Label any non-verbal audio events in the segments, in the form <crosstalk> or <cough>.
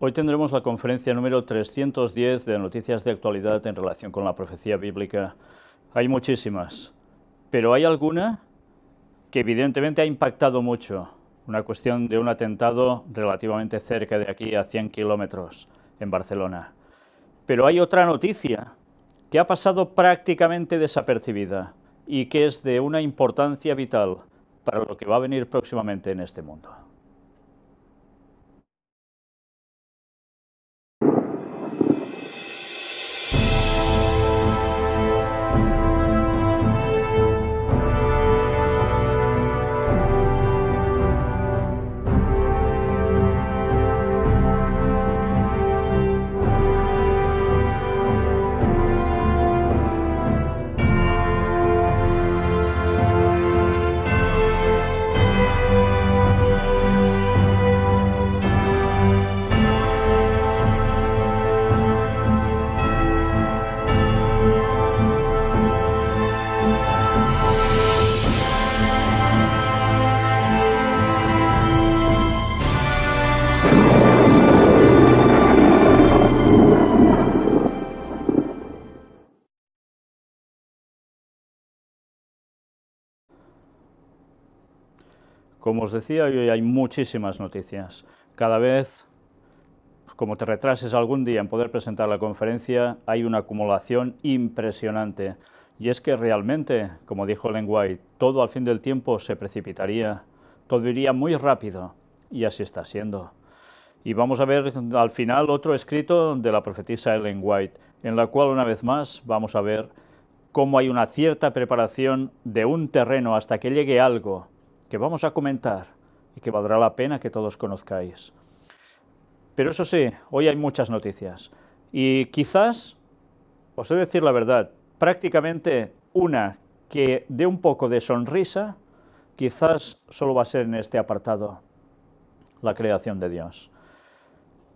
Hoy tendremos la conferencia número 310 de Noticias de Actualidad en relación con la profecía bíblica. Hay muchísimas, pero hay alguna que evidentemente ha impactado mucho. Una cuestión de un atentado relativamente cerca de aquí, a 100 kilómetros, en Barcelona. Pero hay otra noticia que ha pasado prácticamente desapercibida y que es de una importancia vital para lo que va a venir próximamente en este mundo. Como os decía, hoy hay muchísimas noticias. Cada vez, como te retrases algún día en poder presentar la conferencia, hay una acumulación impresionante. Y es que realmente, como dijo Ellen White, todo al fin del tiempo se precipitaría, todo iría muy rápido, y así está siendo. Y vamos a ver al final otro escrito de la profetisa Ellen White, en la cual una vez más vamos a ver cómo hay una cierta preparación de un terreno hasta que llegue algo vamos a comentar y que valdrá la pena que todos conozcáis. Pero eso sí, hoy hay muchas noticias. Y quizás, os he de decir la verdad, prácticamente una que dé un poco de sonrisa, quizás solo va a ser en este apartado, la creación de Dios.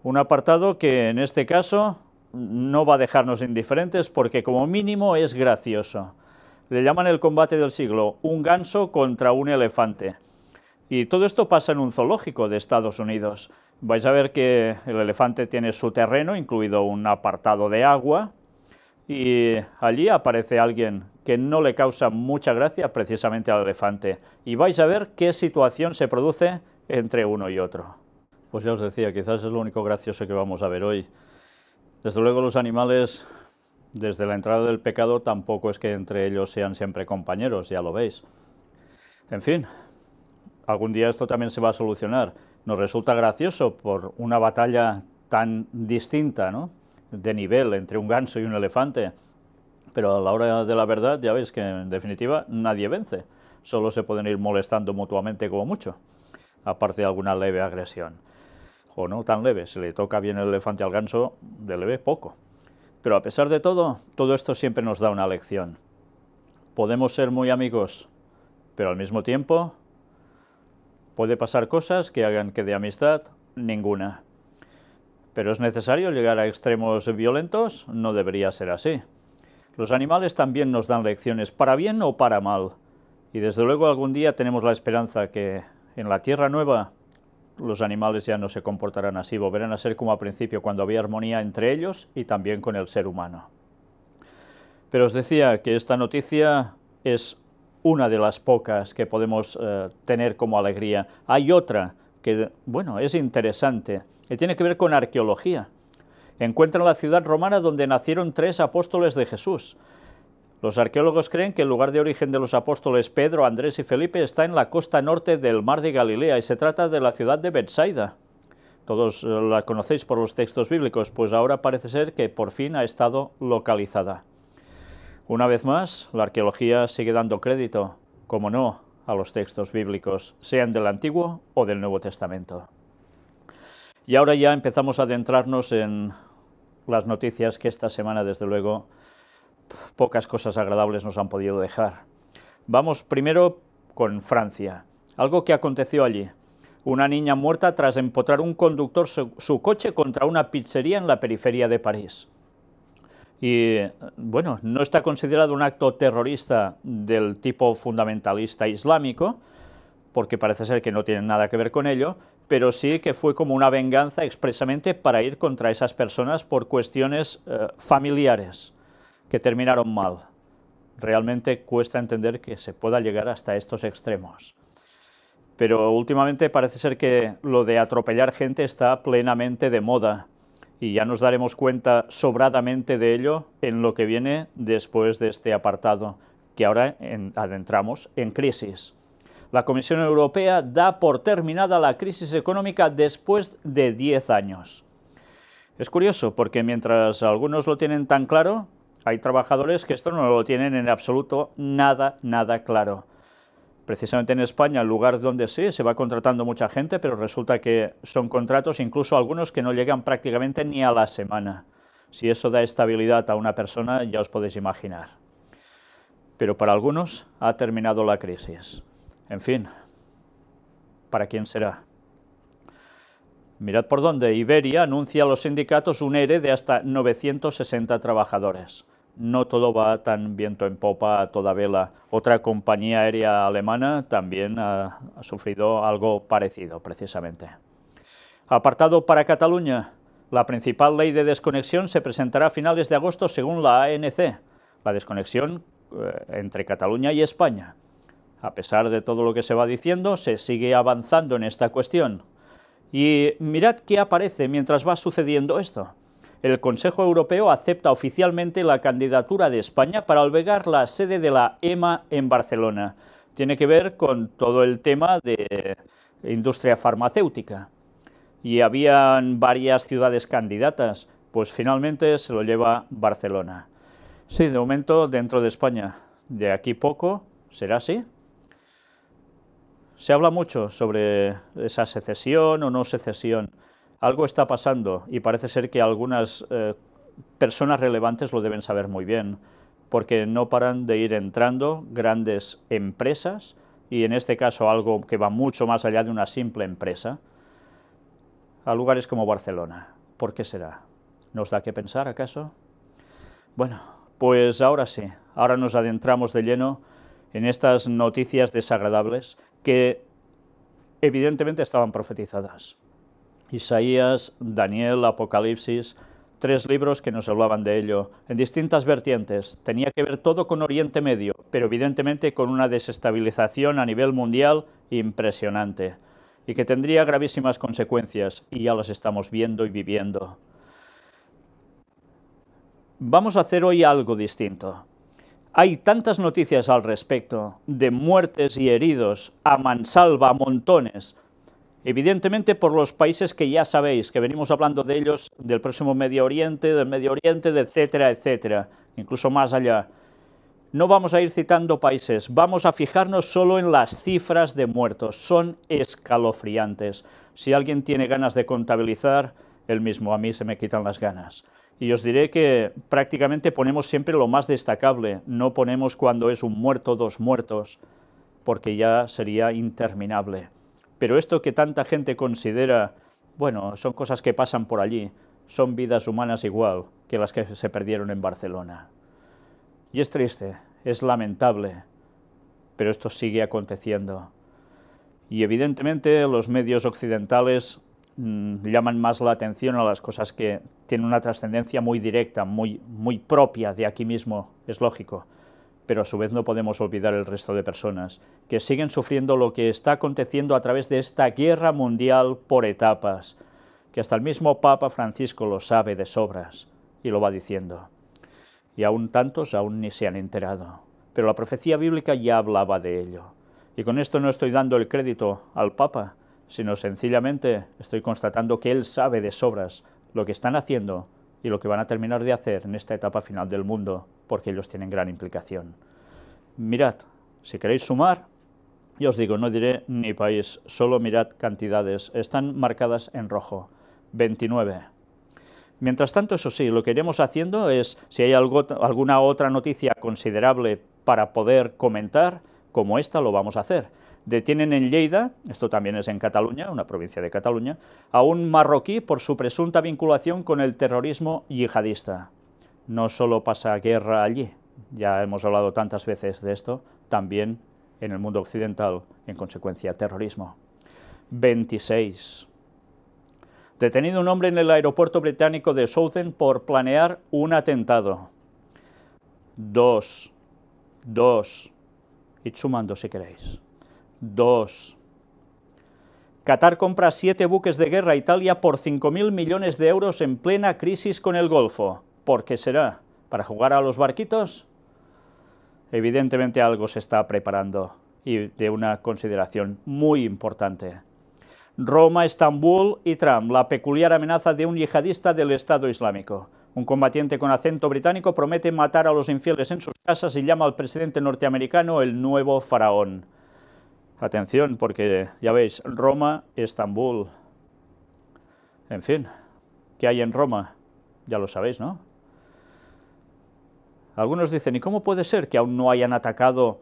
Un apartado que en este caso no va a dejarnos indiferentes porque como mínimo es gracioso. Le llaman el combate del siglo, un ganso contra un elefante. Y todo esto pasa en un zoológico de Estados Unidos. Vais a ver que el elefante tiene su terreno, incluido un apartado de agua, y allí aparece alguien que no le causa mucha gracia precisamente al elefante. Y vais a ver qué situación se produce entre uno y otro. Pues ya os decía, quizás es lo único gracioso que vamos a ver hoy. Desde luego los animales desde la entrada del pecado tampoco es que entre ellos sean siempre compañeros, ya lo veis. En fin, algún día esto también se va a solucionar. Nos resulta gracioso por una batalla tan distinta, De nivel entre un ganso y un elefante. Pero a la hora de la verdad ya veis que en definitiva nadie vence. Solo se pueden ir molestando mutuamente como mucho. Aparte de alguna leve agresión. O no tan leve. Si le toca bien el elefante al ganso, de leve poco. Pero a pesar de todo, todo esto siempre nos da una lección. Podemos ser muy amigos, pero al mismo tiempo puede pasar cosas que hagan que de amistad ninguna. Pero es necesario llegar a extremos violentos, no debería ser así. Los animales también nos dan lecciones, para bien o para mal. Y desde luego algún día tenemos la esperanza que en la Tierra Nueva los animales ya no se comportarán así, volverán a ser como al principio, cuando había armonía entre ellos y también con el ser humano. Pero os decía que esta noticia es una de las pocas que podemos eh, tener como alegría. Hay otra que, bueno, es interesante, y tiene que ver con arqueología. Encuentran la ciudad romana donde nacieron tres apóstoles de Jesús. Los arqueólogos creen que el lugar de origen de los apóstoles Pedro, Andrés y Felipe está en la costa norte del mar de Galilea y se trata de la ciudad de Bethsaida. Todos eh, la conocéis por los textos bíblicos, pues ahora parece ser que por fin ha estado localizada. Una vez más, la arqueología sigue dando crédito, como no, a los textos bíblicos, sean del Antiguo o del Nuevo Testamento. Y ahora ya empezamos a adentrarnos en las noticias que esta semana, desde luego, pocas cosas agradables nos han podido dejar. Vamos primero con Francia, algo que aconteció allí. Una niña muerta tras empotrar un conductor su, coche contra una pizzería en la periferia de París. Y bueno, no está considerado un acto terrorista del tipo fundamentalista islámico, porque parece ser que no tiene nada que ver con ello, pero sí que fue como una venganza expresamente para ir contra esas personas por cuestiones eh, familiares que terminaron mal. Realmente cuesta entender que se pueda llegar hasta estos extremos. Pero últimamente parece ser que lo de atropellar gente está plenamente de moda y ya nos daremos cuenta sobradamente de ello en lo que viene después de este apartado, que ahora adentramos en crisis. La Comisión Europea da por terminada la crisis económica después de 10 años. Es curioso, porque mientras algunos lo tienen tan claro, hay trabajadores que esto no lo tienen en absoluto nada, nada claro. Precisamente en España, el lugar donde sí, se va contratando mucha gente, pero resulta que son contratos, incluso algunos que no llegan prácticamente ni a la semana. Si eso da estabilidad a una persona, ya os podéis imaginar. Pero para algunos ha terminado la crisis. En fin, ¿para quién será? Mirad por dónde Iberia anuncia a los sindicatos un ERE de hasta 960 trabajadores no todo va tan viento en popa a toda vela. Otra compañía aérea alemana también ha, sufrido algo parecido, precisamente. Apartado para Cataluña. La principal ley de desconexión se presentará a finales de agosto según la ANC, la desconexión eh, entre Cataluña y España. A pesar de todo lo que se va diciendo, se sigue avanzando en esta cuestión. Y mirad qué aparece mientras va sucediendo esto el Consejo Europeo acepta oficialmente la candidatura de España para albergar la sede de la EMA en Barcelona. Tiene que ver con todo el tema de industria farmacéutica. Y habían varias ciudades candidatas, pues finalmente se lo lleva Barcelona. Sí, de momento dentro de España. De aquí poco será así. Se habla mucho sobre esa secesión o no secesión algo está pasando y parece ser que algunas eh, personas relevantes lo deben saber muy bien, porque no paran de ir entrando grandes empresas y en este caso algo que va mucho más allá de una simple empresa, a lugares como Barcelona. ¿Por qué será? ¿Nos da que pensar acaso? Bueno, pues ahora sí, ahora nos adentramos de lleno en estas noticias desagradables que evidentemente estaban profetizadas. Isaías, Daniel, Apocalipsis, tres libros que nos hablaban de ello, en distintas vertientes. Tenía que ver todo con Oriente Medio, pero evidentemente con una desestabilización a nivel mundial impresionante y que tendría gravísimas consecuencias, y ya las estamos viendo y viviendo. Vamos a hacer hoy algo distinto. Hay tantas noticias al respecto de muertes y heridos a mansalva, montones, Evidentemente por los países que ya sabéis, que venimos hablando de ellos, del próximo Medio Oriente, del Medio Oriente, etcétera, etcétera, incluso más allá. No vamos a ir citando países, vamos a fijarnos solo en las cifras de muertos, son escalofriantes. Si alguien tiene ganas de contabilizar, el mismo, a mí se me quitan las ganas. Y os diré que prácticamente ponemos siempre lo más destacable, no ponemos cuando es un muerto, dos muertos, porque ya sería interminable. Pero esto que tanta gente considera, bueno, son cosas que pasan por allí, son vidas humanas igual que las que se perdieron en Barcelona. Y es triste, es lamentable, pero esto sigue aconteciendo. Y evidentemente los medios occidentales mm, llaman más la atención a las cosas que tienen una trascendencia muy directa, muy, muy propia de aquí mismo, es lógico pero a su vez no podemos olvidar el resto de personas que siguen sufriendo lo que está aconteciendo a través de esta guerra mundial por etapas, que hasta el mismo Papa Francisco lo sabe de sobras y lo va diciendo. Y aún tantos aún ni se han enterado, pero la profecía bíblica ya hablaba de ello. Y con esto no estoy dando el crédito al Papa, sino sencillamente estoy constatando que él sabe de sobras lo que están haciendo y lo que van a terminar de hacer en esta etapa final del mundo, porque ellos tienen gran implicación. Mirad, si queréis sumar, yo os digo, no diré ni país, solo mirad cantidades, están marcadas en rojo, 29. Mientras tanto, eso sí, lo que iremos haciendo es, si hay alguna otra noticia considerable para poder comentar, como esta lo vamos a hacer. Detienen en Lleida, esto también es en Cataluña, una provincia de Cataluña, a un marroquí por su presunta vinculación con el terrorismo yihadista. No solo pasa guerra allí, ya hemos hablado tantas veces de esto, también en el mundo occidental, en consecuencia terrorismo. 26. Detenido un hombre en el aeropuerto británico de Southern por planear un atentado. 2. 2. Y sumando si queréis. 2. Qatar compra siete buques de guerra a Italia por 5.000 millones de euros en plena crisis con el Golfo. ¿Por qué será? ¿Para jugar a los barquitos? Evidentemente algo se está preparando y de una consideración muy importante. Roma, Estambul y Trump, la peculiar amenaza de un yihadista del Estado Islámico. Un combatiente con acento británico promete matar a los infieles en sus casas y llama al presidente norteamericano el nuevo faraón. Atención, porque ya veis, Roma, Estambul, en fin, ¿qué hay en Roma? Ya lo sabéis, ¿no? Algunos dicen, ¿y cómo puede ser que aún no hayan atacado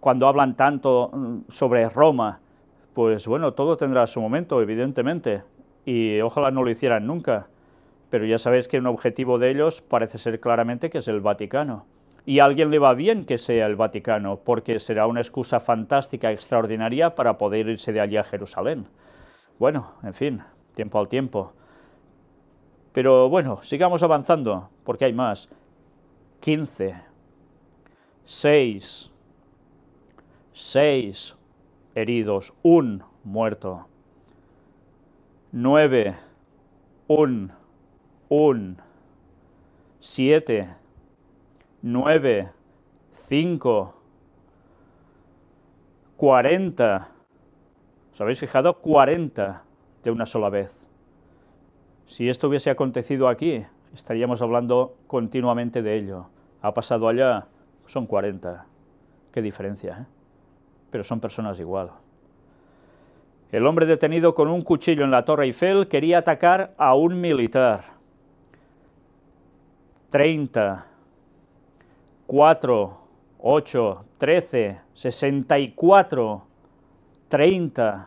cuando hablan tanto mm, sobre Roma? Pues bueno, todo tendrá su momento, evidentemente, y ojalá no lo hicieran nunca, pero ya sabéis que un objetivo de ellos parece ser claramente que es el Vaticano y a alguien le va bien que sea el Vaticano, porque será una excusa fantástica, extraordinaria para poder irse de allí a Jerusalén. Bueno, en fin, tiempo al tiempo. Pero bueno, sigamos avanzando, porque hay más. 15, 6, 6 heridos, un muerto. 9, un, un, 7, 9, 5, 40. ¿Os habéis fijado? 40 de una sola vez. Si esto hubiese acontecido aquí, estaríamos hablando continuamente de ello. Ha pasado allá, son 40. Qué diferencia, ¿eh? Pero son personas igual. El hombre detenido con un cuchillo en la Torre Eiffel quería atacar a un militar. 30 4, 8, 13, 64, 30.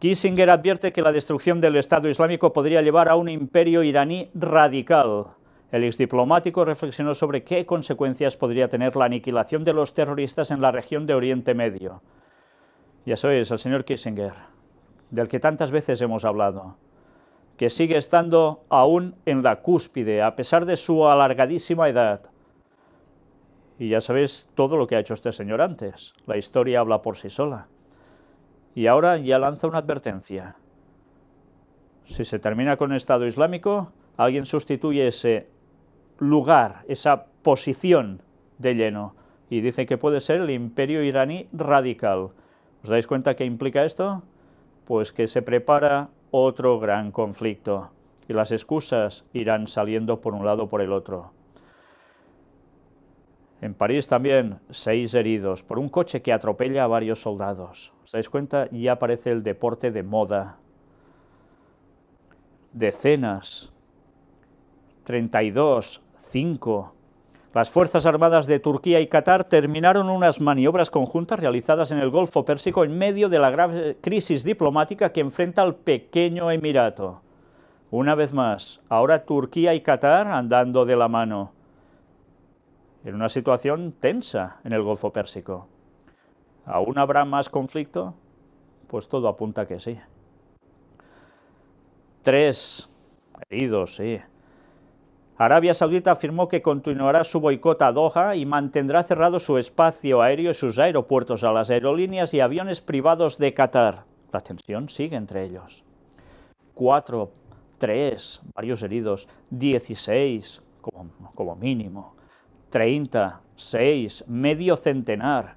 Kissinger advierte que la destrucción del Estado Islámico podría llevar a un imperio iraní radical. El exdiplomático reflexionó sobre qué consecuencias podría tener la aniquilación de los terroristas en la región de Oriente Medio. Ya es el señor Kissinger, del que tantas veces hemos hablado, que sigue estando aún en la cúspide a pesar de su alargadísima edad y ya sabéis todo lo que ha hecho este señor antes. La historia habla por sí sola. Y ahora ya lanza una advertencia. Si se termina con Estado Islámico, alguien sustituye ese lugar, esa posición de lleno. Y dice que puede ser el imperio iraní radical. ¿Os dais cuenta qué implica esto? Pues que se prepara otro gran conflicto. Y las excusas irán saliendo por un lado o por el otro. En París también, seis heridos por un coche que atropella a varios soldados. ¿Os dais cuenta? Ya aparece el deporte de moda. Decenas. 32. 5. Las Fuerzas Armadas de Turquía y Qatar terminaron unas maniobras conjuntas realizadas en el Golfo Pérsico en medio de la grave crisis diplomática que enfrenta el pequeño Emirato. Una vez más, ahora Turquía y Qatar andando de la mano en una situación tensa en el Golfo Pérsico. ¿Aún habrá más conflicto? Pues todo apunta que sí. Tres heridos, sí. Arabia Saudita afirmó que continuará su boicot a Doha y mantendrá cerrado su espacio aéreo y sus aeropuertos a las aerolíneas y aviones privados de Qatar. La tensión sigue entre ellos. Cuatro, tres, varios heridos, dieciséis como, como mínimo. 30, 6, medio centenar,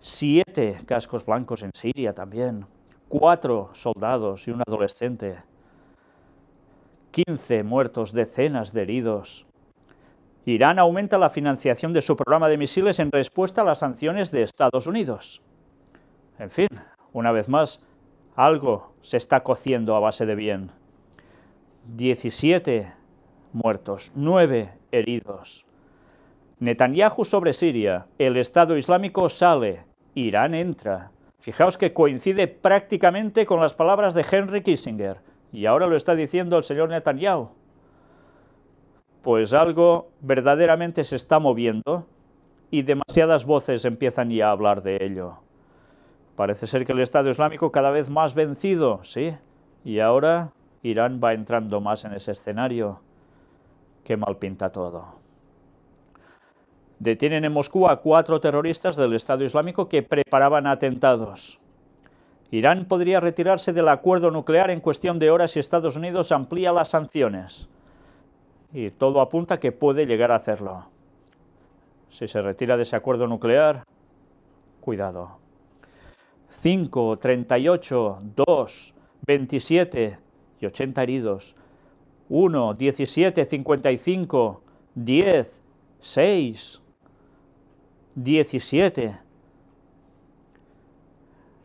7 cascos blancos en Siria también, 4 soldados y un adolescente, 15 muertos, decenas de heridos. Irán aumenta la financiación de su programa de misiles en respuesta a las sanciones de Estados Unidos. En fin, una vez más, algo se está cociendo a base de bien. 17 muertos, 9 heridos. Netanyahu sobre Siria, el Estado Islámico sale, Irán entra. Fijaos que coincide prácticamente con las palabras de Henry Kissinger, y ahora lo está diciendo el señor Netanyahu. Pues algo verdaderamente se está moviendo y demasiadas voces empiezan ya a hablar de ello. Parece ser que el Estado Islámico cada vez más vencido, ¿sí? Y ahora Irán va entrando más en ese escenario. Qué mal pinta todo. Detienen en Moscú a cuatro terroristas del Estado Islámico que preparaban atentados. Irán podría retirarse del acuerdo nuclear en cuestión de horas si Estados Unidos amplía las sanciones. Y todo apunta que puede llegar a hacerlo. Si se retira de ese acuerdo nuclear, cuidado. 5, 38, 2, 27 y 80 heridos 1, 17, 55, 10, 6, 17.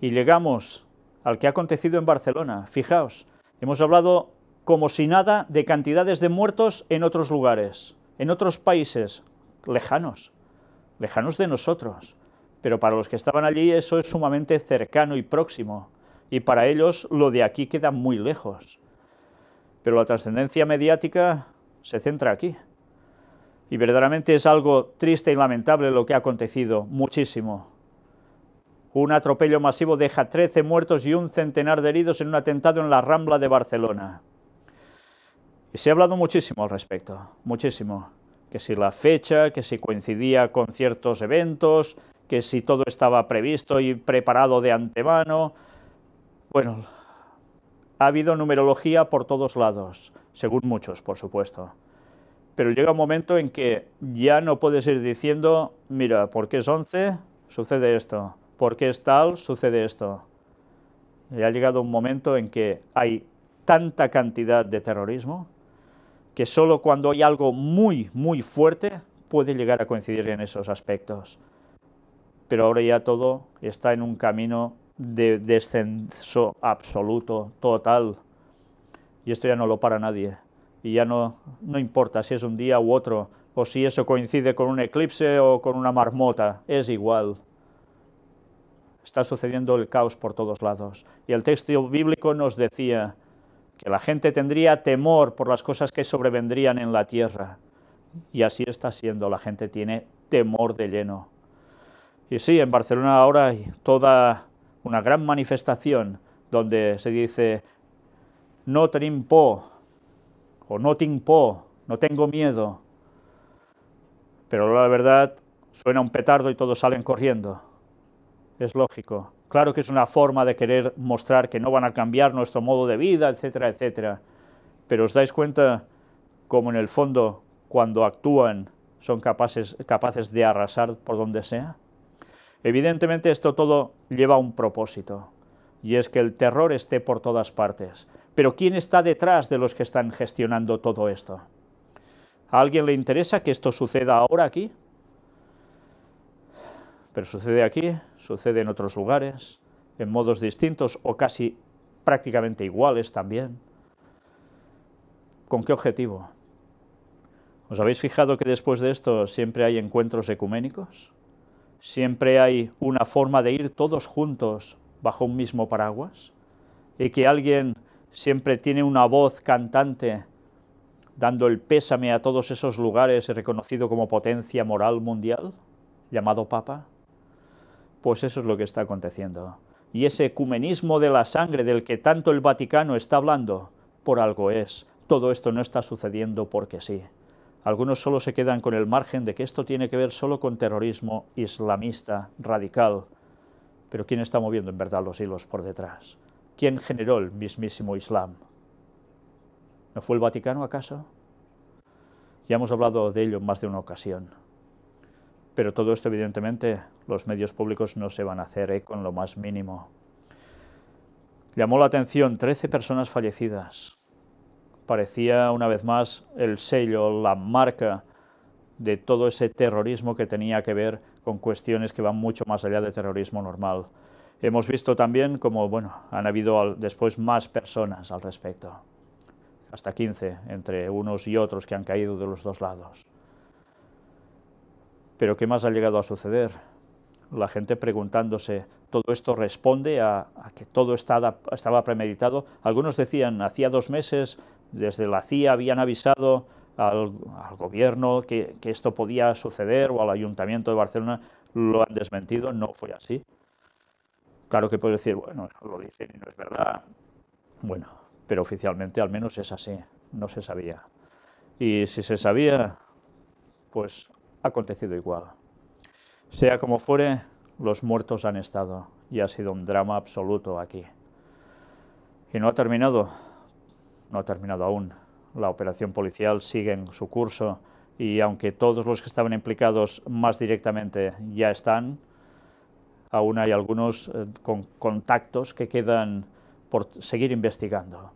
Y llegamos al que ha acontecido en Barcelona. Fijaos, hemos hablado como si nada de cantidades de muertos en otros lugares, en otros países lejanos, lejanos de nosotros. Pero para los que estaban allí eso es sumamente cercano y próximo. Y para ellos lo de aquí queda muy lejos. Pero la trascendencia mediática se centra aquí. Y verdaderamente es algo triste y lamentable lo que ha acontecido, muchísimo. Un atropello masivo deja 13 muertos y un centenar de heridos en un atentado en la Rambla de Barcelona. Y se ha hablado muchísimo al respecto, muchísimo. Que si la fecha, que si coincidía con ciertos eventos, que si todo estaba previsto y preparado de antemano. Bueno, ha habido numerología por todos lados, según muchos, por supuesto. Pero llega un momento en que ya no puedes ir diciendo, mira, porque es 11, sucede esto, porque es tal, sucede esto. Y ha llegado un momento en que hay tanta cantidad de terrorismo que solo cuando hay algo muy, muy fuerte puede llegar a coincidir en esos aspectos. Pero ahora ya todo está en un camino de descenso absoluto, total, y esto ya no lo para nadie, y ya no, no importa si es un día u otro, o si eso coincide con un eclipse o con una marmota, es igual. Está sucediendo el caos por todos lados. Y el texto bíblico nos decía que la gente tendría temor por las cosas que sobrevendrían en la tierra. Y así está siendo, la gente tiene temor de lleno. Y sí, en Barcelona ahora hay toda una gran manifestación donde se dice, no trimpo, o no timpo, no tengo miedo. Pero la verdad, suena un petardo y todos salen corriendo. Es lógico. Claro que es una forma de querer mostrar que no van a cambiar nuestro modo de vida, etcétera, etcétera. Pero os dais cuenta cómo en el fondo, cuando actúan, son capaces, capaces de arrasar por donde sea. Evidentemente esto todo lleva un propósito, y es que el terror esté por todas partes. Pero ¿quién está detrás de los que están gestionando todo esto? ¿A alguien le interesa que esto suceda ahora aquí? Pero sucede aquí, sucede en otros lugares, en modos distintos o casi prácticamente iguales también. ¿Con qué objetivo? ¿Os habéis fijado que después de esto siempre hay encuentros ecuménicos? siempre hay una forma de ir todos juntos bajo un mismo paraguas y que alguien siempre tiene una voz cantante dando el pésame a todos esos lugares reconocido como potencia moral mundial, llamado Papa? Pues eso es lo que está aconteciendo. Y ese ecumenismo de la sangre del que tanto el Vaticano está hablando, por algo es. Todo esto no está sucediendo porque sí. Algunos solo se quedan con el margen de que esto tiene que ver solo con terrorismo islamista radical. Pero ¿quién está moviendo en verdad los hilos por detrás? ¿Quién generó el mismísimo Islam? ¿No fue el Vaticano acaso? Ya hemos hablado de ello en más de una ocasión. Pero todo esto, evidentemente, los medios públicos no se van a hacer con lo más mínimo. Llamó la atención 13 personas fallecidas, parecía una vez más el sello, la marca de todo ese terrorismo que tenía que ver con cuestiones que van mucho más allá del terrorismo normal. Hemos visto también como bueno, han habido después más personas al respecto, hasta 15 entre unos y otros que han caído de los dos lados. Pero ¿qué más ha llegado a suceder? La gente preguntándose, ¿todo esto responde a, que todo estaba premeditado? Algunos decían, hacía dos meses desde la CIA habían avisado al, gobierno que, esto podía suceder o al ayuntamiento de Barcelona, lo han desmentido, no fue así. Claro que puede decir, bueno, lo dicen y no es verdad. Bueno, pero oficialmente al menos es así, no se sabía. Y si se sabía, pues ha acontecido igual. Sea como fuere, los muertos han estado y ha sido un drama absoluto aquí. Y no ha terminado, no ha terminado aún. La operación policial sigue en su curso y aunque todos los que estaban implicados más directamente ya están, aún hay algunos eh, con contactos que quedan por seguir investigando.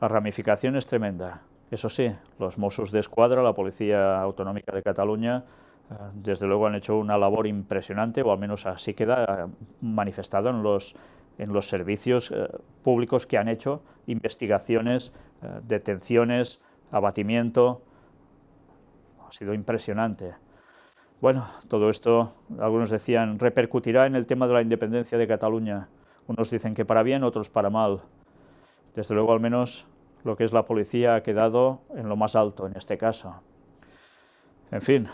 La ramificación es tremenda. Eso sí, los Mossos de Escuadra, la Policía Autonómica de Cataluña, eh, desde luego han hecho una labor impresionante, o al menos así queda eh, manifestado en los en los servicios eh, públicos que han hecho investigaciones, eh, detenciones, abatimiento. Ha sido impresionante. Bueno, todo esto, algunos decían, repercutirá en el tema de la independencia de Cataluña. Unos dicen que para bien, otros para mal. Desde luego, al menos, lo que es la policía ha quedado en lo más alto en este caso. En fin,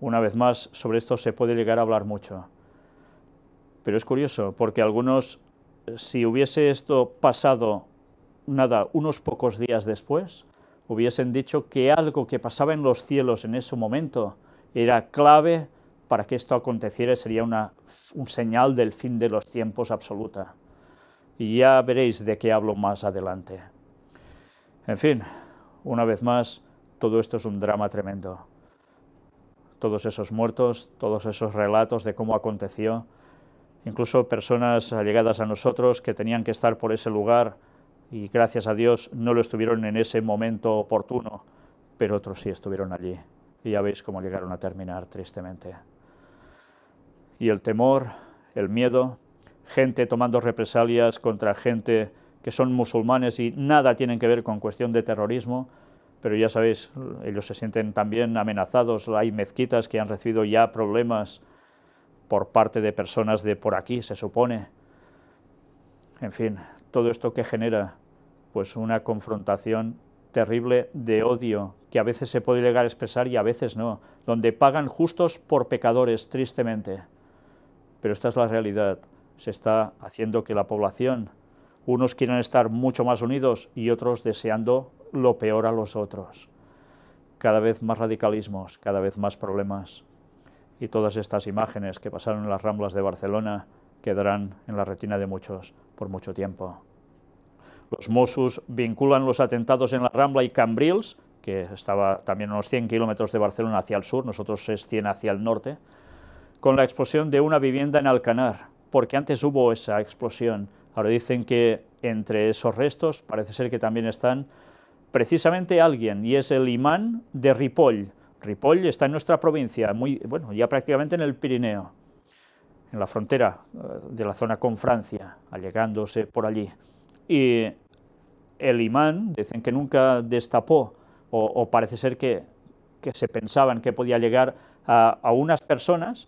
una vez más, sobre esto se puede llegar a hablar mucho. Pero es curioso, porque algunos, eh, si hubiese esto pasado, nada, unos pocos días después, hubiesen dicho que algo que pasaba en los cielos en ese momento era clave para que esto aconteciera, sería una, un señal del fin de los tiempos absoluta. Y ya veréis de qué hablo más adelante. En fin, una vez más, todo esto es un drama tremendo. Todos esos muertos, todos esos relatos de cómo aconteció, incluso personas allegadas a nosotros que tenían que estar por ese lugar y gracias a Dios no lo estuvieron en ese momento oportuno, pero otros sí estuvieron allí. Y ya veis cómo llegaron a terminar tristemente. Y el temor, el miedo, gente tomando represalias contra gente que son musulmanes y nada tienen que ver con cuestión de terrorismo, pero ya sabéis, ellos se sienten también amenazados. Hay mezquitas que han recibido ya problemas por parte de personas de por aquí, se supone. En fin, todo esto que genera pues una confrontación terrible de odio que a veces se puede llegar a expresar y a veces no, donde pagan justos por pecadores, tristemente. Pero esta es la realidad. Se está haciendo que la población, unos quieran estar mucho más unidos y otros deseando lo peor a los otros. Cada vez más radicalismos, cada vez más problemas y todas estas imágenes que pasaron en las Ramblas de Barcelona quedarán en la retina de muchos por mucho tiempo. Los Mossos vinculan los atentados en la Rambla y Cambrils, que estaba también a unos 100 kilómetros de Barcelona hacia el sur, nosotros es 100 hacia el norte, con la explosión de una vivienda en Alcanar, porque antes hubo esa explosión. Ahora dicen que entre esos restos parece ser que también están precisamente alguien, y es el imán de Ripoll, Ripoll está en nuestra provincia, muy, bueno, ya prácticamente en el Pirineo, en la frontera eh, de la zona con Francia, allegándose por allí. Y el imán, dicen que nunca destapó, o, parece ser que, que, se pensaban que podía llegar a unas personas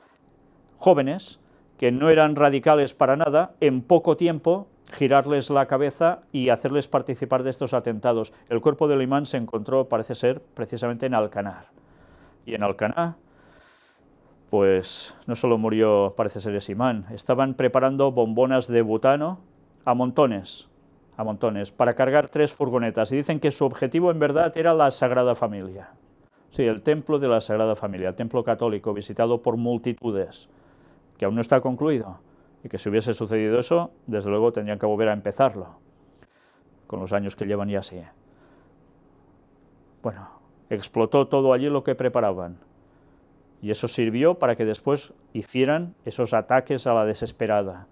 jóvenes que no eran radicales para nada, en poco tiempo girarles la cabeza y hacerles participar de estos atentados. El cuerpo del imán se encontró, parece ser, precisamente en Alcanar y en Alcaná, pues no solo murió, parece ser ese imán, estaban preparando bombonas de butano a montones, a montones, para cargar tres furgonetas. Y dicen que su objetivo en verdad era la Sagrada Familia. Sí, el templo de la Sagrada Familia, el templo católico visitado por multitudes, que aún no está concluido. Y que si hubiese sucedido eso, desde luego tendrían que volver a empezarlo, con los años que llevan y así. Bueno, explotó todo allí lo que preparaban. Y eso sirvió para que después hicieran esos ataques a la desesperada.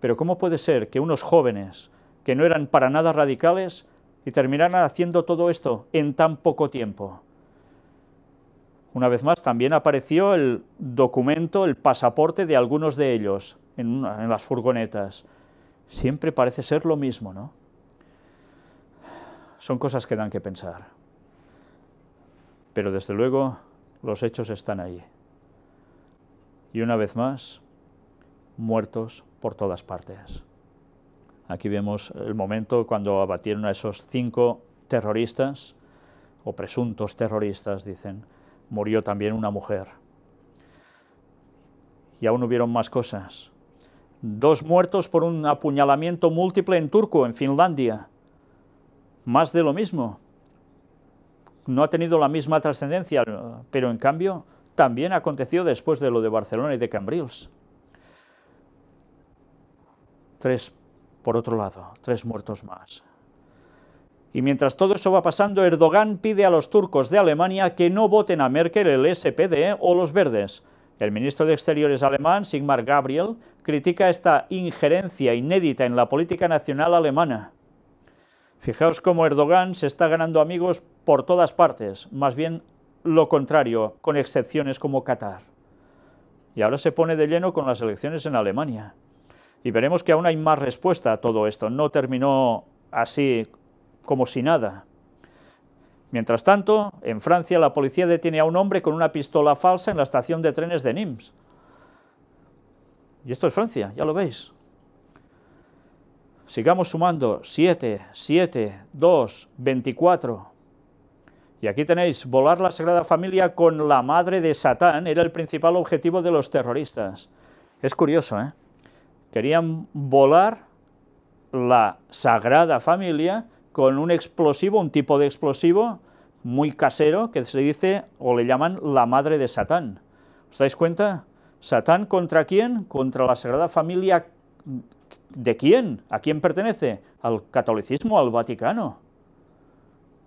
Pero ¿cómo puede ser que unos jóvenes que no eran para nada radicales y terminaran haciendo todo esto en tan poco tiempo? Una vez más, también apareció el documento, el pasaporte de algunos de ellos en, en, las furgonetas. Siempre parece ser lo mismo, ¿no? Son cosas que dan que pensar. Pero desde luego los hechos están ahí. Y una vez más, muertos por todas partes. Aquí vemos el momento cuando abatieron a esos cinco terroristas, o presuntos terroristas, dicen. Murió también una mujer. Y aún hubieron más cosas. Dos muertos por un apuñalamiento múltiple en Turco, en Finlandia. Más de lo mismo no ha tenido la misma trascendencia, pero en cambio también aconteció después de lo de Barcelona y de Cambrils. Tres, por otro lado, tres muertos más. Y mientras todo eso va pasando, Erdogan pide a los turcos de Alemania que no voten a Merkel, el SPD o los verdes. El ministro de Exteriores alemán, Sigmar Gabriel, critica esta injerencia inédita en la política nacional alemana. Fijaos cómo Erdogan se está ganando amigos por todas partes, más bien lo contrario, con excepciones como Qatar. Y ahora se pone de lleno con las elecciones en Alemania. Y veremos que aún hay más respuesta a todo esto. No terminó así como si nada. Mientras tanto, en Francia la policía detiene a un hombre con una pistola falsa en la estación de trenes de Nîmes. Y esto es Francia, ya lo veis. Sigamos sumando 7, 7, 2, 24. Y aquí tenéis, volar la Sagrada Familia con la madre de Satán era el principal objetivo de los terroristas. Es curioso, ¿eh? Querían volar la Sagrada Familia con un explosivo, un tipo de explosivo muy casero que se dice o le llaman la madre de Satán. ¿Os dais cuenta? Satán contra quién? Contra la Sagrada Familia ¿De quién? ¿A quién pertenece? Al catolicismo, al Vaticano.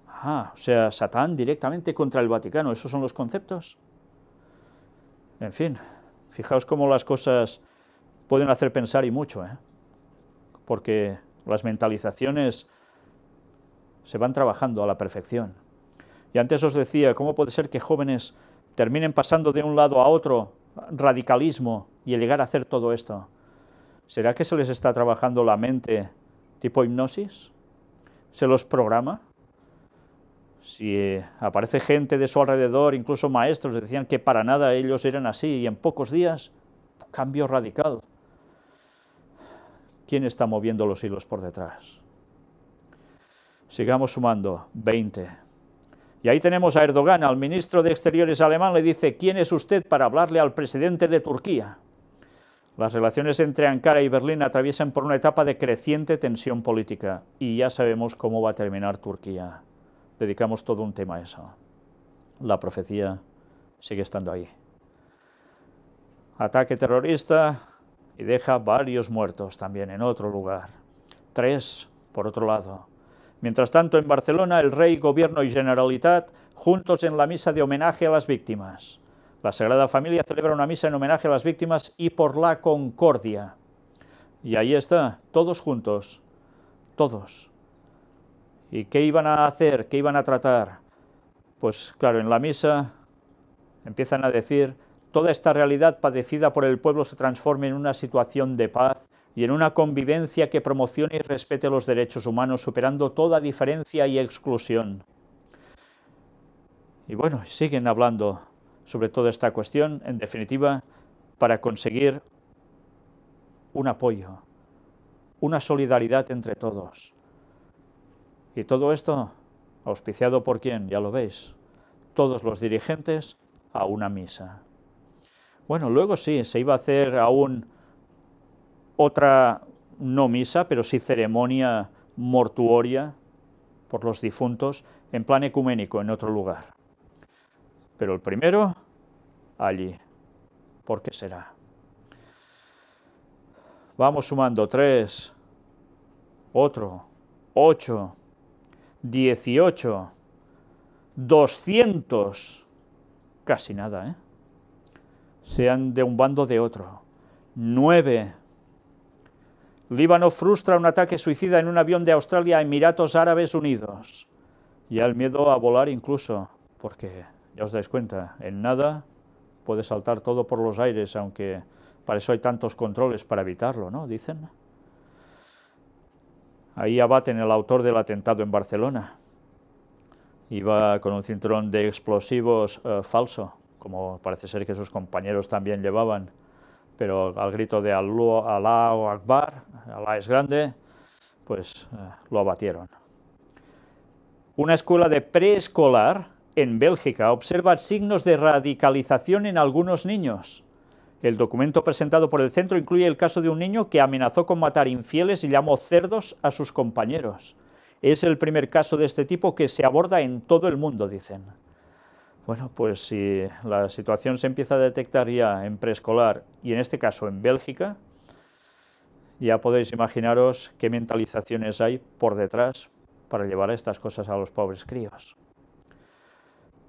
Ah, o sea, Satán directamente contra el Vaticano, esos son los conceptos. En fin, fijaos cómo las cosas pueden hacer pensar y mucho, ¿eh? porque las mentalizaciones se van trabajando a la perfección. Y antes os decía, ¿cómo puede ser que jóvenes terminen pasando de un lado a otro radicalismo y llegar a hacer todo esto? ¿Será que se les está trabajando la mente tipo hipnosis? ¿Se los programa? Si eh, aparece gente de su alrededor, incluso maestros, decían que para nada ellos eran así y en pocos días, cambio radical. ¿Quién está moviendo los hilos por detrás? Sigamos sumando, 20. Y ahí tenemos a Erdogan, al ministro de Exteriores alemán, le dice, ¿quién es usted para hablarle al presidente de Turquía? Las relaciones entre Ankara y Berlín atraviesan por una etapa de creciente tensión política y ya sabemos cómo va a terminar Turquía. Dedicamos todo un tema a eso. La profecía sigue estando ahí. Ataque terrorista y deja varios muertos también en otro lugar. Tres, por otro lado. Mientras tanto, en Barcelona, el rey, gobierno y Generalitat juntos en la misa de homenaje a las víctimas. La Sagrada Familia celebra una misa en homenaje a las víctimas y por la concordia. Y ahí está, todos juntos, todos. ¿Y qué iban a hacer? ¿Qué iban a tratar? Pues claro, en la misa empiezan a decir, toda esta realidad padecida por el pueblo se transforme en una situación de paz y en una convivencia que promocione y respete los derechos humanos, superando toda diferencia y exclusión. Y bueno, siguen hablando sobre toda esta cuestión, en definitiva, para conseguir un apoyo, una solidaridad entre todos. Y todo esto auspiciado por quién, ya lo veis, todos los dirigentes a una misa. Bueno, luego sí, se iba a hacer aún otra, no misa, pero sí ceremonia mortuoria por los difuntos en plan ecuménico en otro lugar pero el primero allí. ¿Por qué será? Vamos sumando 3, otro, 8, 18, 200, casi nada, ¿eh? sean de un bando de otro. 9. Líbano frustra un ataque suicida en un avión de Australia a Emiratos Árabes Unidos. y al miedo a volar incluso, porque ya os dais cuenta, en nada puede saltar todo por los aires, aunque para eso hay tantos controles para evitarlo, ¿no? Dicen. Ahí abaten el autor del atentado en Barcelona. Iba con un cinturón de explosivos eh, falso, como parece ser que sus compañeros también llevaban, pero al grito de Alá o Akbar, Alá es grande, pues eh, lo abatieron. Una escuela de preescolar en Bélgica observa signos de radicalización en algunos niños. El documento presentado por el centro incluye el caso de un niño que amenazó con matar infieles y llamó cerdos a sus compañeros. Es el primer caso de este tipo que se aborda en todo el mundo, dicen. Bueno, pues si la situación se empieza a detectar ya en preescolar, y en este caso en Bélgica, ya podéis imaginaros qué mentalizaciones hay por detrás para llevar estas cosas a los pobres críos.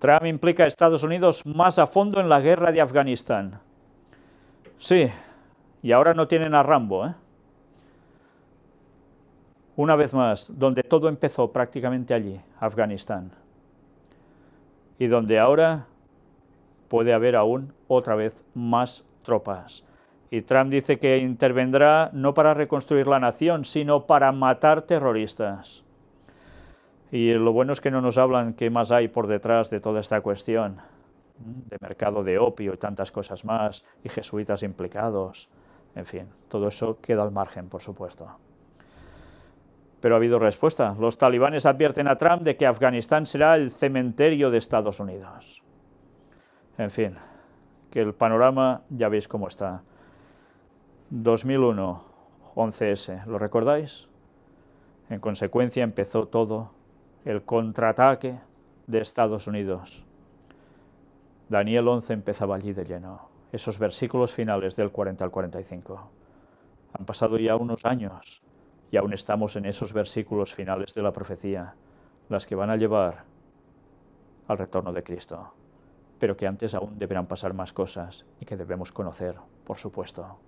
Trump implica a Estados Unidos más a fondo en la guerra de Afganistán. Sí, y ahora no tienen a Rambo. ¿eh? Una vez más, donde todo empezó prácticamente allí, Afganistán. Y donde ahora puede haber aún otra vez más tropas. Y Trump dice que intervendrá no para reconstruir la nación, sino para matar terroristas. Y lo bueno es que no nos hablan qué más hay por detrás de toda esta cuestión de mercado de opio y tantas cosas más, y jesuitas implicados, en fin, todo eso queda al margen, por supuesto. Pero ha habido respuesta. Los talibanes advierten a Trump de que Afganistán será el cementerio de Estados Unidos. En fin, que el panorama ya veis cómo está. 2001, 11S, ¿lo recordáis? En consecuencia empezó todo el contraataque de Estados Unidos. Daniel 11 empezaba allí de lleno, esos versículos finales del 40 al 45. Han pasado ya unos años y aún estamos en esos versículos finales de la profecía, las que van a llevar al retorno de Cristo, pero que antes aún deberán pasar más cosas y que debemos conocer, por supuesto.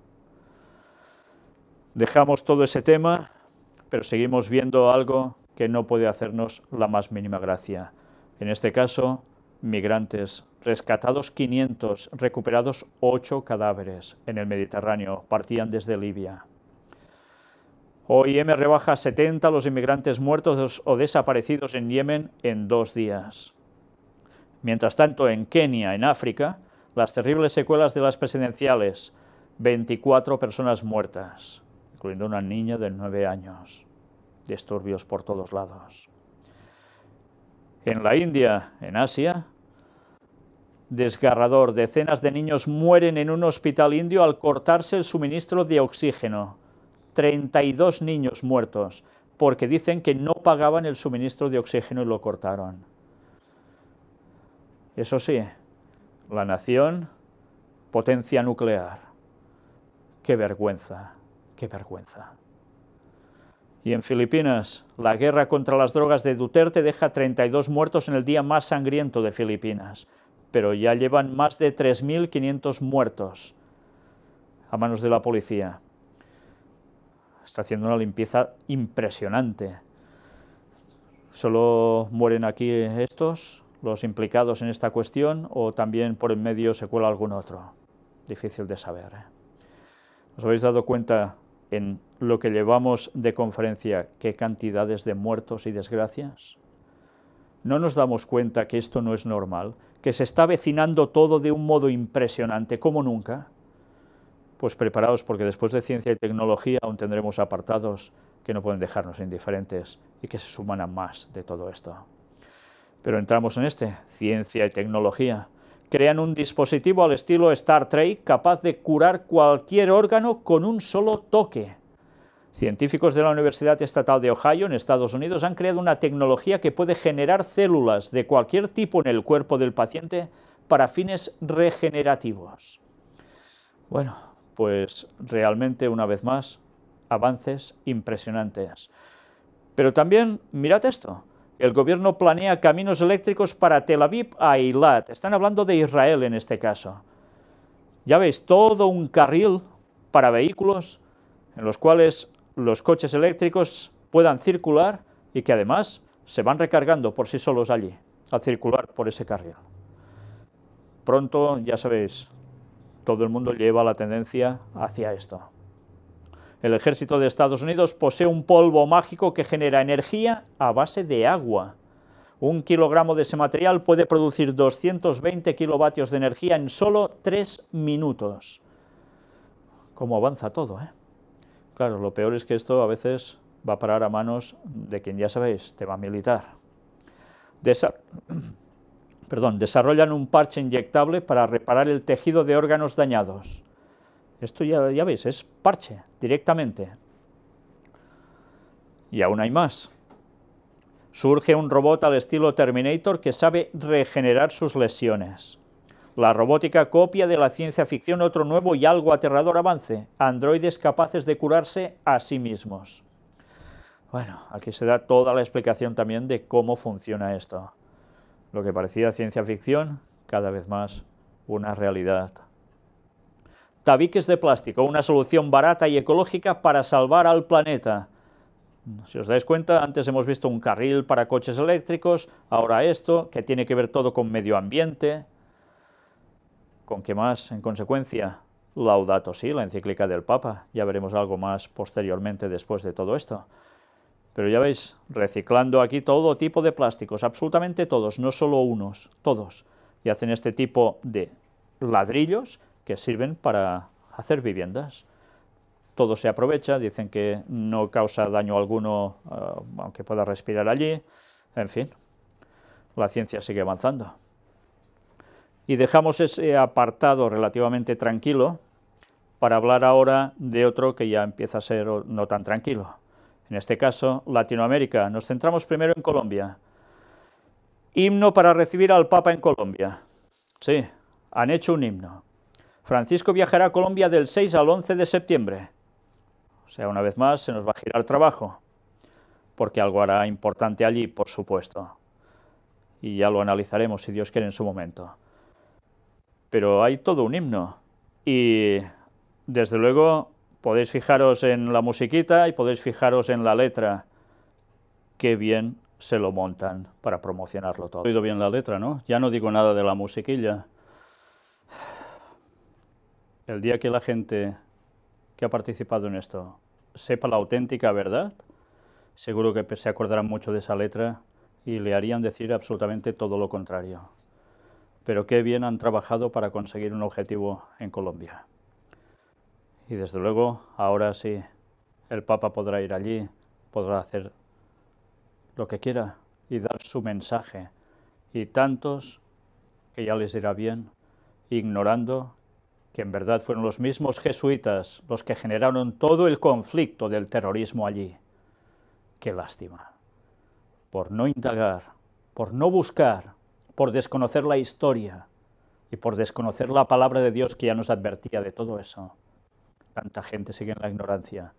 Dejamos todo ese tema, pero seguimos viendo algo que no puede hacernos la más mínima gracia. En este caso, migrantes, rescatados 500, recuperados 8 cadáveres en el Mediterráneo, partían desde Libia. OIM rebaja 70 los inmigrantes muertos o desaparecidos en Yemen en dos días. Mientras tanto, en Kenia, en África, las terribles secuelas de las presidenciales, 24 personas muertas, incluyendo una niña de 9 años disturbios por todos lados. En la India, en Asia, desgarrador, decenas de niños mueren en un hospital indio al cortarse el suministro de oxígeno. 32 niños muertos, porque dicen que no pagaban el suministro de oxígeno y lo cortaron. Eso sí, la nación, potencia nuclear. ¡Qué vergüenza! ¡Qué vergüenza! Y en Filipinas, la guerra contra las drogas de Duterte deja 32 muertos en el día más sangriento de Filipinas, pero ya llevan más de 3.500 muertos a manos de la policía. Está haciendo una limpieza impresionante. Solo mueren aquí estos, los implicados en esta cuestión, o también por en medio se cuela algún otro. Difícil de saber. ¿eh? ¿Os habéis dado cuenta en lo que llevamos de conferencia, qué cantidades de muertos y desgracias. No nos damos cuenta que esto no es normal, que se está vecinando todo de un modo impresionante, como nunca. Pues preparaos, porque después de ciencia y tecnología aún tendremos apartados que no pueden dejarnos indiferentes y que se suman a más de todo esto. Pero entramos en este, ciencia y tecnología, Crean un dispositivo al estilo Star Trek capaz de curar cualquier órgano con un solo toque. Científicos de la Universidad Estatal de Ohio, en Estados Unidos, han creado una tecnología que puede generar células de cualquier tipo en el cuerpo del paciente para fines regenerativos. Bueno, pues realmente, una vez más, avances impresionantes. Pero también, mirad esto, el gobierno planea caminos eléctricos para Tel Aviv a e Ilat. Están hablando de Israel en este caso. Ya veis, todo un carril para vehículos en los cuales los coches eléctricos puedan circular y que además se van recargando por sí solos allí, al circular por ese carril. Pronto, ya sabéis, todo el mundo lleva la tendencia hacia esto. El ejército de Estados Unidos posee un polvo mágico que genera energía a base de agua. Un kilogramo de ese material puede producir 220 kilovatios de energía en solo 3 minutos. ¿Cómo avanza todo? Eh? Claro, lo peor es que esto a veces va a parar a manos de quien ya sabéis, a militar. <clears throat> Perdón, desarrollan un parche inyectable para reparar el tejido de órganos dañados. Esto ya, veis, es parche directamente. Y aún hay más. Surge un robot al estilo Terminator que sabe regenerar sus lesiones. La robótica copia de la ciencia ficción otro nuevo y algo aterrador avance, androides capaces de curarse a sí mismos. Bueno, aquí se da toda la explicación también de cómo funciona esto. Lo que parecía ciencia ficción, cada vez más una realidad. Tabiques de plástico, una solución barata y ecológica para salvar al planeta. Si os dais cuenta, antes hemos visto un carril para coches eléctricos, ahora esto, que tiene que ver todo con medio ambiente. ¿Con qué más, en consecuencia? Laudato sí, la encíclica del Papa. Ya veremos algo más posteriormente después de todo esto. Pero ya veis, reciclando aquí todo tipo de plásticos, absolutamente todos, no solo unos, todos. Y hacen este tipo de ladrillos que sirven para hacer viviendas. Todo se aprovecha, dicen que no causa daño alguno, eh, aunque pueda respirar allí, en fin, la ciencia sigue avanzando. Y dejamos ese apartado relativamente tranquilo para hablar ahora de otro que ya empieza a ser no tan tranquilo. En este caso, Latinoamérica. Nos centramos primero en Colombia. Himno para recibir al Papa en Colombia. Sí, han hecho un himno. Francisco viajará a Colombia del 6 al 11 de septiembre. O sea, una vez más se nos va a girar trabajo, porque algo hará importante allí, por supuesto. Y ya lo analizaremos, si Dios quiere, en su momento. Pero hay todo un himno. Y desde luego podéis fijaros en la musiquita y podéis fijaros en la letra. Qué bien se lo montan para promocionarlo todo. He oído bien la letra, ¿no? Ya no digo nada de la musiquilla el día que la gente que ha participado en esto sepa la auténtica verdad, seguro que se acordarán mucho de esa letra y le harían decir absolutamente todo lo contrario. Pero qué bien han trabajado para conseguir un objetivo en Colombia. Y desde luego, ahora sí, el Papa podrá ir allí, podrá hacer lo que quiera y dar su mensaje. Y tantos, que ya les irá bien, ignorando que en verdad fueron los mismos jesuitas los que generaron todo el conflicto del terrorismo allí. Qué lástima. Por no indagar, por no buscar, por desconocer la historia y por desconocer la palabra de Dios que ya nos advertía de todo eso. Tanta gente sigue en la ignorancia.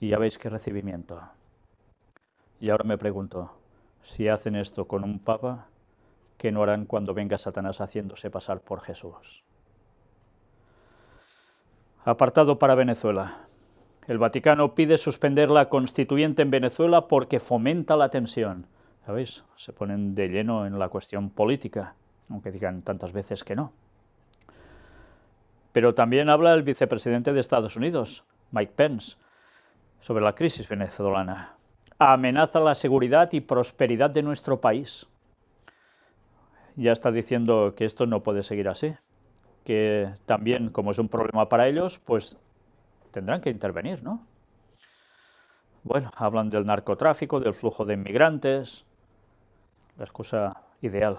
Y ya veis qué recibimiento. Y ahora me pregunto, si hacen esto con un papa, ¿qué no harán cuando venga Satanás haciéndose pasar por Jesús? Apartado para Venezuela. El Vaticano pide suspender la constituyente en Venezuela porque fomenta la tensión. ¿Sabéis? Se ponen de lleno en la cuestión política, aunque digan tantas veces que no. Pero también habla el vicepresidente de Estados Unidos, Mike Pence, sobre la crisis venezolana. Amenaza la seguridad y prosperidad de nuestro país. Ya está diciendo que esto no puede seguir así que también, como es un problema para ellos, pues tendrán que intervenir, ¿no? Bueno, hablan del narcotráfico, del flujo de inmigrantes, la excusa ideal.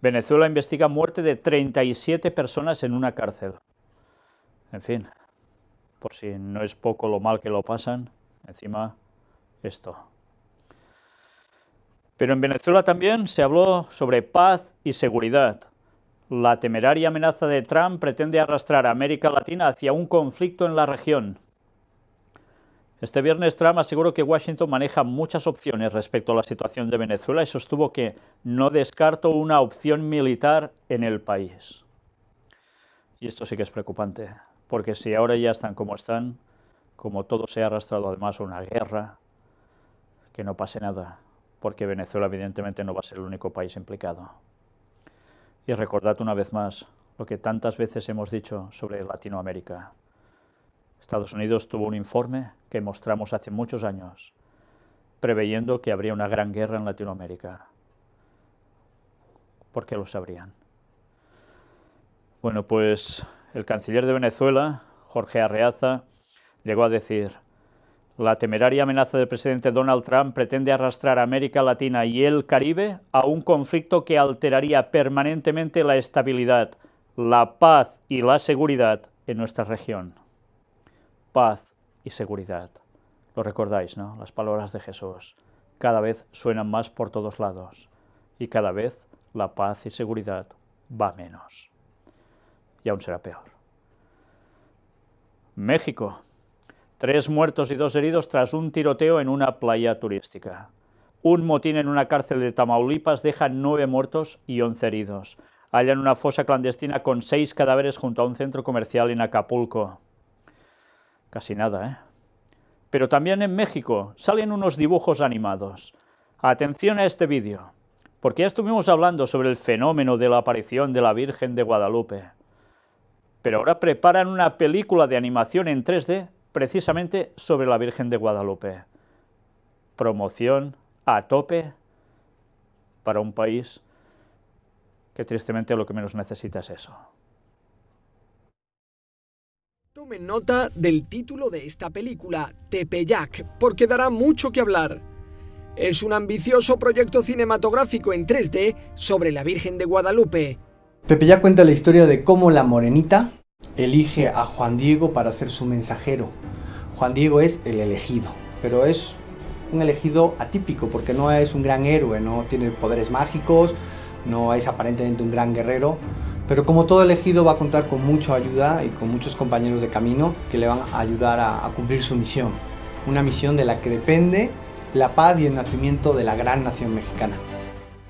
Venezuela investiga muerte de 37 personas en una cárcel. En fin, por si no es poco lo mal que lo pasan, encima esto. Pero en Venezuela también se habló sobre paz y seguridad. La temeraria amenaza de Trump pretende arrastrar a América Latina hacia un conflicto en la región. Este viernes Trump aseguró que Washington maneja muchas opciones respecto a la situación de Venezuela y sostuvo que no descarto una opción militar en el país. Y esto sí que es preocupante, porque si ahora ya están como están, como todo se ha arrastrado además a una guerra, que no pase nada, porque Venezuela evidentemente no va a ser el único país implicado y recordad una vez más lo que tantas veces hemos dicho sobre Latinoamérica. Estados Unidos tuvo un informe que mostramos hace muchos años, preveyendo que habría una gran guerra en Latinoamérica. ¿Por qué lo sabrían? Bueno, pues el canciller de Venezuela, Jorge Arreaza, llegó a decir, la temeraria amenaza del presidente Donald Trump pretende arrastrar a América Latina y el Caribe a un conflicto que alteraría permanentemente la estabilidad, la paz y la seguridad en nuestra región. Paz y seguridad. Lo recordáis, ¿no? Las palabras de Jesús. Cada vez suenan más por todos lados y cada vez la paz y seguridad va menos. Y aún será peor. México, Tres muertos y dos heridos tras un tiroteo en una playa turística. Un motín en una cárcel de Tamaulipas deja nueve muertos y once heridos. Hallan una fosa clandestina con seis cadáveres junto a un centro comercial en Acapulco. Casi nada, ¿eh? Pero también en México salen unos dibujos animados. Atención a este vídeo, porque ya estuvimos hablando sobre el fenómeno de la aparición de la Virgen de Guadalupe. Pero ahora preparan una película de animación en 3D precisamente sobre la Virgen de Guadalupe. Promoción a tope para un país que tristemente lo que menos necesita es eso. Tome nota del título de esta película, Tepeyac, porque dará mucho que hablar. Es un ambicioso proyecto cinematográfico en 3D sobre la Virgen de Guadalupe. Tepeyac cuenta la historia de cómo la morenita elige a Juan Diego para ser su mensajero. Juan Diego es el elegido, pero es un elegido atípico porque no es un gran héroe, no tiene poderes mágicos, no es aparentemente un gran guerrero, pero como todo elegido va a contar con mucha ayuda y con muchos compañeros de camino que le van a ayudar a, cumplir su misión, una misión de la que depende la paz y el nacimiento de la gran nación mexicana.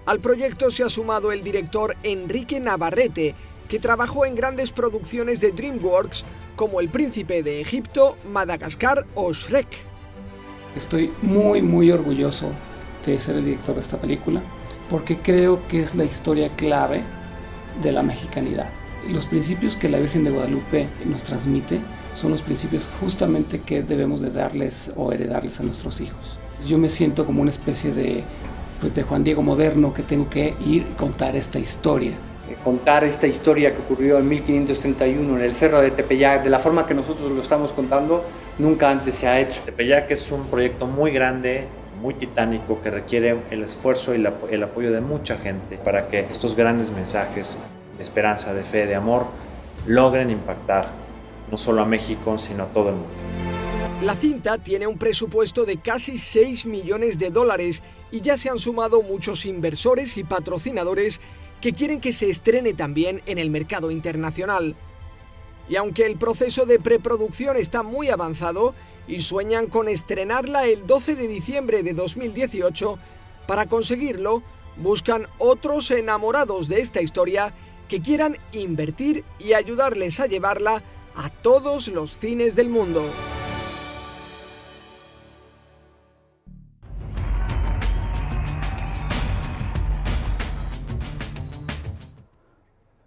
Al proyecto se ha sumado el director Enrique Navarrete, que trabajó en grandes producciones de DreamWorks como El Príncipe de Egipto, Madagascar o Shrek. Estoy muy muy orgulloso de ser el director de esta película porque creo que es la historia clave de la mexicanidad. Los principios que la Virgen de Guadalupe nos transmite son los principios justamente que debemos de darles o heredarles a nuestros hijos. Yo me siento como una especie de, pues de Juan Diego moderno que tengo que ir contar esta historia contar esta historia que ocurrió en 1531 en el Cerro de Tepeyac, de la forma que nosotros lo estamos contando, nunca antes se ha hecho. Tepeyac es un proyecto muy grande, muy titánico, que requiere el esfuerzo y el apoyo de mucha gente para que estos grandes mensajes de esperanza, de fe, de amor, logren impactar no solo a México, sino a todo el mundo. La cinta tiene un presupuesto de casi 6 millones de dólares y ya se han sumado muchos inversores y patrocinadores que quieren que se estrene también en el mercado internacional. Y aunque el proceso de preproducción está muy avanzado y sueñan con estrenarla el 12 de diciembre de 2018, para conseguirlo buscan otros enamorados de esta historia que quieran invertir y ayudarles a llevarla a todos los cines del mundo.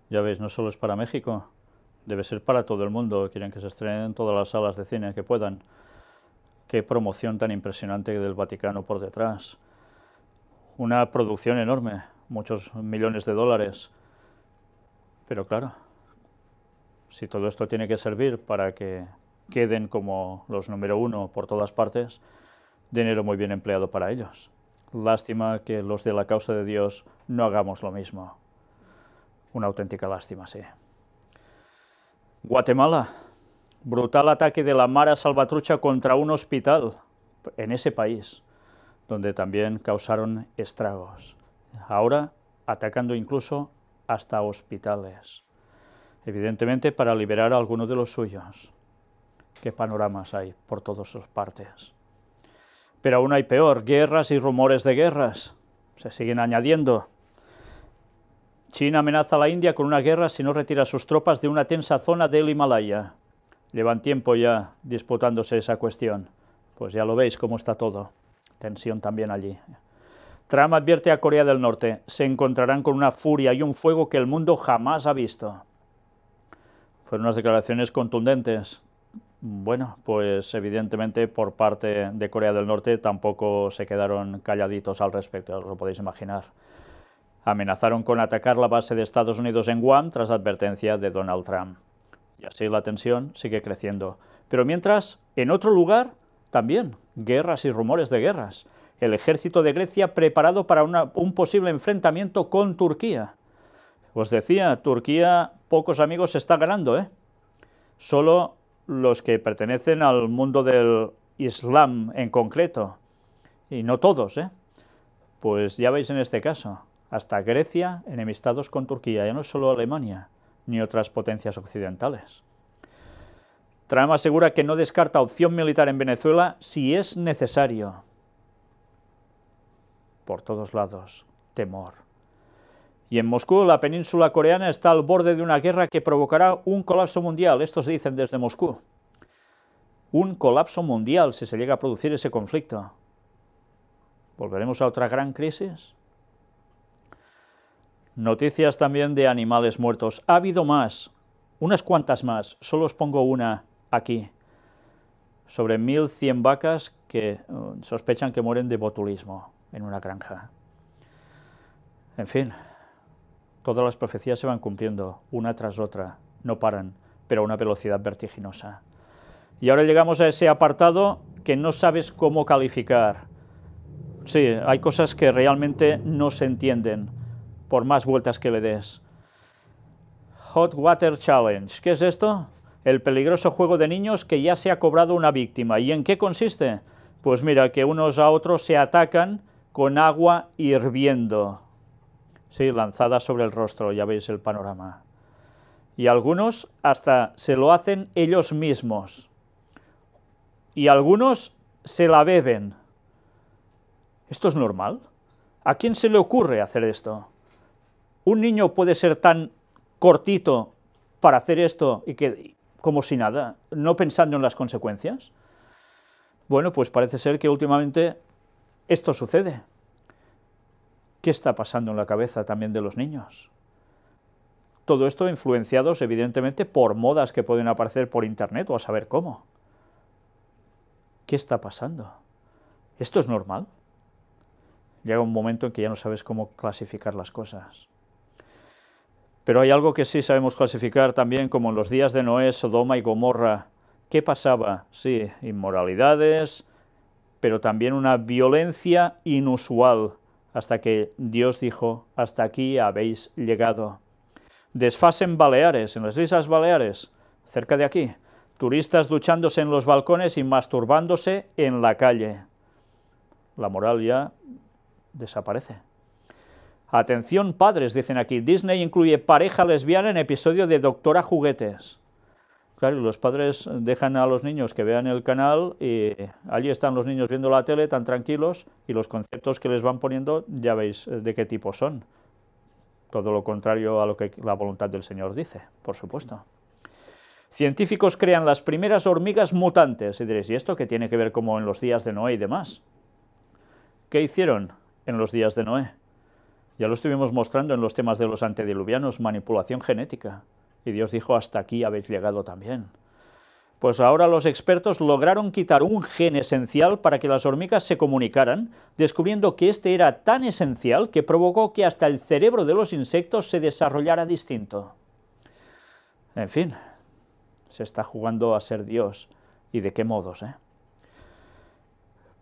Ya veis, no solo es para México, debe ser para todo el mundo, quieren que se estrenen todas las salas de cine que puedan. Qué promoción tan impresionante del Vaticano por detrás. Una producción enorme, muchos millones de dólares. Pero claro, si todo esto tiene que servir para que queden como los número uno por todas partes, dinero muy bien empleado para ellos. Lástima que los de la causa de Dios no hagamos lo mismo. Una auténtica lástima, sí. Guatemala. Brutal ataque de la Mara Salvatrucha contra un hospital en ese país, donde también causaron estragos. Ahora atacando incluso hasta hospitales. Evidentemente para liberar a algunos de los suyos. Qué panoramas hay por todas sus partes. Pero aún hay peor, guerras y rumores de guerras. Se siguen añadiendo China amenaza a la India con una guerra si no retira sus tropas de una tensa zona del Himalaya. Llevan tiempo ya disputándose esa cuestión. Pues ya lo veis cómo está todo. Tensión también allí. Trump advierte a Corea del Norte, se encontrarán con una furia y un fuego que el mundo jamás ha visto. Fueron unas declaraciones contundentes. Bueno, pues evidentemente por parte de Corea del Norte tampoco se quedaron calladitos al respecto, os lo podéis imaginar amenazaron con atacar la base de Estados Unidos en Guam tras advertencia de Donald Trump. Y así la tensión sigue creciendo. Pero mientras, en otro lugar, también guerras y rumores de guerras. El ejército de Grecia preparado para un posible enfrentamiento con Turquía. Os decía, Turquía, pocos amigos está ganando, ¿eh? Solo los que pertenecen al mundo del Islam en concreto. Y no todos, ¿eh? Pues ya veis en este caso hasta Grecia, enemistados con Turquía, ya no solo Alemania, ni otras potencias occidentales. Trump asegura que no descarta opción militar en Venezuela si es necesario. Por todos lados, temor. Y en Moscú, la península coreana está al borde de una guerra que provocará un colapso mundial, se dicen desde Moscú. Un colapso mundial si se llega a producir ese conflicto. ¿Volveremos a otra gran crisis? Noticias también de animales muertos. Ha habido más, unas cuantas más, solo os pongo una aquí, sobre 1.100 vacas que uh, sospechan que mueren de botulismo en una granja. En fin, todas las profecías se van cumpliendo, una tras otra, no paran, pero a una velocidad vertiginosa. Y ahora llegamos a ese apartado que no sabes cómo calificar. Sí, hay cosas que realmente no se entienden por más vueltas que le des. Hot Water Challenge. ¿Qué es esto? El peligroso juego de niños que ya se ha cobrado una víctima. ¿Y en qué consiste? Pues mira, que unos a otros se atacan con agua hirviendo. Sí, lanzada sobre el rostro, ya veis el panorama. Y algunos hasta se lo hacen ellos mismos. Y algunos se la beben. ¿Esto es normal? ¿A quién se le ocurre hacer esto? un niño puede ser tan cortito para hacer esto y que como si nada, no pensando en las consecuencias? Bueno, pues parece ser que últimamente esto sucede. ¿Qué está pasando en la cabeza también de los niños? Todo esto influenciados evidentemente por modas que pueden aparecer por internet o a saber cómo. ¿Qué está pasando? ¿Esto es normal? Llega un momento en que ya no sabes cómo clasificar las cosas. Pero hay algo que sí sabemos clasificar también, como en los días de Noé, Sodoma y Gomorra. ¿Qué pasaba? Sí, inmoralidades, pero también una violencia inusual, hasta que Dios dijo, hasta aquí habéis llegado. Desfase en Baleares, en las Islas Baleares, cerca de aquí. Turistas duchándose en los balcones y masturbándose en la calle. La moral ya desaparece. Atención padres, dicen aquí, Disney incluye pareja lesbiana en episodio de Doctora Juguetes. Claro, los padres dejan a los niños que vean el canal y allí están los niños viendo la tele tan tranquilos y los conceptos que les van poniendo ya veis eh, de qué tipo son. Todo lo contrario a lo que la voluntad del Señor dice, por supuesto. Científicos crean las primeras hormigas mutantes. Y diréis, ¿y esto qué tiene que ver como en los días de Noé y demás? ¿Qué hicieron en los días de Noé? Ya lo estuvimos mostrando en los temas de los antediluvianos, manipulación genética. Y Dios dijo, hasta aquí habéis llegado también. Pues ahora los expertos lograron quitar un gen esencial para que las hormigas se comunicaran, descubriendo que este era tan esencial que provocó que hasta el cerebro de los insectos se desarrollara distinto. En fin, se está jugando a ser Dios. ¿Y de qué modos, eh?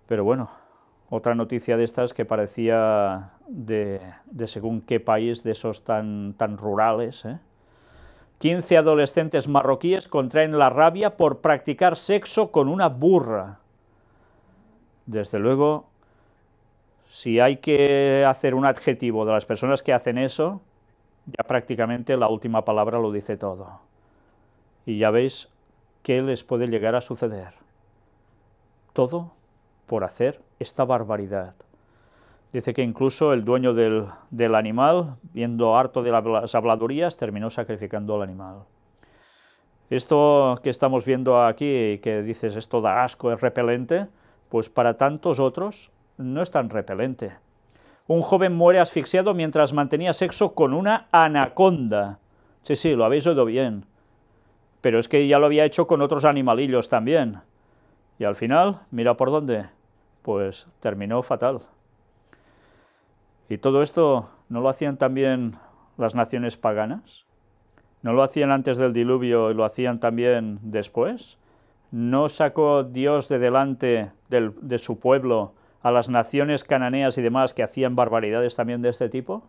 Pero bueno, otra noticia de estas que parecía de, según qué país, de esos tan, tan rurales. 15 ¿eh? adolescentes marroquíes contraen la rabia por practicar sexo con una burra. Desde luego, si hay que hacer un adjetivo de las personas que hacen eso, ya prácticamente la última palabra lo dice todo. Y ya veis qué les puede llegar a suceder. Todo por hacer esta barbaridad. Dice que incluso el dueño del, animal, viendo harto de las habladurías, terminó sacrificando al animal. Esto que estamos viendo aquí, que dices esto da asco, es repelente, pues para tantos otros no es tan repelente. Un joven muere asfixiado mientras mantenía sexo con una anaconda. Sí, sí, lo habéis oído bien. Pero es que ya lo había hecho con otros animalillos también. Y al final, mira por dónde, pues terminó fatal. Y todo esto no lo hacían también las naciones paganas, no lo hacían antes del diluvio y lo hacían también después. No sacó Dios de delante de su pueblo a las naciones cananeas y demás que hacían barbaridades también de este tipo.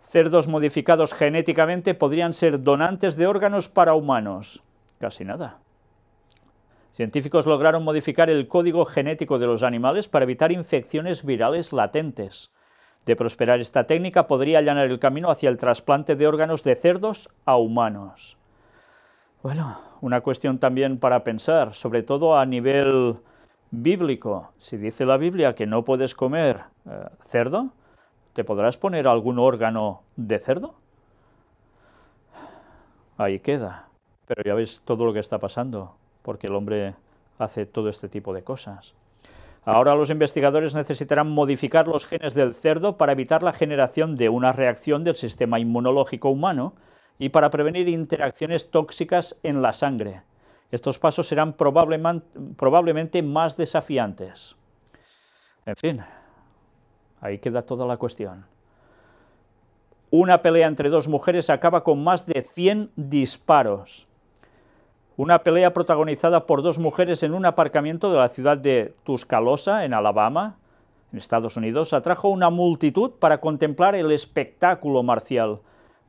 Cerdos modificados genéticamente podrían ser donantes de órganos para humanos. Casi nada. Científicos lograron modificar el código genético de los animales para evitar infecciones virales latentes. De prosperar esta técnica podría allanar el camino hacia el trasplante de órganos de cerdos a humanos. Bueno, una cuestión también para pensar, sobre todo a nivel bíblico. Si dice la Biblia que no puedes comer eh, cerdo, ¿te podrás poner algún órgano de cerdo? Ahí queda. Pero ya veis todo lo que está pasando porque el hombre hace todo este tipo de cosas. Ahora los investigadores necesitarán modificar los genes del cerdo para evitar la generación de una reacción del sistema inmunológico humano y para prevenir interacciones tóxicas en la sangre. Estos pasos serán probablemente más desafiantes. En fin, ahí queda toda la cuestión. Una pelea entre dos mujeres acaba con más de 100 disparos una pelea protagonizada por dos mujeres en un aparcamiento de la ciudad de Tuscaloosa, en Alabama, en Estados Unidos, atrajo una multitud para contemplar el espectáculo marcial.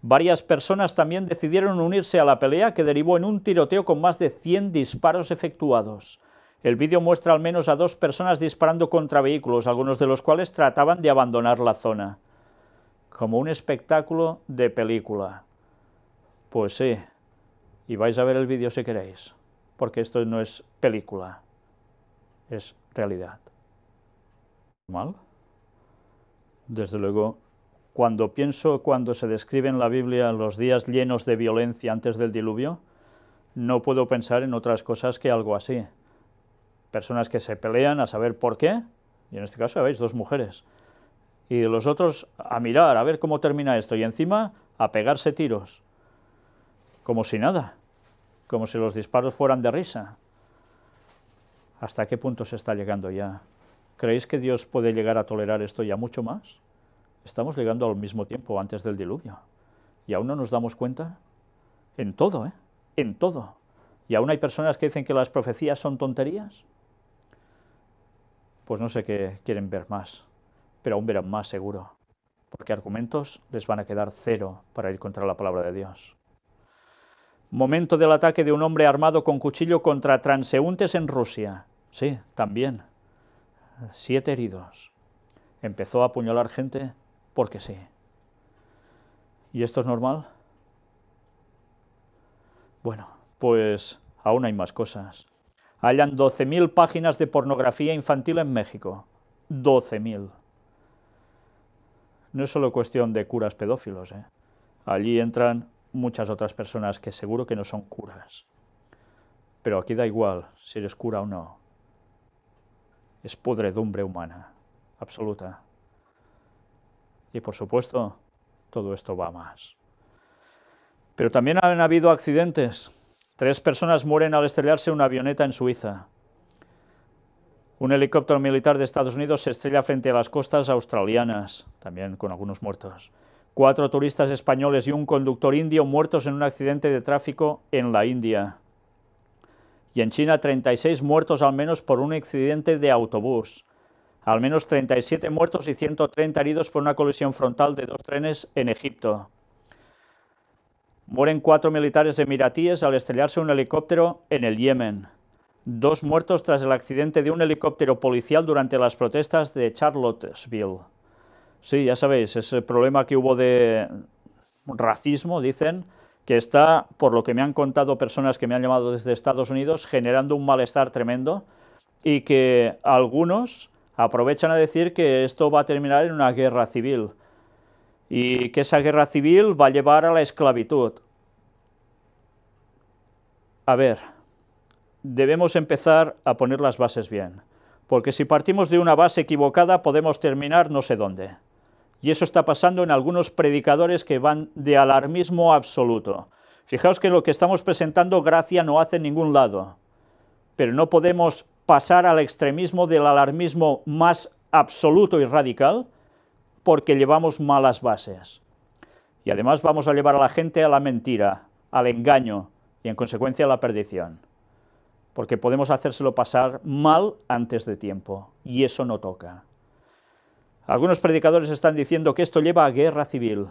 Varias personas también decidieron unirse a la pelea que derivó en un tiroteo con más de 100 disparos efectuados. El vídeo muestra al menos a dos personas disparando contra vehículos, algunos de los cuales trataban de abandonar la zona. Como un espectáculo de película. Pues sí. Y vais a ver el vídeo si queréis, porque esto no es película, es realidad. ¿Mal? Desde luego, cuando pienso, cuando se describe en la Biblia los días llenos de violencia antes del diluvio, no puedo pensar en otras cosas que algo así. Personas que se pelean a saber por qué, y en este caso, veis, dos mujeres. Y los otros a mirar, a ver cómo termina esto, y encima a pegarse tiros, como si nada como si los disparos fueran de risa. ¿Hasta qué punto se está llegando ya? ¿Creéis que Dios puede llegar a tolerar esto ya mucho más? Estamos llegando al mismo tiempo antes del diluvio. Y aún no nos damos cuenta. En todo, ¿eh? En todo. Y aún hay personas que dicen que las profecías son tonterías. Pues no sé qué quieren ver más. Pero aún verán más seguro. Porque argumentos les van a quedar cero para ir contra la palabra de Dios. Momento del ataque de un hombre armado con cuchillo contra transeúntes en Rusia. Sí, también. Siete heridos. Empezó a apuñalar gente porque sí. ¿Y esto es normal? Bueno, pues aún hay más cosas. Hallan 12.000 páginas de pornografía infantil en México. 12.000. No es solo cuestión de curas pedófilos. ¿eh? Allí entran muchas otras personas que seguro que no son curas. Pero aquí da igual si eres cura o no. Es podredumbre humana, absoluta. Y por supuesto, todo esto va más. Pero también han habido accidentes. Tres personas mueren al estrellarse una avioneta en Suiza. Un helicóptero militar de Estados Unidos se estrella frente a las costas australianas, también con algunos muertos cuatro turistas españoles y un conductor indio muertos en un accidente de tráfico en la India. Y en China 36 muertos al menos por un accidente de autobús. Al menos 37 muertos y 130 heridos por una colisión frontal de dos trenes en Egipto. Mueren cuatro militares emiratíes al estrellarse un helicóptero en el Yemen. Dos muertos tras el accidente de un helicóptero policial durante las protestas de Charlottesville. Sí, ya sabéis, ese problema que hubo de racismo, dicen, que está, por lo que me han contado personas que me han llamado desde Estados Unidos, generando un malestar tremendo y que algunos aprovechan a decir que esto va a terminar en una guerra civil y que esa guerra civil va a llevar a la esclavitud. A ver, debemos empezar a poner las bases bien, porque si partimos de una base equivocada podemos terminar no sé dónde. Y eso está pasando en algunos predicadores que van de alarmismo absoluto. Fijaos que lo que estamos presentando gracia no hace ningún lado, pero no podemos pasar al extremismo del alarmismo más absoluto y radical porque llevamos malas bases. Y además vamos a llevar a la gente a la mentira, al engaño y en consecuencia a la perdición, porque podemos hacérselo pasar mal antes de tiempo y eso no toca. Algunos predicadores están diciendo que esto lleva a guerra civil.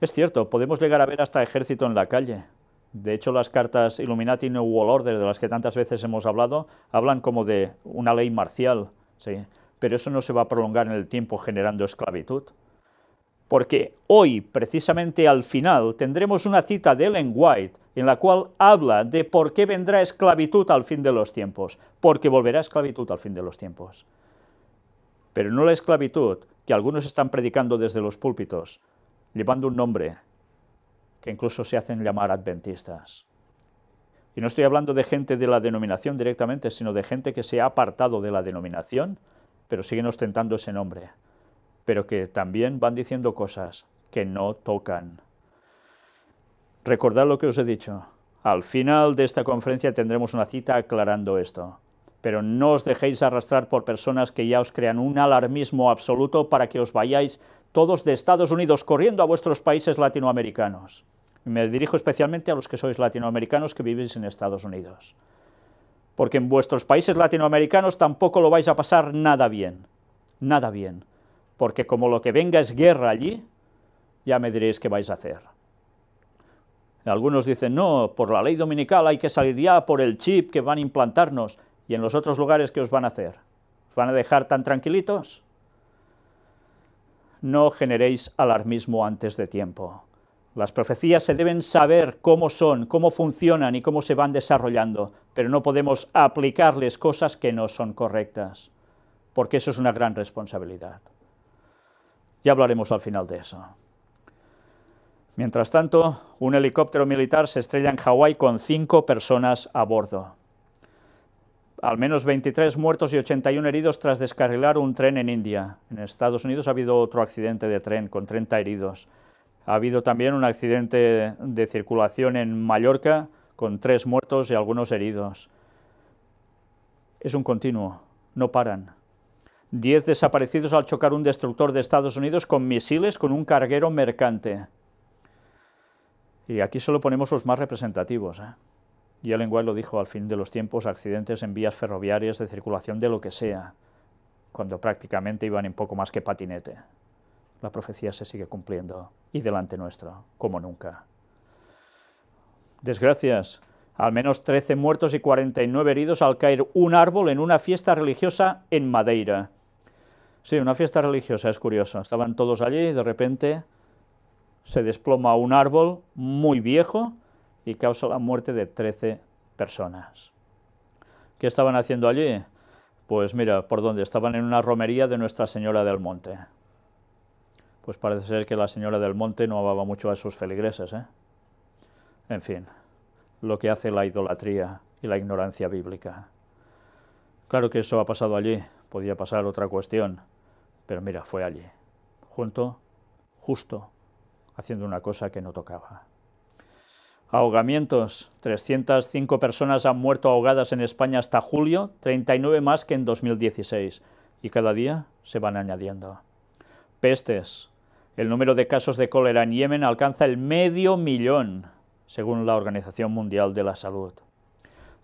Es cierto, podemos llegar a ver hasta ejército en la calle. De hecho, las cartas Illuminati New World Order, de las que tantas veces hemos hablado, hablan como de una ley marcial, ¿sí? pero eso no se va a prolongar en el tiempo generando esclavitud. Porque hoy, precisamente al final, tendremos una cita de Ellen White en la cual habla de por qué vendrá esclavitud al fin de los tiempos, porque volverá esclavitud al fin de los tiempos pero no la esclavitud que algunos están predicando desde los púlpitos, llevando un nombre que incluso se hacen llamar adventistas. Y no estoy hablando de gente de la denominación directamente, sino de gente que se ha apartado de la denominación, pero siguen ostentando ese nombre, pero que también van diciendo cosas que no tocan. Recordad lo que os he dicho. Al final de esta conferencia tendremos una cita aclarando esto pero no os dejéis arrastrar por personas que ya os crean un alarmismo absoluto para que os vayáis todos de Estados Unidos corriendo a vuestros países latinoamericanos. Me dirijo especialmente a los que sois latinoamericanos que vivís en Estados Unidos. Porque en vuestros países latinoamericanos tampoco lo vais a pasar nada bien. Nada bien. Porque como lo que venga es guerra allí, ya me diréis qué vais a hacer. Algunos dicen, no, por la ley dominical hay que salir ya por el chip que van a implantarnos. ¿Y en los otros lugares qué os van a hacer? ¿Os van a dejar tan tranquilitos? No generéis alarmismo antes de tiempo. Las profecías se deben saber cómo son, cómo funcionan y cómo se van desarrollando, pero no podemos aplicarles cosas que no son correctas, porque eso es una gran responsabilidad. Ya hablaremos al final de eso. Mientras tanto, un helicóptero militar se estrella en Hawái con cinco personas a bordo al menos 23 muertos y 81 heridos tras descarrilar un tren en India. En Estados Unidos ha habido otro accidente de tren con 30 heridos. Ha habido también un accidente de circulación en Mallorca con tres muertos y algunos heridos. Es un continuo, no paran. Diez desaparecidos al chocar un destructor de Estados Unidos con misiles con un carguero mercante. Y aquí solo ponemos los más representativos. ¿eh? Y Ellen lo dijo, al fin de los tiempos, accidentes en vías ferroviarias de circulación de lo que sea, cuando prácticamente iban en poco más que patinete. La profecía se sigue cumpliendo, y delante nuestro, como nunca. Desgracias. Al menos 13 muertos y 49 heridos al caer un árbol en una fiesta religiosa en Madeira. Sí, una fiesta religiosa, es curioso. Estaban todos allí y de repente se desploma un árbol muy viejo y causa la muerte de 13 personas. ¿Qué estaban haciendo allí? Pues mira, por dónde, estaban en una romería de Nuestra Señora del Monte. Pues parece ser que la Señora del Monte no amaba mucho a sus feligreses. ¿eh? En fin, lo que hace la idolatría y la ignorancia bíblica. Claro que eso ha pasado allí, podía pasar otra cuestión, pero mira, fue allí, junto, justo, haciendo una cosa que no tocaba. Ahogamientos. 305 personas han muerto ahogadas en España hasta julio, 39 más que en 2016. Y cada día se van añadiendo. Pestes. El número de casos de cólera en Yemen alcanza el medio millón, según la Organización Mundial de la Salud.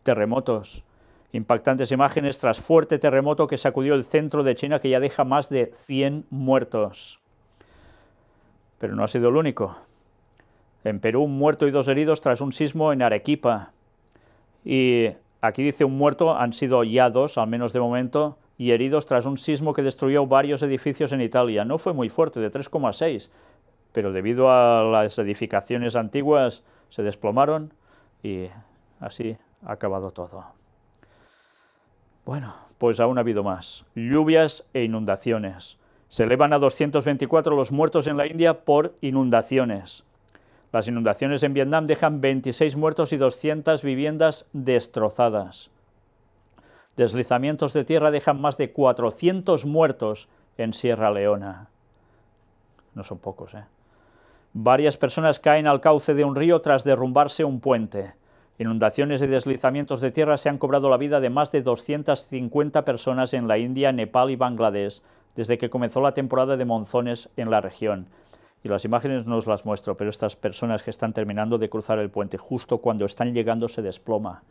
Terremotos. Impactantes imágenes tras fuerte terremoto que sacudió el centro de China que ya deja más de 100 muertos. Pero no ha sido el único. En Perú, un muerto y dos heridos tras un sismo en Arequipa. Y aquí dice un muerto, han sido hallados, al menos de momento, y heridos tras un sismo que destruyó varios edificios en Italia. No fue muy fuerte, de 3,6, pero debido a las edificaciones antiguas se desplomaron y así ha acabado todo. Bueno, pues aún ha habido más. Lluvias e inundaciones. Se elevan a 224 los muertos en la India por inundaciones. Las inundaciones en Vietnam dejan 26 muertos y 200 viviendas destrozadas. Deslizamientos de tierra dejan más de 400 muertos en Sierra Leona. No son pocos, ¿eh? Varias personas caen al cauce de un río tras derrumbarse un puente. Inundaciones y deslizamientos de tierra se han cobrado la vida de más de 250 personas en la India, Nepal y Bangladesh desde que comenzó la temporada de monzones en la región y las imágenes no os las muestro, pero estas personas que están terminando de cruzar el puente, justo cuando están llegando se desploma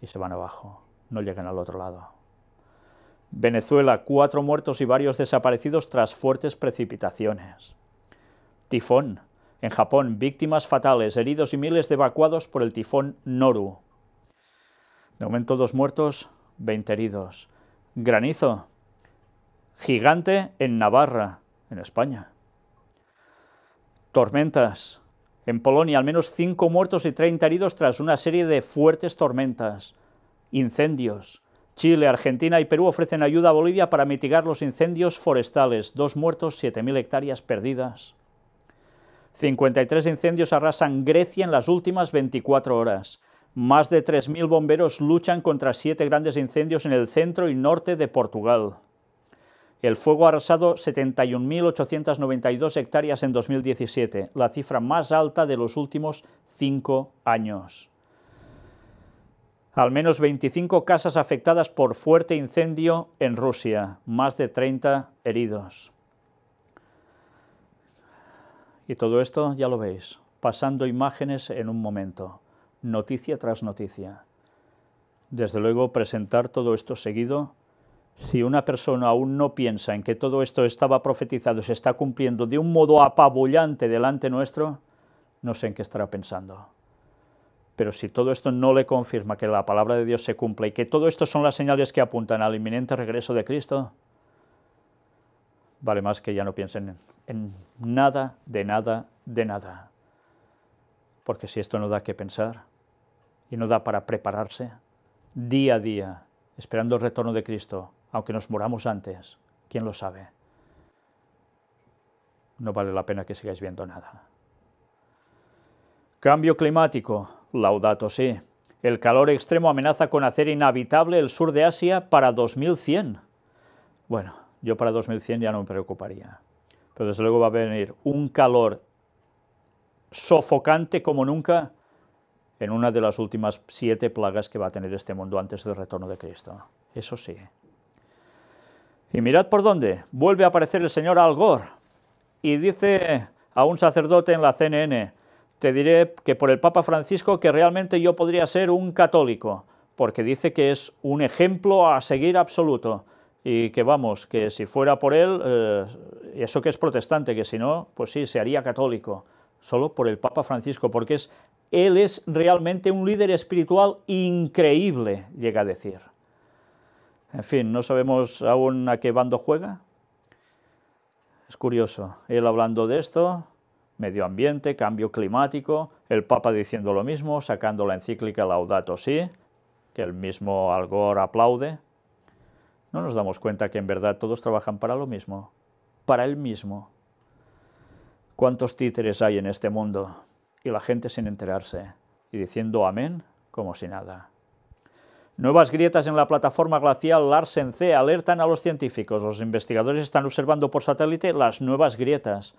y se van abajo, no llegan al otro lado. Venezuela, cuatro muertos y varios desaparecidos tras fuertes precipitaciones. Tifón, en Japón, víctimas fatales, heridos y miles de evacuados por el tifón Noru. De momento dos muertos, 20 heridos. Granizo, gigante en Navarra, en España. Tormentas. En Polonia, al menos 5 muertos y 30 heridos tras una serie de fuertes tormentas. Incendios. Chile, Argentina y Perú ofrecen ayuda a Bolivia para mitigar los incendios forestales. Dos muertos, 7.000 hectáreas perdidas. 53 incendios arrasan Grecia en las últimas 24 horas. Más de 3.000 bomberos luchan contra siete grandes incendios en el centro y norte de Portugal. El fuego ha arrasado 71.892 hectáreas en 2017, la cifra más alta de los últimos cinco años. Al menos 25 casas afectadas por fuerte incendio en Rusia, más de 30 heridos. Y todo esto ya lo veis, pasando imágenes en un momento, noticia tras noticia. Desde luego, presentar todo esto seguido si una persona aún no piensa en que todo esto estaba profetizado, se está cumpliendo de un modo apabullante delante nuestro, no sé en qué estará pensando. Pero si todo esto no le confirma que la palabra de Dios se cumple y que todo esto son las señales que apuntan al inminente regreso de Cristo, vale más que ya no piensen en nada, de nada, de nada. Porque si esto no da que pensar y no da para prepararse, día a día, esperando el retorno de Cristo, aunque nos moramos antes, ¿quién lo sabe? No vale la pena que sigáis viendo nada. Cambio climático, laudato sí. El calor extremo amenaza con hacer inhabitable el sur de Asia para 2100. Bueno, yo para 2100 ya no me preocuparía. Pero desde luego va a venir un calor sofocante como nunca en una de las últimas siete plagas que va a tener este mundo antes del retorno de Cristo. Eso sí, y mirad por dónde, vuelve a aparecer el señor Algor y dice a un sacerdote en la CNN, te diré que por el Papa Francisco que realmente yo podría ser un católico, porque dice que es un ejemplo a seguir absoluto y que vamos, que si fuera por él, eh, eso que es protestante, que si no, pues sí, se haría católico, solo por el Papa Francisco, porque es, él es realmente un líder espiritual increíble, llega a decir. En fin, no sabemos aún a qué bando juega. Es curioso, él hablando de esto, medio ambiente, cambio climático, el Papa diciendo lo mismo, sacando la encíclica Laudato Si, que el mismo Al aplaude. No nos damos cuenta que en verdad todos trabajan para lo mismo, para él mismo. ¿Cuántos títeres hay en este mundo? Y la gente sin enterarse, y diciendo amén como si nada. Nuevas grietas en la plataforma glacial Larsen C alertan a los científicos. Los investigadores están observando por satélite las nuevas grietas.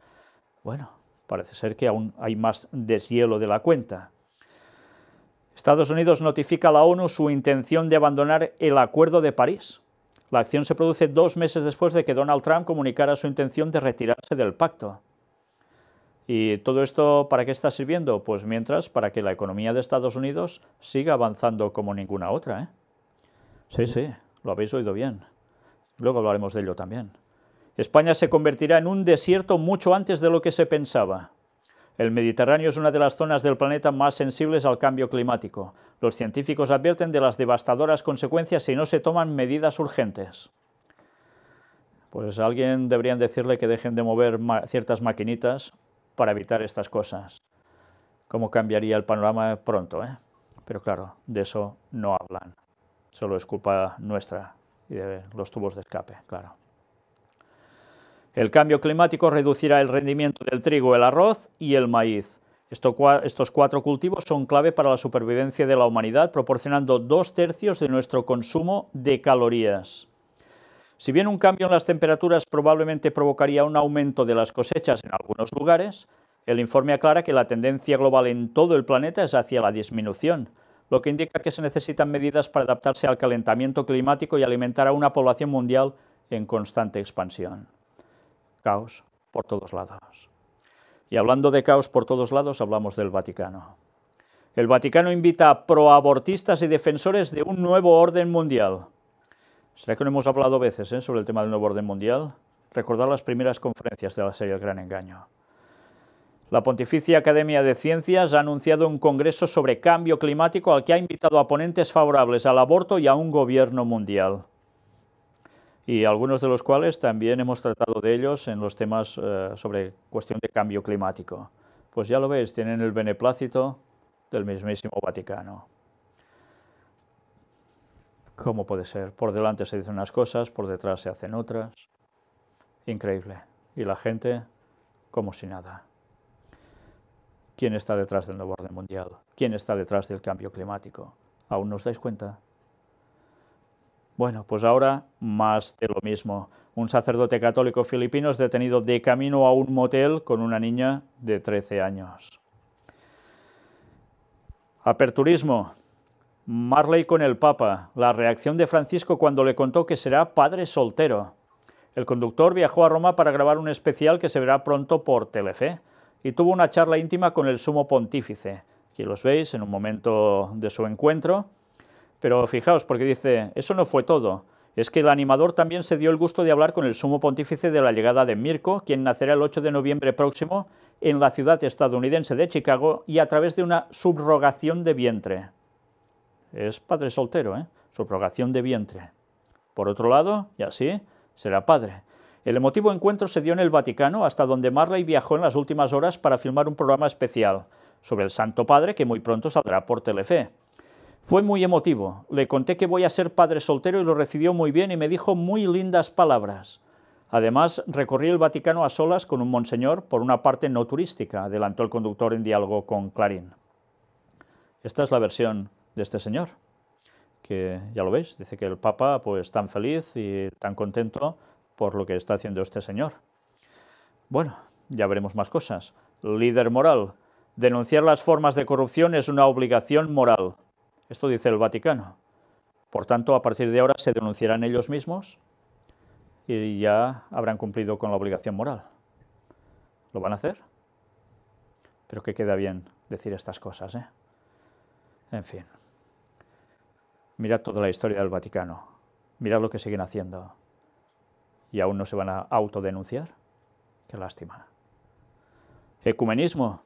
Bueno, parece ser que aún hay más deshielo de la cuenta. Estados Unidos notifica a la ONU su intención de abandonar el Acuerdo de París. La acción se produce dos meses después de que Donald Trump comunicara su intención de retirarse del pacto. ¿Y todo esto para qué está sirviendo? Pues mientras, para que la economía de Estados Unidos siga avanzando como ninguna otra. ¿eh? Sí, sí, lo habéis oído bien. Luego hablaremos de ello también. España se convertirá en un desierto mucho antes de lo que se pensaba. El Mediterráneo es una de las zonas del planeta más sensibles al cambio climático. Los científicos advierten de las devastadoras consecuencias si no se toman medidas urgentes. Pues alguien deberían decirle que dejen de mover ciertas maquinitas para evitar estas cosas. Cómo cambiaría el panorama pronto, ¿eh? Pero claro, de eso no hablan. Solo es culpa nuestra y de los tubos de escape, claro. El cambio climático reducirá el rendimiento del trigo, el arroz y el maíz. Estos cuatro cultivos son clave para la supervivencia de la humanidad, proporcionando dos tercios de nuestro consumo de calorías. Si bien un cambio en las temperaturas probablemente provocaría un aumento de las cosechas en algunos lugares, el informe aclara que la tendencia global en todo el planeta es hacia la disminución, lo que indica que se necesitan medidas para adaptarse al calentamiento climático y alimentar a una población mundial en constante expansión. Caos por todos lados. Y hablando de caos por todos lados, hablamos del Vaticano. El Vaticano invita a proabortistas y defensores de un nuevo orden mundial. Será que no hemos hablado veces eh, sobre el tema del nuevo orden mundial. Recordar las primeras conferencias de la serie El Gran Engaño. La Pontificia Academia de Ciencias ha anunciado un congreso sobre cambio climático al que ha invitado a ponentes favorables al aborto y a un gobierno mundial. Y algunos de los cuales también hemos tratado de ellos en los temas eh, sobre cuestión de cambio climático. Pues ya lo veis, tienen el beneplácito del mismísimo Vaticano. ¿Cómo puede ser? Por delante se dicen unas cosas, por detrás se hacen otras. Increíble. Y la gente como si nada. ¿Quién está detrás del nuevo orden mundial? ¿Quién está detrás del cambio climático? ¿Aún no os dais cuenta? Bueno, pues ahora más de lo mismo. Un sacerdote católico filipino es detenido de camino a un motel con una niña de 13 años. Aperturismo, Marley con el Papa, la reacción de Francisco cuando le contó que será padre soltero. El conductor viajó a Roma para grabar un especial que se verá pronto por Telefe y tuvo una charla íntima con el sumo pontífice, Aquí los veis en un momento de su encuentro. Pero fijaos, porque dice, eso no fue todo. Es que el animador también se dio el gusto de hablar con el sumo pontífice de la llegada de Mirko, quien nacerá el 8 de noviembre próximo en la ciudad estadounidense de Chicago y a través de una subrogación de vientre es padre soltero, ¿eh? subrogación de vientre. Por otro lado, y así, será padre. El emotivo encuentro se dio en el Vaticano, hasta donde Marley viajó en las últimas horas para filmar un programa especial sobre el Santo Padre que muy pronto saldrá por Telefe. Fue muy emotivo. Le conté que voy a ser padre soltero y lo recibió muy bien y me dijo muy lindas palabras. Además, recorrí el Vaticano a solas con un monseñor por una parte no turística, adelantó el conductor en diálogo con Clarín. Esta es la versión de este señor, que ya lo veis, dice que el Papa pues tan feliz y tan contento por lo que está haciendo este señor. Bueno, ya veremos más cosas. Líder moral. Denunciar las formas de corrupción es una obligación moral. Esto dice el Vaticano. Por tanto, a partir de ahora se denunciarán ellos mismos y ya habrán cumplido con la obligación moral. ¿Lo van a hacer? Pero que queda bien decir estas cosas, ¿eh? En fin. Mirad toda la historia del Vaticano. Mirad lo que siguen haciendo. ¿Y aún no se van a autodenunciar? Qué lástima. Ecumenismo.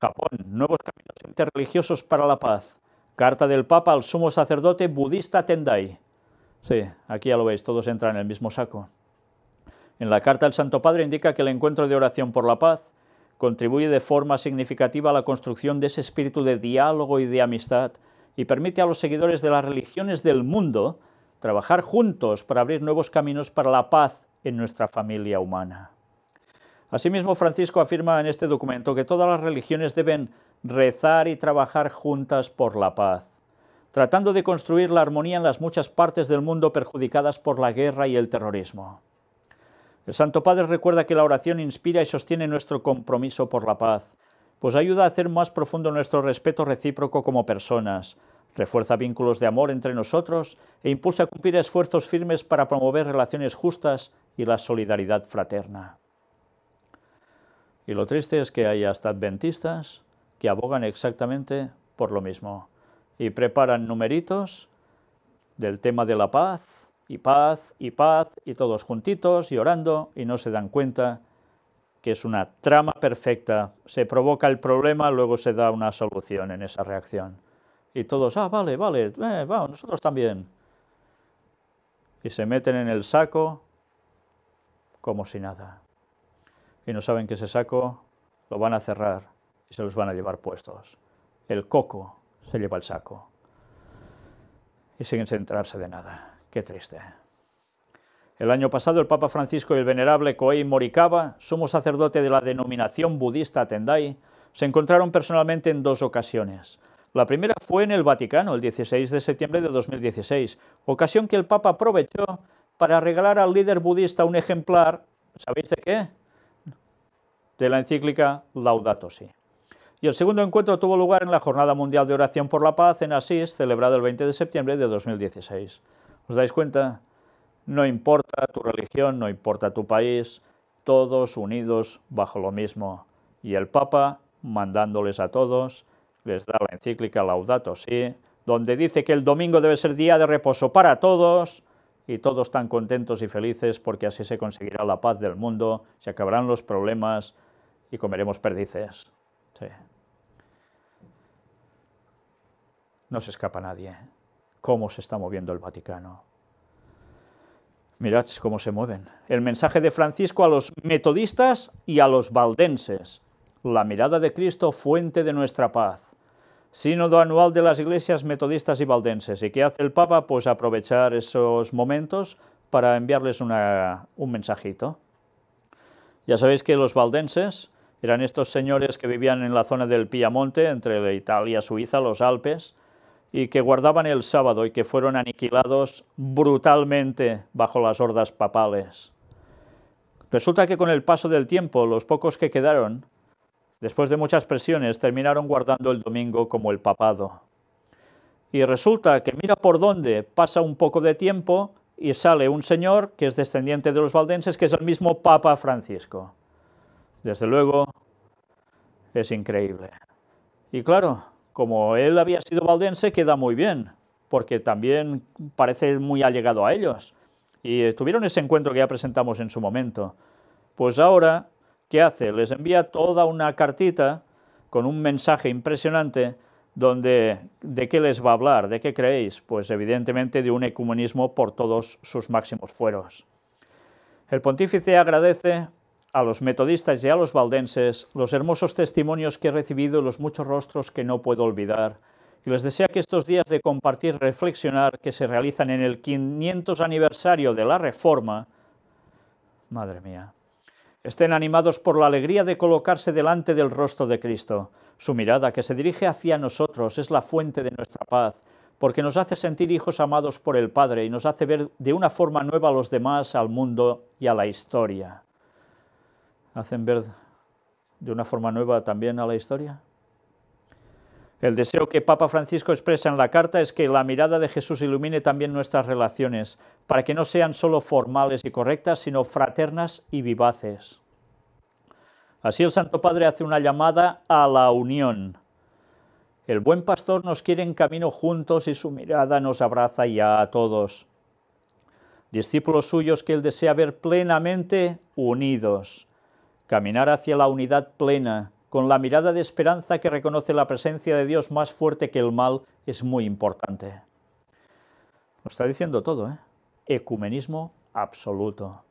Japón. Nuevos caminos interreligiosos para la paz. Carta del Papa al sumo sacerdote budista Tendai. Sí, aquí ya lo veis, todos entran en el mismo saco. En la carta el Santo Padre indica que el encuentro de oración por la paz contribuye de forma significativa a la construcción de ese espíritu de diálogo y de amistad y permite a los seguidores de las religiones del mundo trabajar juntos para abrir nuevos caminos para la paz en nuestra familia humana. Asimismo, Francisco afirma en este documento que todas las religiones deben rezar y trabajar juntas por la paz, tratando de construir la armonía en las muchas partes del mundo perjudicadas por la guerra y el terrorismo. El Santo Padre recuerda que la oración inspira y sostiene nuestro compromiso por la paz, pues ayuda a hacer más profundo nuestro respeto recíproco como personas, refuerza vínculos de amor entre nosotros e impulsa a cumplir esfuerzos firmes para promover relaciones justas y la solidaridad fraterna. Y lo triste es que hay hasta adventistas que abogan exactamente por lo mismo y preparan numeritos del tema de la paz y paz y paz y todos juntitos y orando y no se dan cuenta que es una trama perfecta. Se provoca el problema, luego se da una solución en esa reacción. Y todos, ah, vale, vale, eh, vamos, nosotros también. Y se meten en el saco como si nada. Y no saben que ese saco lo van a cerrar y se los van a llevar puestos. El coco se lleva el saco. Y sin centrarse de nada. Qué triste. El año pasado el Papa Francisco y el venerable Koei Morikawa, sumo sacerdote de la denominación budista Tendai, se encontraron personalmente en dos ocasiones. La primera fue en el Vaticano, el 16 de septiembre de 2016, ocasión que el Papa aprovechó para regalar al líder budista un ejemplar, ¿sabéis de qué? De la encíclica Laudato Si. Y el segundo encuentro tuvo lugar en la Jornada Mundial de Oración por la Paz en Asís, celebrada el 20 de septiembre de 2016. ¿Os dais cuenta? No importa tu religión, no importa tu país, todos unidos bajo lo mismo. Y el Papa, mandándoles a todos, les da la encíclica Laudato Si, donde dice que el domingo debe ser día de reposo para todos, y todos tan contentos y felices porque así se conseguirá la paz del mundo, se acabarán los problemas y comeremos perdices. No se escapa nadie. ¿Cómo se está moviendo el Vaticano? Mirad cómo se mueven. El mensaje de Francisco a los metodistas y a los valdenses. La mirada de Cristo, fuente de nuestra paz. Sínodo anual de las iglesias metodistas y valdenses. ¿Y qué hace el Papa? Pues aprovechar esos momentos para enviarles un mensajito. Ya sabéis que los valdenses eran estos señores que vivían en la zona del Piamonte, entre la Italia, Suiza, los Alpes, y que guardaban el sábado y que fueron aniquilados brutalmente bajo las hordas papales. Resulta que con el paso del tiempo, los pocos que quedaron, después de muchas presiones, terminaron guardando el domingo como el papado. Y resulta que mira por dónde pasa un poco de tiempo y sale un señor que es descendiente de los valdenses, que es el mismo Papa Francisco. Desde luego, es increíble. Y claro, como él había sido valdense, queda muy bien, porque también parece muy allegado a ellos. Y tuvieron ese encuentro que ya presentamos en su momento. Pues ahora, ¿qué hace? Les envía toda una cartita con un mensaje impresionante donde de qué les va a hablar, de qué creéis. Pues evidentemente de un ecumenismo por todos sus máximos fueros. El pontífice agradece a los metodistas y a los valdenses los hermosos testimonios que he recibido y los muchos rostros que no puedo olvidar. Y les deseo que estos días de compartir, reflexionar, que se realizan en el 500 aniversario de la Reforma, madre mía, estén animados por la alegría de colocarse delante del rostro de Cristo. Su mirada que se dirige hacia nosotros es la fuente de nuestra paz, porque nos hace sentir hijos amados por el Padre y nos hace ver de una forma nueva a los demás, al mundo y a la historia hacen ver de una forma nueva también a la historia? El deseo que Papa Francisco expresa en la carta es que la mirada de Jesús ilumine también nuestras relaciones, para que no sean solo formales y correctas, sino fraternas y vivaces. Así el Santo Padre hace una llamada a la unión. El buen pastor nos quiere en camino juntos y su mirada nos abraza ya a todos. Discípulos suyos que él desea ver plenamente unidos. Caminar hacia la unidad plena, con la mirada de esperanza que reconoce la presencia de Dios más fuerte que el mal, es muy importante. Lo está diciendo todo, ¿eh? Ecumenismo absoluto.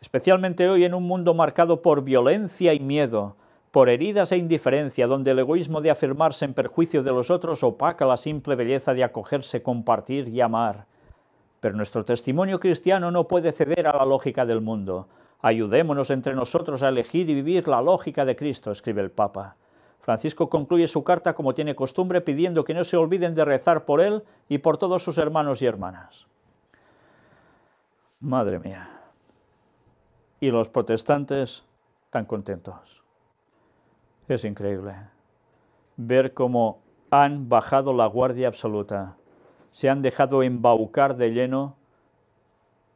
Especialmente hoy en un mundo marcado por violencia y miedo, por heridas e indiferencia, donde el egoísmo de afirmarse en perjuicio de los otros opaca la simple belleza de acogerse, compartir y amar. Pero nuestro testimonio cristiano no puede ceder a la lógica del mundo. Ayudémonos entre nosotros a elegir y vivir la lógica de Cristo, escribe el Papa. Francisco concluye su carta como tiene costumbre pidiendo que no se olviden de rezar por él y por todos sus hermanos y hermanas. Madre mía. Y los protestantes tan contentos. Es increíble ver cómo han bajado la guardia absoluta, se han dejado embaucar de lleno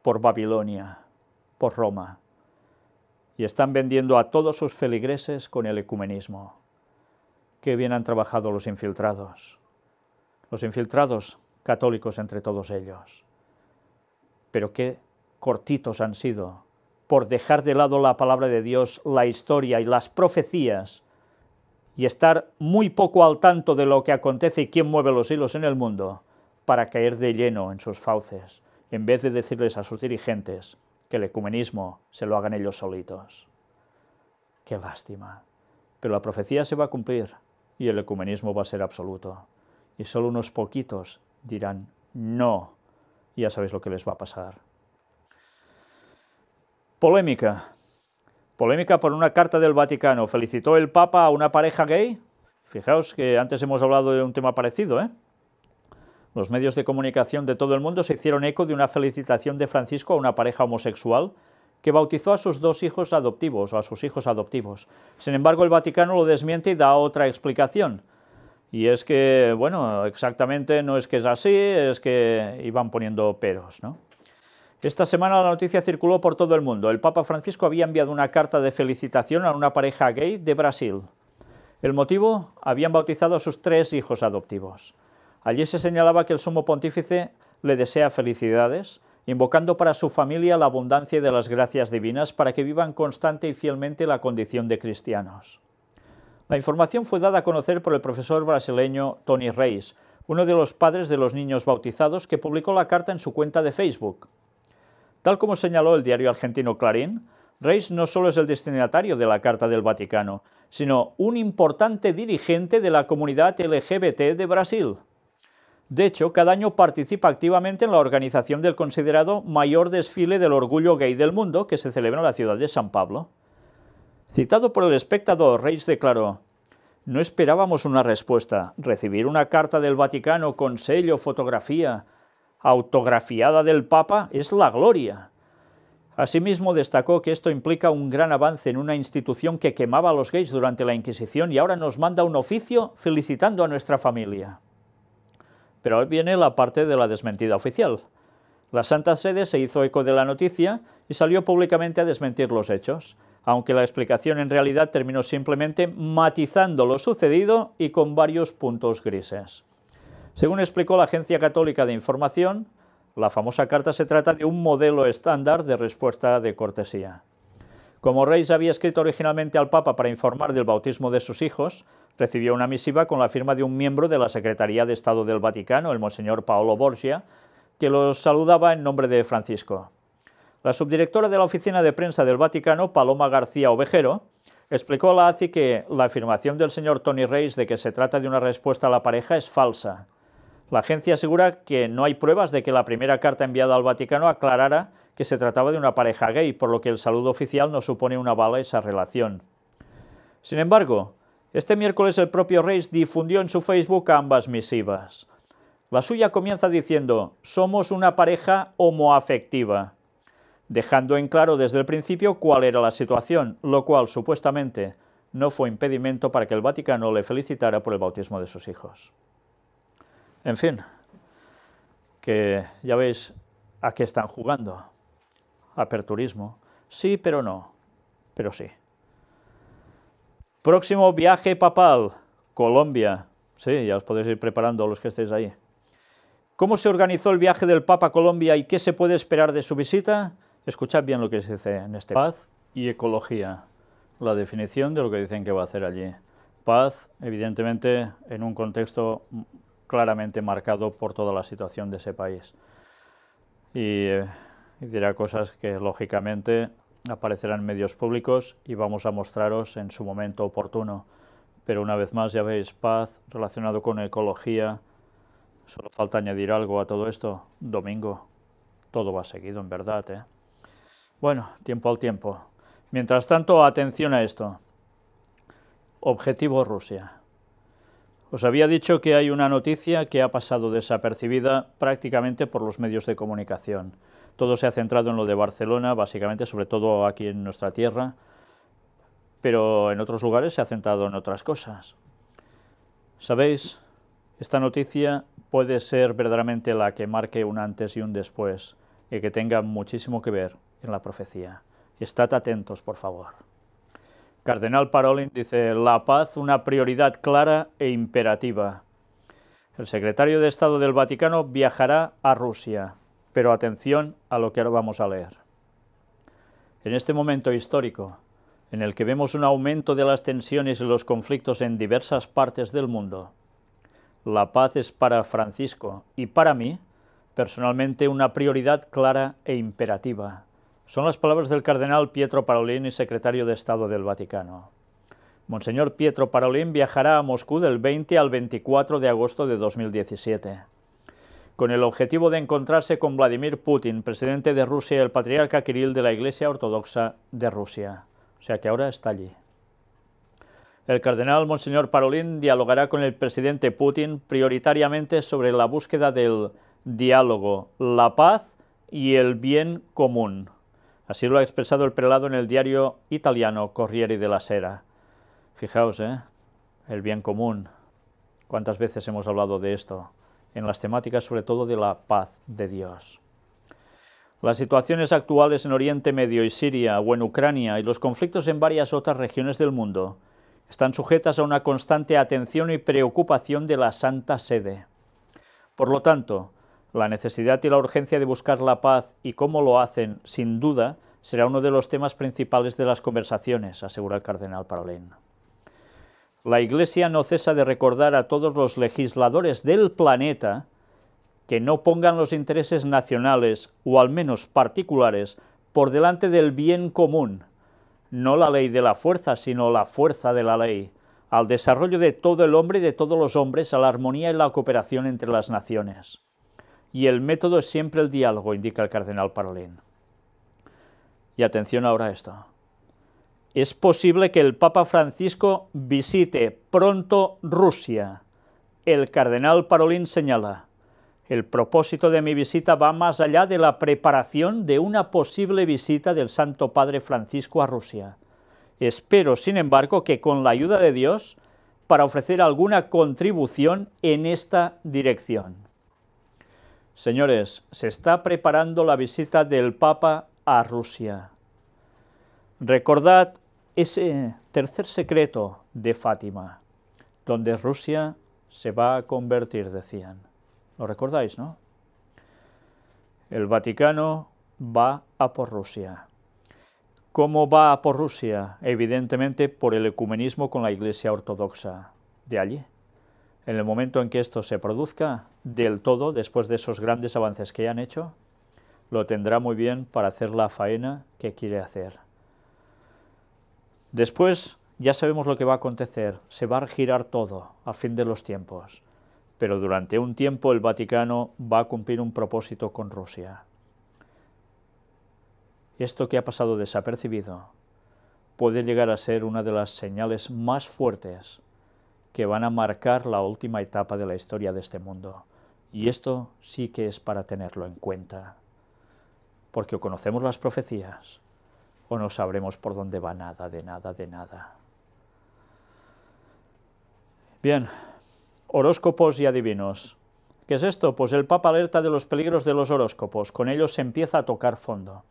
por Babilonia, por Roma, y están vendiendo a todos sus feligreses con el ecumenismo. Qué bien han trabajado los infiltrados, los infiltrados católicos entre todos ellos. Pero qué cortitos han sido por dejar de lado la palabra de Dios, la historia y las profecías y estar muy poco al tanto de lo que acontece y quién mueve los hilos en el mundo para caer de lleno en sus fauces, en vez de decirles a sus dirigentes, que el ecumenismo se lo hagan ellos solitos. Qué lástima. Pero la profecía se va a cumplir y el ecumenismo va a ser absoluto. Y solo unos poquitos dirán no. Y ya sabéis lo que les va a pasar. Polémica. Polémica por una carta del Vaticano. ¿Felicitó el Papa a una pareja gay? Fijaos que antes hemos hablado de un tema parecido, ¿eh? Los medios de comunicación de todo el mundo se hicieron eco de una felicitación de Francisco a una pareja homosexual que bautizó a sus dos hijos adoptivos o a sus hijos adoptivos. Sin embargo, el Vaticano lo desmiente y da otra explicación. Y es que, bueno, exactamente no es que es así, es que iban poniendo peros, ¿no? Esta semana la noticia circuló por todo el mundo. El Papa Francisco había enviado una carta de felicitación a una pareja gay de Brasil. El motivo, habían bautizado a sus tres hijos adoptivos. Allí se señalaba que el sumo pontífice le desea felicidades, invocando para su familia la abundancia de las gracias divinas para que vivan constante y fielmente la condición de cristianos. La información fue dada a conocer por el profesor brasileño Tony Reis, uno de los padres de los niños bautizados que publicó la carta en su cuenta de Facebook. Tal como señaló el diario argentino Clarín, Reis no solo es el destinatario de la Carta del Vaticano, sino un importante dirigente de la comunidad LGBT de Brasil. De hecho, cada año participa activamente en la organización del considerado mayor desfile del orgullo gay del mundo que se celebra en la ciudad de San Pablo. Citado por el espectador, Reis declaró, No esperábamos una respuesta. Recibir una carta del Vaticano con sello, fotografía, autografiada del Papa, es la gloria. Asimismo, destacó que esto implica un gran avance en una institución que quemaba a los gays durante la Inquisición y ahora nos manda un oficio felicitando a nuestra familia. Pero hoy viene la parte de la desmentida oficial. La Santa Sede se hizo eco de la noticia y salió públicamente a desmentir los hechos, aunque la explicación en realidad terminó simplemente matizando lo sucedido y con varios puntos grises. Según explicó la Agencia Católica de Información, la famosa carta se trata de un modelo estándar de respuesta de cortesía. Como Reis había escrito originalmente al Papa para informar del bautismo de sus hijos, recibió una misiva con la firma de un miembro de la Secretaría de Estado del Vaticano, el monseñor Paolo Borgia, que los saludaba en nombre de Francisco. La subdirectora de la Oficina de Prensa del Vaticano, Paloma García Ovejero, explicó a la ACI que la afirmación del señor Tony Reis de que se trata de una respuesta a la pareja es falsa. La agencia asegura que no hay pruebas de que la primera carta enviada al Vaticano aclarara que se trataba de una pareja gay, por lo que el saludo oficial no supone una bala a esa relación. Sin embargo, este miércoles el propio Reis difundió en su Facebook ambas misivas. La suya comienza diciendo, somos una pareja homoafectiva, dejando en claro desde el principio cuál era la situación, lo cual supuestamente no fue impedimento para que el Vaticano le felicitara por el bautismo de sus hijos. En fin, que ya veis a qué están jugando. Aperturismo. Sí, pero no. Pero sí. Próximo viaje papal, Colombia. Sí, ya os podéis ir preparando los que estéis ahí. ¿Cómo se organizó el viaje del Papa a Colombia y qué se puede esperar de su visita? Escuchad bien lo que se dice en este. Paz y ecología, la definición de lo que dicen que va a hacer allí. Paz, evidentemente, en un contexto claramente marcado por toda la situación de ese país. Y, eh, y dirá cosas que, lógicamente, aparecerán en medios públicos y vamos a mostraros en su momento oportuno. Pero una vez más, ya veis, paz relacionado con ecología. Solo falta añadir algo a todo esto. Domingo. Todo va seguido, en verdad. ¿eh? Bueno, tiempo al tiempo. Mientras tanto, atención a esto. Objetivo Rusia. Os había dicho que hay una noticia que ha pasado desapercibida prácticamente por los medios de comunicación. Todo se ha centrado en lo de Barcelona, básicamente, sobre todo aquí en nuestra tierra, pero en otros lugares se ha centrado en otras cosas. ¿Sabéis? Esta noticia puede ser verdaderamente la que marque un antes y un después y que tenga muchísimo que ver en la profecía. Estad atentos, por favor. Cardenal Parolin dice, la paz una prioridad clara e imperativa. El secretario de Estado del Vaticano viajará a Rusia pero atención a lo que ahora vamos a leer. En este momento histórico, en el que vemos un aumento de las tensiones y los conflictos en diversas partes del mundo, la paz es para Francisco y para mí, personalmente, una prioridad clara e imperativa. Son las palabras del cardenal Pietro Parolin, secretario de Estado del Vaticano. Monseñor Pietro Parolin viajará a Moscú del 20 al 24 de agosto de 2017 con el objetivo de encontrarse con Vladimir Putin, presidente de Rusia y el patriarca Kirill de la Iglesia Ortodoxa de Rusia. O sea que ahora está allí. El cardenal Monseñor Parolin dialogará con el presidente Putin prioritariamente sobre la búsqueda del diálogo, la paz y el bien común. Así lo ha expresado el prelado en el diario italiano Corriere della Sera. Fijaos, ¿eh? El bien común. ¿Cuántas veces hemos hablado de esto? en las temáticas sobre todo de la paz de Dios. Las situaciones actuales en Oriente Medio y Siria o en Ucrania y los conflictos en varias otras regiones del mundo están sujetas a una constante atención y preocupación de la Santa Sede. Por lo tanto, la necesidad y la urgencia de buscar la paz y cómo lo hacen, sin duda, será uno de los temas principales de las conversaciones, asegura el cardenal Parolin la Iglesia no cesa de recordar a todos los legisladores del planeta que no pongan los intereses nacionales, o al menos particulares, por delante del bien común, no la ley de la fuerza, sino la fuerza de la ley, al desarrollo de todo el hombre y de todos los hombres, a la armonía y la cooperación entre las naciones. Y el método es siempre el diálogo, indica el cardenal Parolin. Y atención ahora a esto es posible que el Papa Francisco visite pronto Rusia. El cardenal Parolín señala, el propósito de mi visita va más allá de la preparación de una posible visita del Santo Padre Francisco a Rusia. Espero, sin embargo, que con la ayuda de Dios, para ofrecer alguna contribución en esta dirección. Señores, se está preparando la visita del Papa a Rusia. Recordad ese tercer secreto de Fátima, donde Rusia se va a convertir, decían. ¿Lo recordáis, no? El Vaticano va a por Rusia. ¿Cómo va a por Rusia? Evidentemente por el ecumenismo con la Iglesia Ortodoxa. De allí. En el momento en que esto se produzca, del todo, después de esos grandes avances que ya han hecho, lo tendrá muy bien para hacer la faena que quiere hacer. Después ya sabemos lo que va a acontecer, se va a girar todo a fin de los tiempos, pero durante un tiempo el Vaticano va a cumplir un propósito con Rusia. Esto que ha pasado desapercibido puede llegar a ser una de las señales más fuertes que van a marcar la última etapa de la historia de este mundo. Y esto sí que es para tenerlo en cuenta, porque conocemos las profecías, o no sabremos por dónde va nada, de nada, de nada. Bien, horóscopos y adivinos. ¿Qué es esto? Pues el Papa alerta de los peligros de los horóscopos. Con ellos se empieza a tocar fondo.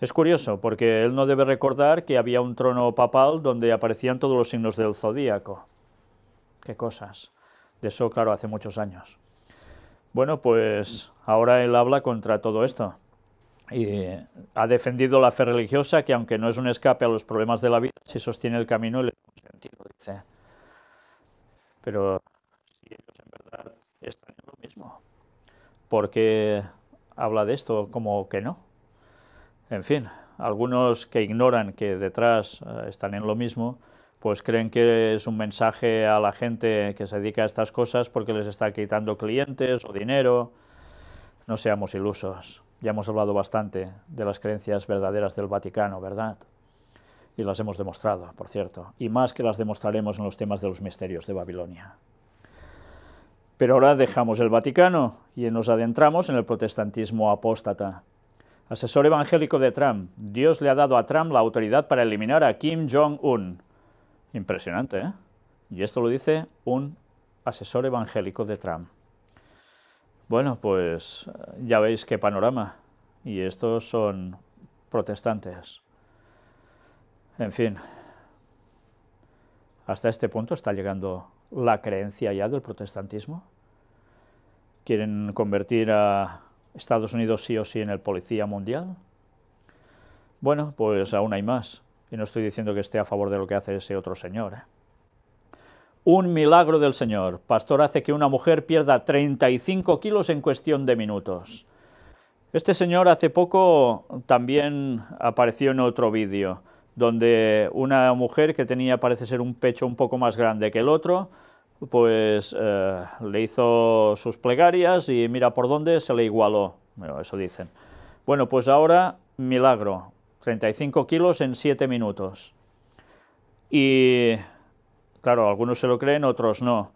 Es curioso, porque él no debe recordar que había un trono papal donde aparecían todos los signos del zodíaco. Qué cosas. De eso, claro, hace muchos años. Bueno, pues ahora él habla contra todo esto. Y ha defendido la fe religiosa que, aunque no es un escape a los problemas de la vida, si sostiene el camino le da sentido, dice. Pero si ellos en verdad están en lo mismo, ¿por qué habla de esto como que no? En fin, algunos que ignoran que detrás eh, están en lo mismo, pues creen que es un mensaje a la gente que se dedica a estas cosas porque les está quitando clientes o dinero. No seamos ilusos. Ya hemos hablado bastante de las creencias verdaderas del Vaticano, ¿verdad? Y las hemos demostrado, por cierto, y más que las demostraremos en los temas de los misterios de Babilonia. Pero ahora dejamos el Vaticano y nos adentramos en el protestantismo apóstata. Asesor evangélico de Trump, Dios le ha dado a Trump la autoridad para eliminar a Kim Jong-un. Impresionante, ¿eh? Y esto lo dice un asesor evangélico de Trump. Bueno, pues ya veis qué panorama. Y estos son protestantes. En fin, hasta este punto está llegando la creencia ya del protestantismo. Quieren convertir a Estados Unidos sí o sí en el policía mundial. Bueno, pues aún hay más. Y no estoy diciendo que esté a favor de lo que hace ese otro señor. ¿eh? Un milagro del Señor. Pastor hace que una mujer pierda 35 kilos en cuestión de minutos. Este señor hace poco también apareció en otro vídeo, donde una mujer que tenía parece ser un pecho un poco más grande que el otro, pues eh, le hizo sus plegarias y mira por dónde se le igualó, bueno, eso dicen. Bueno, pues ahora milagro, 35 kilos en 7 minutos. Y Claro, algunos se lo creen, otros no.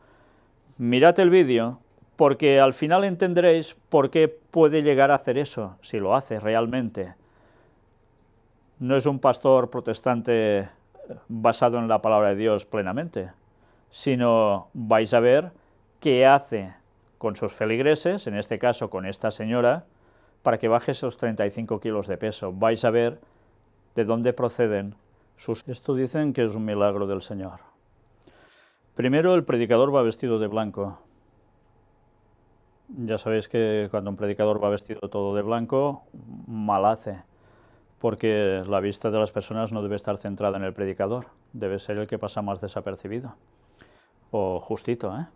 Mirad el vídeo, porque al final entenderéis por qué puede llegar a hacer eso, si lo hace realmente. No es un pastor protestante eh, basado en la palabra de Dios plenamente, sino vais a ver qué hace con sus feligreses, en este caso con esta señora, para que baje esos 35 kilos de peso. Vais a ver de dónde proceden sus... Esto dicen que es un milagro del Señor. Primero el predicador va vestido de blanco. Ya sabéis que cuando un predicador va vestido todo de blanco, mal hace, porque la vista de las personas no debe estar centrada en el predicador, debe ser el que pasa más desapercibido, o justito. ¿eh?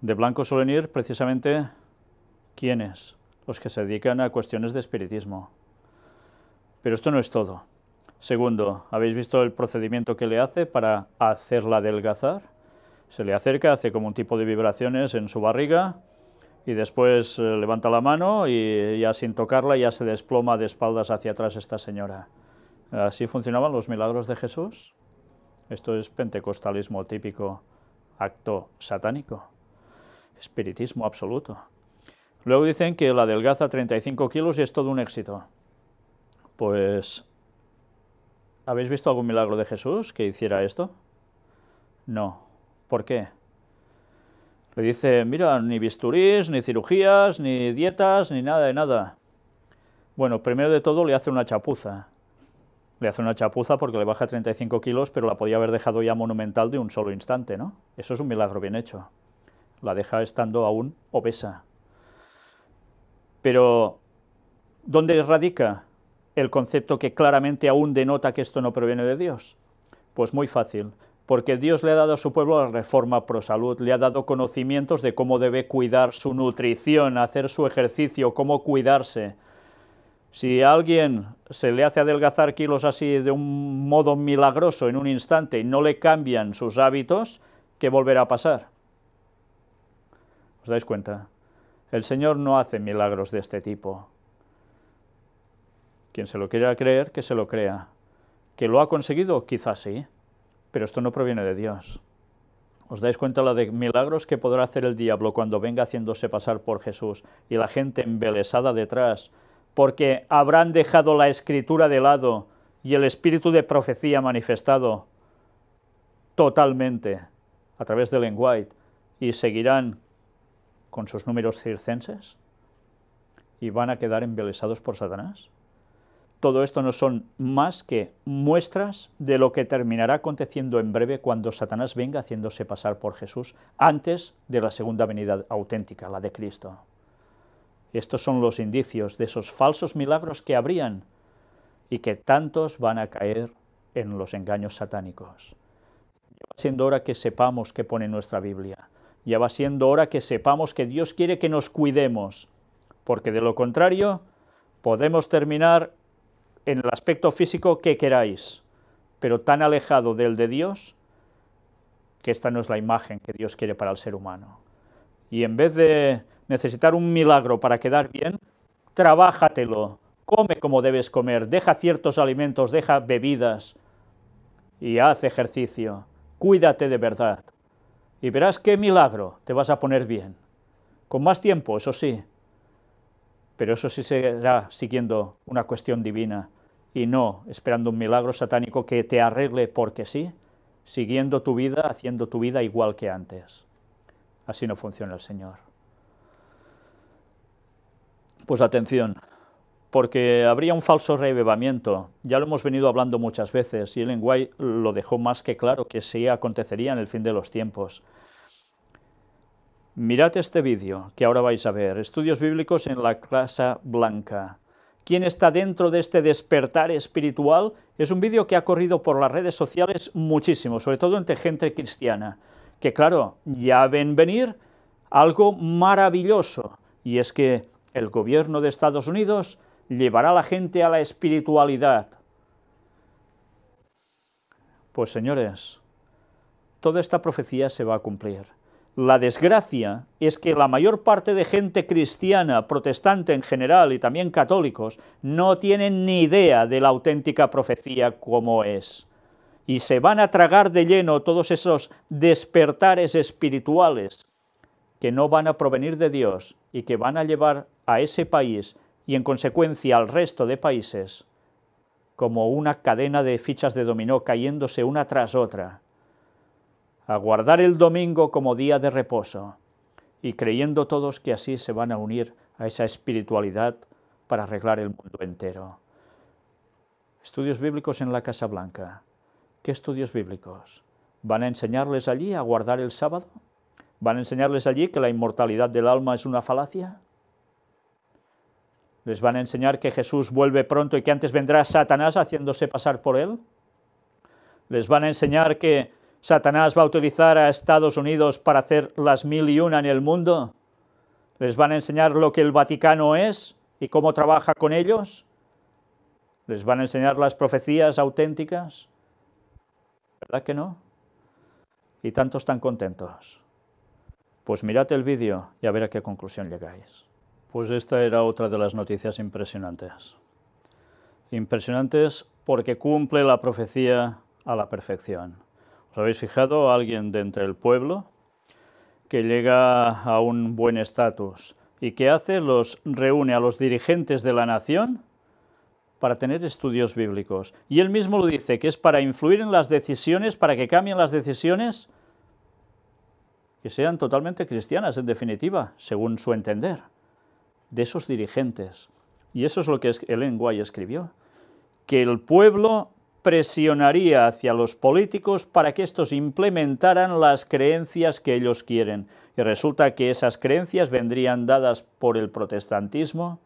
De blanco suelen ir precisamente quienes, los que se dedican a cuestiones de espiritismo. Pero esto no es todo. Segundo, ¿habéis visto el procedimiento que le hace para hacerla adelgazar? Se le acerca, hace como un tipo de vibraciones en su barriga y después eh, levanta la mano y ya sin tocarla ya se desploma de espaldas hacia atrás esta señora. ¿Así funcionaban los milagros de Jesús? Esto es pentecostalismo típico, acto satánico, espiritismo absoluto. Luego dicen que la adelgaza 35 kilos y es todo un éxito. Pues ¿Habéis visto algún milagro de Jesús que hiciera esto? No. ¿Por qué? Le dice, mira, ni bisturís, ni cirugías, ni dietas, ni nada de nada. Bueno, primero de todo le hace una chapuza. Le hace una chapuza porque le baja 35 kilos, pero la podía haber dejado ya monumental de un solo instante, ¿no? Eso es un milagro bien hecho. La deja estando aún obesa. Pero, ¿dónde radica? el concepto que claramente aún denota que esto no proviene de Dios? Pues muy fácil, porque Dios le ha dado a su pueblo la reforma pro salud, le ha dado conocimientos de cómo debe cuidar su nutrición, hacer su ejercicio, cómo cuidarse. Si a alguien se le hace adelgazar kilos así de un modo milagroso en un instante y no le cambian sus hábitos, ¿qué volverá a pasar? ¿Os dais cuenta? El Señor no hace milagros de este tipo. Quien se lo quiera creer, que se lo crea. ¿Que lo ha conseguido? Quizás sí, pero esto no proviene de Dios. ¿Os dais cuenta la de milagros que podrá hacer el diablo cuando venga haciéndose pasar por Jesús y la gente embelesada detrás? Porque habrán dejado la escritura de lado y el espíritu de profecía manifestado totalmente a través del lenguaje y seguirán con sus números circenses y van a quedar embelesados por Satanás. Todo esto no son más que muestras de lo que terminará aconteciendo en breve cuando Satanás venga haciéndose pasar por Jesús antes de la segunda venida auténtica, la de Cristo. Estos son los indicios de esos falsos milagros que habrían y que tantos van a caer en los engaños satánicos. Ya va siendo hora que sepamos que pone nuestra Biblia. Ya va siendo hora que sepamos que Dios quiere que nos cuidemos, porque de lo contrario podemos terminar en el aspecto físico que queráis, pero tan alejado del de Dios que esta no es la imagen que Dios quiere para el ser humano. Y en vez de necesitar un milagro para quedar bien, trabájatelo, come como debes comer, deja ciertos alimentos, deja bebidas y haz ejercicio, cuídate de verdad. Y verás qué milagro, te vas a poner bien. Con más tiempo, eso sí, pero eso sí será siguiendo una cuestión divina y no esperando un milagro satánico que te arregle porque sí, siguiendo tu vida, haciendo tu vida igual que antes. Así no funciona el Señor. Pues atención, porque habría un falso reavivamiento. Ya lo hemos venido hablando muchas veces y el White lo dejó más que claro que sí acontecería en el fin de los tiempos. Mirad este vídeo que ahora vais a ver, Estudios Bíblicos en la Casa Blanca quién está dentro de este despertar espiritual, es un vídeo que ha corrido por las redes sociales muchísimo, sobre todo entre gente cristiana, que claro, ya ven venir algo maravilloso, y es que el gobierno de Estados Unidos llevará a la gente a la espiritualidad. Pues señores, toda esta profecía se va a cumplir. La desgracia es que la mayor parte de gente cristiana, protestante en general y también católicos, no tienen ni idea de la auténtica profecía como es. Y se van a tragar de lleno todos esos despertares espirituales que no van a provenir de Dios y que van a llevar a ese país y en consecuencia al resto de países como una cadena de fichas de dominó cayéndose una tras otra a guardar el domingo como día de reposo, y creyendo todos que así se van a unir a esa espiritualidad para arreglar el mundo entero. Estudios bíblicos en la Casa Blanca. ¿Qué estudios bíblicos? ¿Van a enseñarles allí a guardar el sábado? ¿Van a enseñarles allí que la inmortalidad del alma es una falacia? ¿Les van a enseñar que Jesús vuelve pronto y que antes vendrá Satanás haciéndose pasar por él? ¿Les van a enseñar que Satanás va a utilizar a Estados Unidos para hacer las mil y una en el mundo. Les van a enseñar lo que el Vaticano es y cómo trabaja con ellos. Les van a enseñar las profecías auténticas. ¿Verdad que no? Y tantos tan contentos. Pues mirad el vídeo y a ver a qué conclusión llegáis. Pues esta era otra de las noticias impresionantes. Impresionantes porque cumple la profecía a la perfección. ¿Os habéis fijado? Alguien de entre el pueblo que llega a un buen estatus. ¿Y que hace? Los reúne a los dirigentes de la nación para tener estudios bíblicos. Y él mismo lo dice, que es para influir en las decisiones, para que cambien las decisiones, que sean totalmente cristianas, en definitiva, según su entender, de esos dirigentes. Y eso es lo que Ellen White escribió, que el pueblo presionaría hacia los políticos para que estos implementaran las creencias que ellos quieren. Y resulta que esas creencias vendrían dadas por el protestantismo,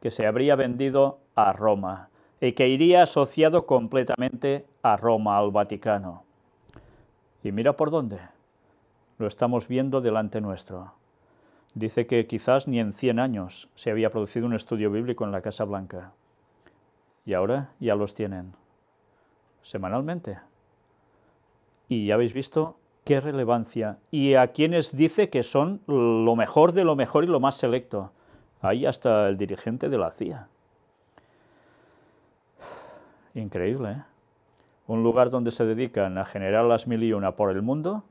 que se habría vendido a Roma y que iría asociado completamente a Roma, al Vaticano. Y mira por dónde. Lo estamos viendo delante nuestro. Dice que quizás ni en 100 años se había producido un estudio bíblico en la Casa Blanca. Y ahora ya los tienen semanalmente. Y ya habéis visto qué relevancia. Y a quienes dice que son lo mejor de lo mejor y lo más selecto. Ahí hasta el dirigente de la CIA. Increíble, ¿eh? Un lugar donde se dedican a generar las mil y una por el mundo.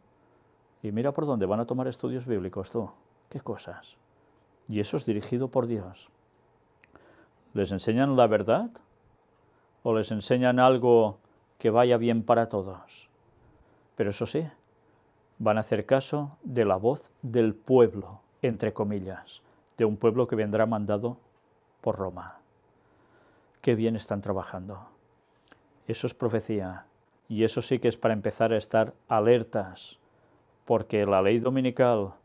Y mira por dónde van a tomar estudios bíblicos, tú. Qué cosas. Y eso es dirigido por Dios. ¿Les enseñan la verdad? ¿O les enseñan algo que vaya bien para todos. Pero eso sí, van a hacer caso de la voz del pueblo, entre comillas, de un pueblo que vendrá mandado por Roma. Qué bien están trabajando. Eso es profecía. Y eso sí que es para empezar a estar alertas, porque la ley dominical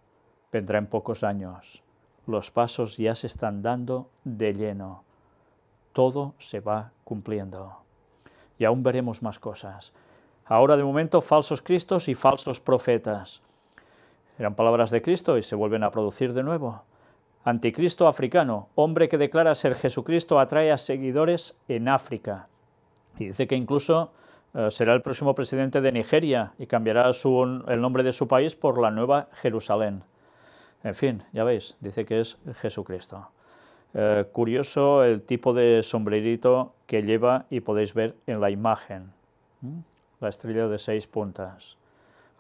vendrá en pocos años. Los pasos ya se están dando de lleno. Todo se va cumpliendo y aún veremos más cosas. Ahora de momento falsos cristos y falsos profetas. Eran palabras de Cristo y se vuelven a producir de nuevo. Anticristo africano, hombre que declara ser Jesucristo, atrae a seguidores en África. Y dice que incluso eh, será el próximo presidente de Nigeria y cambiará el nombre de su país por la Nueva Jerusalén. En fin, ya veis, dice que es Jesucristo. Eh, curioso el tipo de sombrerito que lleva y podéis ver en la imagen, la estrella de seis puntas,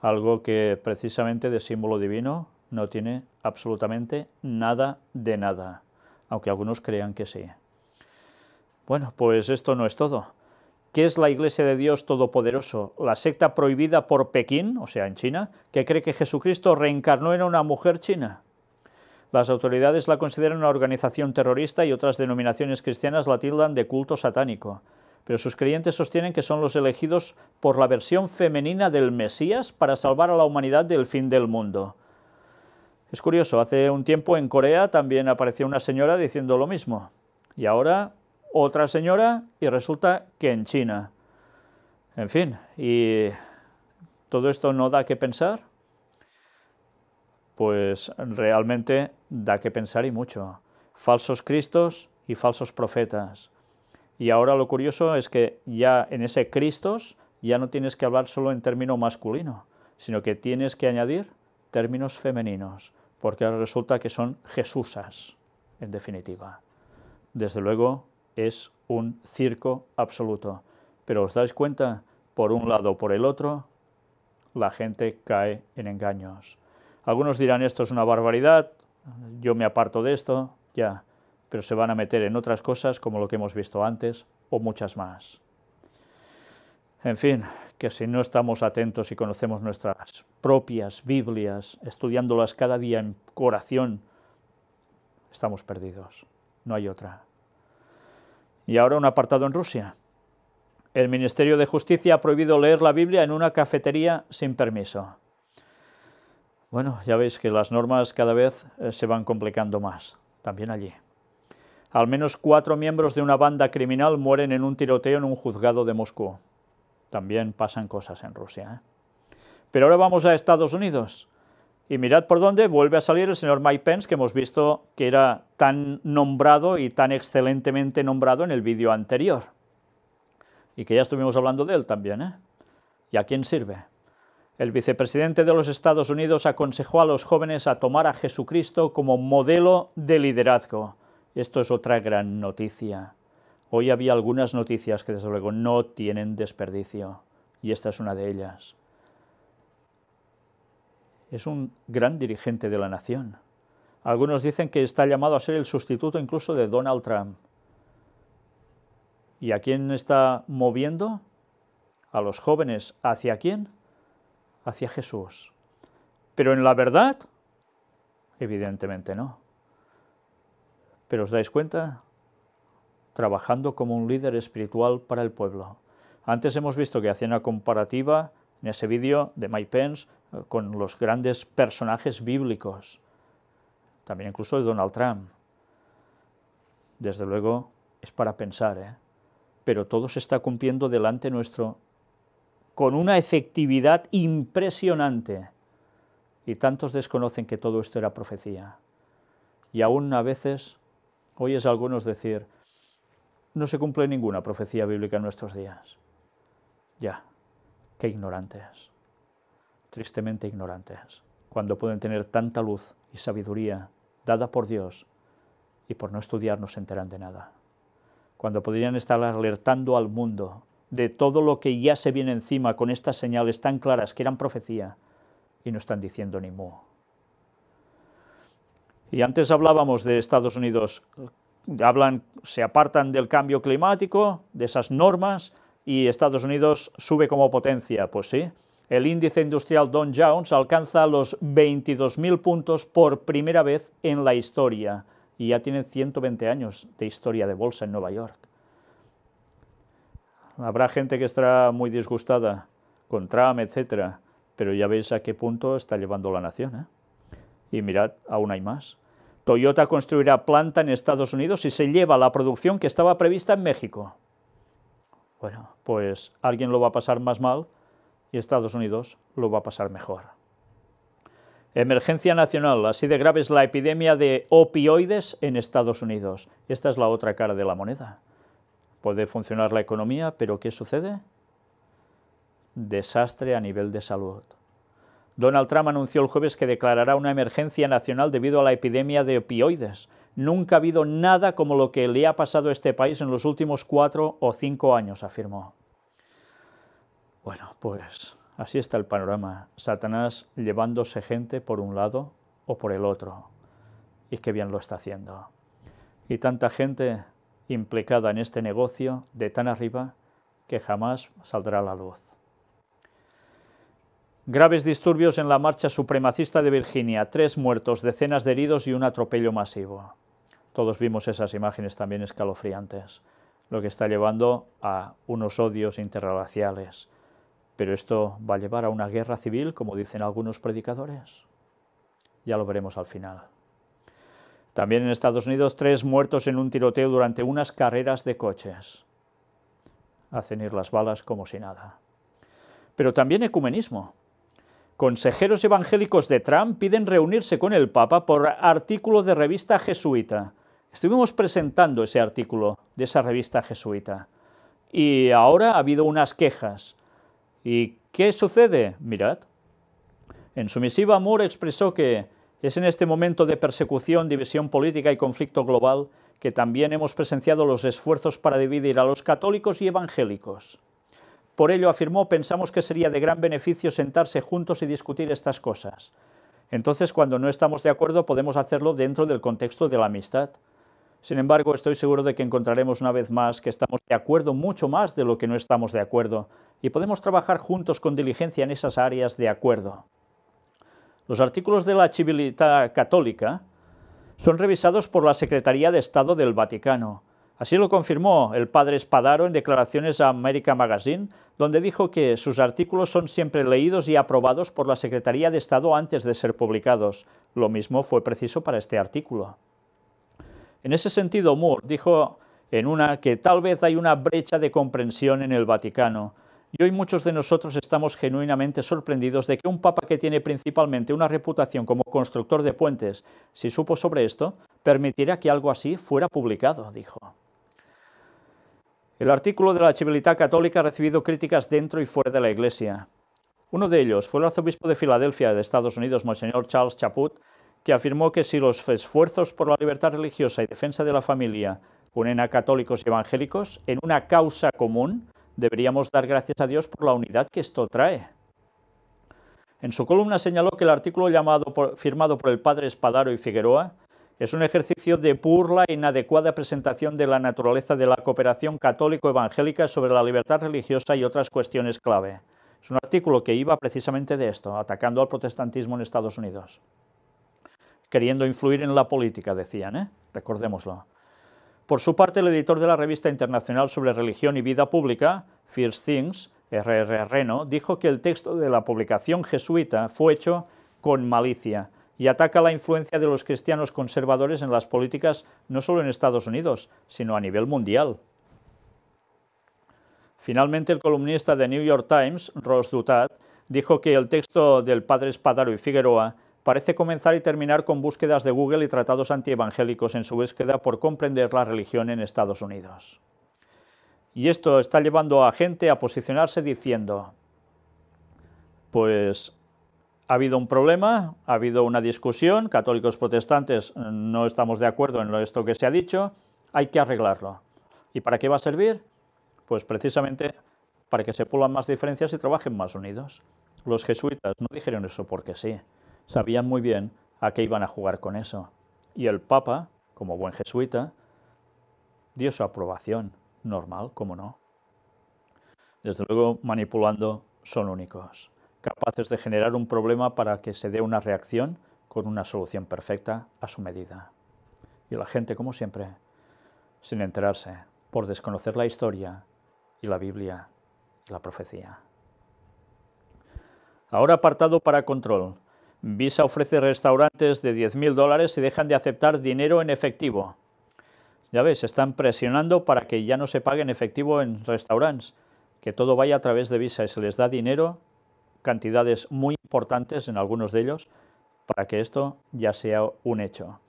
algo que precisamente de símbolo divino no tiene absolutamente nada de nada, aunque algunos crean que sí. Bueno, pues esto no es todo. ¿Qué es la Iglesia de Dios Todopoderoso? La secta prohibida por Pekín, o sea, en China, que cree que Jesucristo reencarnó en una mujer china. Las autoridades la consideran una organización terrorista y otras denominaciones cristianas la tildan de culto satánico. Pero sus creyentes sostienen que son los elegidos por la versión femenina del Mesías para salvar a la humanidad del fin del mundo. Es curioso, hace un tiempo en Corea también apareció una señora diciendo lo mismo. Y ahora otra señora y resulta que en China. En fin, y todo esto no da que pensar pues realmente da que pensar y mucho. Falsos cristos y falsos profetas. Y ahora lo curioso es que ya en ese cristos ya no tienes que hablar solo en término masculino, sino que tienes que añadir términos femeninos, porque ahora resulta que son Jesusas, en definitiva. Desde luego es un circo absoluto. Pero os dais cuenta, por un lado o por el otro, la gente cae en engaños. Algunos dirán esto es una barbaridad, yo me aparto de esto, ya, pero se van a meter en otras cosas como lo que hemos visto antes o muchas más. En fin, que si no estamos atentos y conocemos nuestras propias Biblias, estudiándolas cada día en corazón, estamos perdidos. No hay otra. Y ahora un apartado en Rusia. El Ministerio de Justicia ha prohibido leer la Biblia en una cafetería sin permiso. Bueno, ya veis que las normas cada vez eh, se van complicando más, también allí. Al menos cuatro miembros de una banda criminal mueren en un tiroteo en un juzgado de Moscú. También pasan cosas en Rusia. ¿eh? Pero ahora vamos a Estados Unidos. Y mirad por dónde vuelve a salir el señor Mike Pence, que hemos visto que era tan nombrado y tan excelentemente nombrado en el vídeo anterior. Y que ya estuvimos hablando de él también. ¿eh? ¿Y a quién sirve? El vicepresidente de los Estados Unidos aconsejó a los jóvenes a tomar a Jesucristo como modelo de liderazgo. Esto es otra gran noticia. Hoy había algunas noticias que desde luego no tienen desperdicio, y esta es una de ellas. Es un gran dirigente de la nación. Algunos dicen que está llamado a ser el sustituto incluso de Donald Trump. ¿Y a quién está moviendo? ¿A los jóvenes? ¿Hacia quién? hacia Jesús. Pero en la verdad, evidentemente no. Pero os dais cuenta, trabajando como un líder espiritual para el pueblo. Antes hemos visto que hacía una comparativa en ese vídeo de Mike Pence eh, con los grandes personajes bíblicos, también incluso de Donald Trump. Desde luego es para pensar, ¿eh? pero todo se está cumpliendo delante nuestro con una efectividad impresionante. Y tantos desconocen que todo esto era profecía. Y aún a veces oyes a algunos decir, no se cumple ninguna profecía bíblica en nuestros días. Ya, qué ignorantes, tristemente ignorantes, cuando pueden tener tanta luz y sabiduría dada por Dios y por no estudiar no se enteran de nada. Cuando podrían estar alertando al mundo de todo lo que ya se viene encima con estas señales tan claras que eran profecía y no están diciendo ni mu. Y antes hablábamos de Estados Unidos, se apartan del cambio climático, de esas normas, y Estados Unidos sube como potencia, pues sí. El índice industrial Don Jones alcanza los 22.000 puntos por primera vez en la historia, y ya tienen 120 años de historia de bolsa en Nueva York. Habrá gente que estará muy disgustada con Trump, etcétera, pero ya veis a qué punto está llevando la nación. ¿eh? Y mirad, aún hay más. Toyota construirá planta en Estados Unidos y se lleva la producción que estaba prevista en México. Bueno, pues alguien lo va a pasar más mal y Estados Unidos lo va a pasar mejor. Emergencia nacional, así de grave es la epidemia de opioides en Estados Unidos. Esta es la otra cara de la moneda puede funcionar la economía, pero ¿qué sucede? Desastre a nivel de salud. Donald Trump anunció el jueves que declarará una emergencia nacional debido a la epidemia de opioides. Nunca ha habido nada como lo que le ha pasado a este país en los últimos cuatro o cinco años, afirmó. Bueno, pues así está el panorama. Satanás llevándose gente por un lado o por el otro. Y qué bien lo está haciendo. Y tanta gente implicada en este negocio de tan arriba que jamás saldrá a la luz. Graves disturbios en la marcha supremacista de Virginia, tres muertos, decenas de heridos y un atropello masivo. Todos vimos esas imágenes también escalofriantes, lo que está llevando a unos odios interraciales. Pero esto va a llevar a una guerra civil, como dicen algunos predicadores. Ya lo veremos al final. También en Estados Unidos, tres muertos en un tiroteo durante unas carreras de coches. Hacen ir las balas como si nada. Pero también ecumenismo. Consejeros evangélicos de Trump piden reunirse con el Papa por artículo de revista jesuita. Estuvimos presentando ese artículo de esa revista jesuita. Y ahora ha habido unas quejas. ¿Y qué sucede? Mirad. En su misiva, Moore expresó que es en este momento de persecución, división política y conflicto global que también hemos presenciado los esfuerzos para dividir a los católicos y evangélicos. Por ello, afirmó, pensamos que sería de gran beneficio sentarse juntos y discutir estas cosas. Entonces, cuando no estamos de acuerdo, podemos hacerlo dentro del contexto de la amistad. Sin embargo, estoy seguro de que encontraremos una vez más que estamos de acuerdo mucho más de lo que no estamos de acuerdo y podemos trabajar juntos con diligencia en esas áreas de acuerdo. Los artículos de la civilidad católica son revisados por la Secretaría de Estado del Vaticano. Así lo confirmó el padre Espadaro en declaraciones a America Magazine, donde dijo que sus artículos son siempre leídos y aprobados por la Secretaría de Estado antes de ser publicados. Lo mismo fue preciso para este artículo. En ese sentido, Moore dijo en una que tal vez hay una brecha de comprensión en el Vaticano, y hoy muchos de nosotros estamos genuinamente sorprendidos de que un papa que tiene principalmente una reputación como constructor de puentes, si supo sobre esto, permitiera que algo así fuera publicado, dijo. El artículo de la Civilidad Católica ha recibido críticas dentro y fuera de la Iglesia. Uno de ellos fue el arzobispo de Filadelfia de Estados Unidos, Monseñor Charles Chaput, que afirmó que si los esfuerzos por la libertad religiosa y defensa de la familia unen a católicos y evangélicos en una causa común, Deberíamos dar gracias a Dios por la unidad que esto trae. En su columna señaló que el artículo llamado firmado por el padre Espadaro y Figueroa es un ejercicio de burla e inadecuada presentación de la naturaleza de la cooperación católico-evangélica sobre la libertad religiosa y otras cuestiones clave. Es un artículo que iba precisamente de esto, atacando al protestantismo en Estados Unidos. Queriendo influir en la política, decían, ¿eh? recordémoslo. Por su parte, el editor de la revista internacional sobre religión y vida pública, First Things, R.R. Reno, dijo que el texto de la publicación jesuita fue hecho con malicia y ataca la influencia de los cristianos conservadores en las políticas no solo en Estados Unidos, sino a nivel mundial. Finalmente, el columnista de New York Times, Ross Dutat, dijo que el texto del padre Espadaro y Figueroa parece comenzar y terminar con búsquedas de Google y tratados antievangélicos en su búsqueda por comprender la religión en Estados Unidos. Y esto está llevando a gente a posicionarse diciendo, pues ha habido un problema, ha habido una discusión, católicos protestantes no estamos de acuerdo en esto que se ha dicho, hay que arreglarlo. ¿Y para qué va a servir? Pues precisamente para que se pulan más diferencias y trabajen más unidos. Los jesuitas no dijeron eso porque sí sabían muy bien a qué iban a jugar con eso. Y el Papa, como buen jesuita, dio su aprobación, normal, como no. Desde luego, manipulando son únicos, capaces de generar un problema para que se dé una reacción con una solución perfecta a su medida. Y la gente, como siempre, sin enterarse, por desconocer la historia y la Biblia y la profecía. Ahora apartado para control, Visa ofrece restaurantes de 10.000 dólares y dejan de aceptar dinero en efectivo. Ya ves, están presionando para que ya no se pague en efectivo en restaurantes, que todo vaya a través de Visa y se les da dinero, cantidades muy importantes en algunos de ellos, para que esto ya sea un hecho.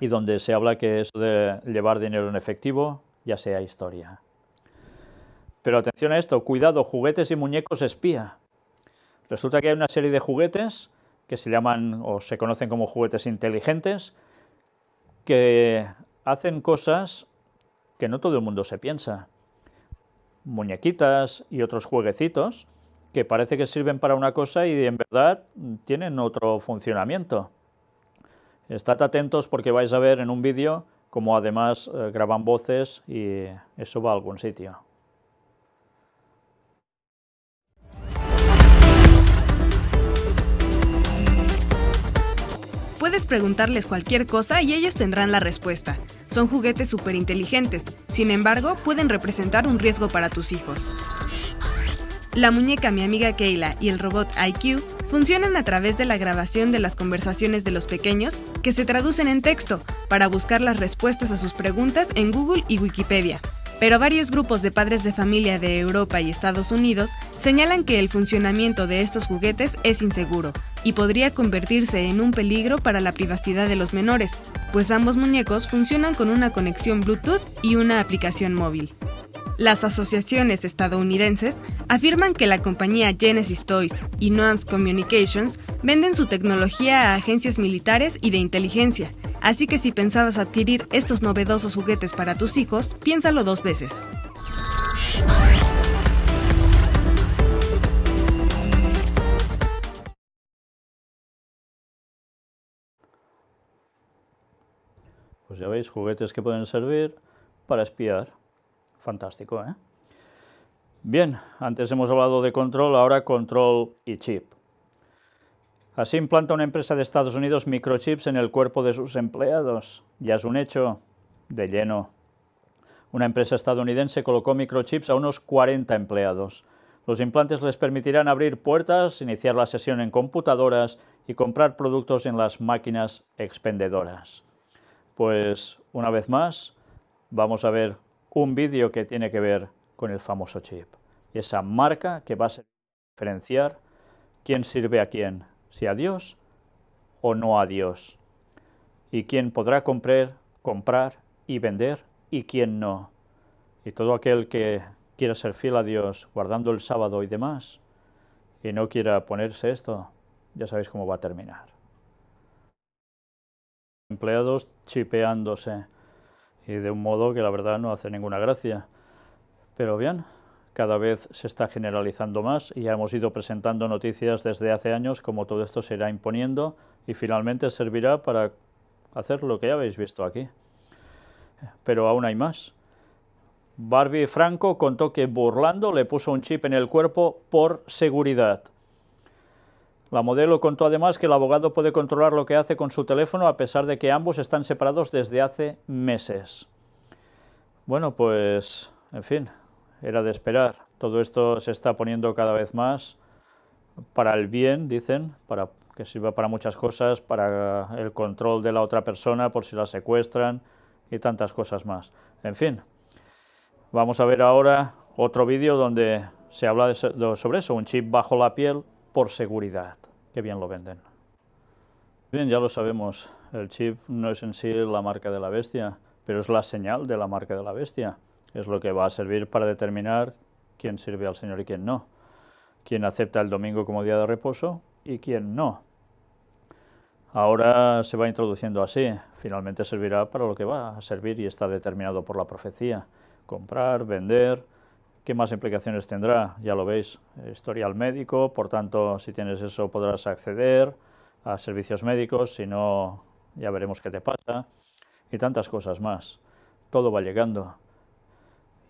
Y donde se habla que eso de llevar dinero en efectivo ya sea historia. Pero atención a esto, cuidado, juguetes y muñecos espía. Resulta que hay una serie de juguetes que se llaman o se conocen como juguetes inteligentes, que hacen cosas que no todo el mundo se piensa. Muñequitas y otros jueguecitos que parece que sirven para una cosa y en verdad tienen otro funcionamiento. Estad atentos porque vais a ver en un vídeo cómo además eh, graban voces y eso va a algún sitio. Puedes preguntarles cualquier cosa y ellos tendrán la respuesta. Son juguetes inteligentes, sin embargo, pueden representar un riesgo para tus hijos. La muñeca Mi Amiga Kayla y el robot IQ funcionan a través de la grabación de las conversaciones de los pequeños que se traducen en texto para buscar las respuestas a sus preguntas en Google y Wikipedia pero varios grupos de padres de familia de Europa y Estados Unidos señalan que el funcionamiento de estos juguetes es inseguro y podría convertirse en un peligro para la privacidad de los menores, pues ambos muñecos funcionan con una conexión Bluetooth y una aplicación móvil. Las asociaciones estadounidenses afirman que la compañía Genesis Toys y Nuance Communications venden su tecnología a agencias militares y de inteligencia, así que si pensabas adquirir estos novedosos juguetes para tus hijos, piénsalo dos veces. Pues ya veis, juguetes que pueden servir para espiar fantástico. ¿eh? Bien, antes hemos hablado de control, ahora control y chip. Así implanta una empresa de Estados Unidos microchips en el cuerpo de sus empleados. Ya es un hecho de lleno. Una empresa estadounidense colocó microchips a unos 40 empleados. Los implantes les permitirán abrir puertas, iniciar la sesión en computadoras y comprar productos en las máquinas expendedoras. Pues una vez más, vamos a ver un vídeo que tiene que ver con el famoso chip. esa marca que va a ser diferenciar quién sirve a quién, si a Dios o no a Dios. Y quién podrá comprar, comprar y vender y quién no. Y todo aquel que quiera ser fiel a Dios guardando el sábado y demás, y no quiera ponerse esto, ya sabéis cómo va a terminar. Empleados chipeándose y de un modo que la verdad no hace ninguna gracia. Pero bien, cada vez se está generalizando más y ya hemos ido presentando noticias desde hace años como todo esto se irá imponiendo y finalmente servirá para hacer lo que ya habéis visto aquí. Pero aún hay más. Barbie Franco contó que burlando le puso un chip en el cuerpo por seguridad. La modelo contó además que el abogado puede controlar lo que hace con su teléfono a pesar de que ambos están separados desde hace meses. Bueno, pues, en fin, era de esperar. Todo esto se está poniendo cada vez más para el bien, dicen, para que sirva para muchas cosas, para el control de la otra persona por si la secuestran y tantas cosas más. En fin, vamos a ver ahora otro vídeo donde se habla de, sobre eso, un chip bajo la piel por seguridad. Qué bien lo venden. Bien, ya lo sabemos, el chip no es en sí la marca de la bestia, pero es la señal de la marca de la bestia. Es lo que va a servir para determinar quién sirve al Señor y quién no, quién acepta el domingo como día de reposo y quién no. Ahora se va introduciendo así, finalmente servirá para lo que va a servir y está determinado por la profecía, comprar, vender, ¿Qué más implicaciones tendrá? Ya lo veis, historial médico, por tanto, si tienes eso podrás acceder a servicios médicos, si no, ya veremos qué te pasa, y tantas cosas más. Todo va llegando.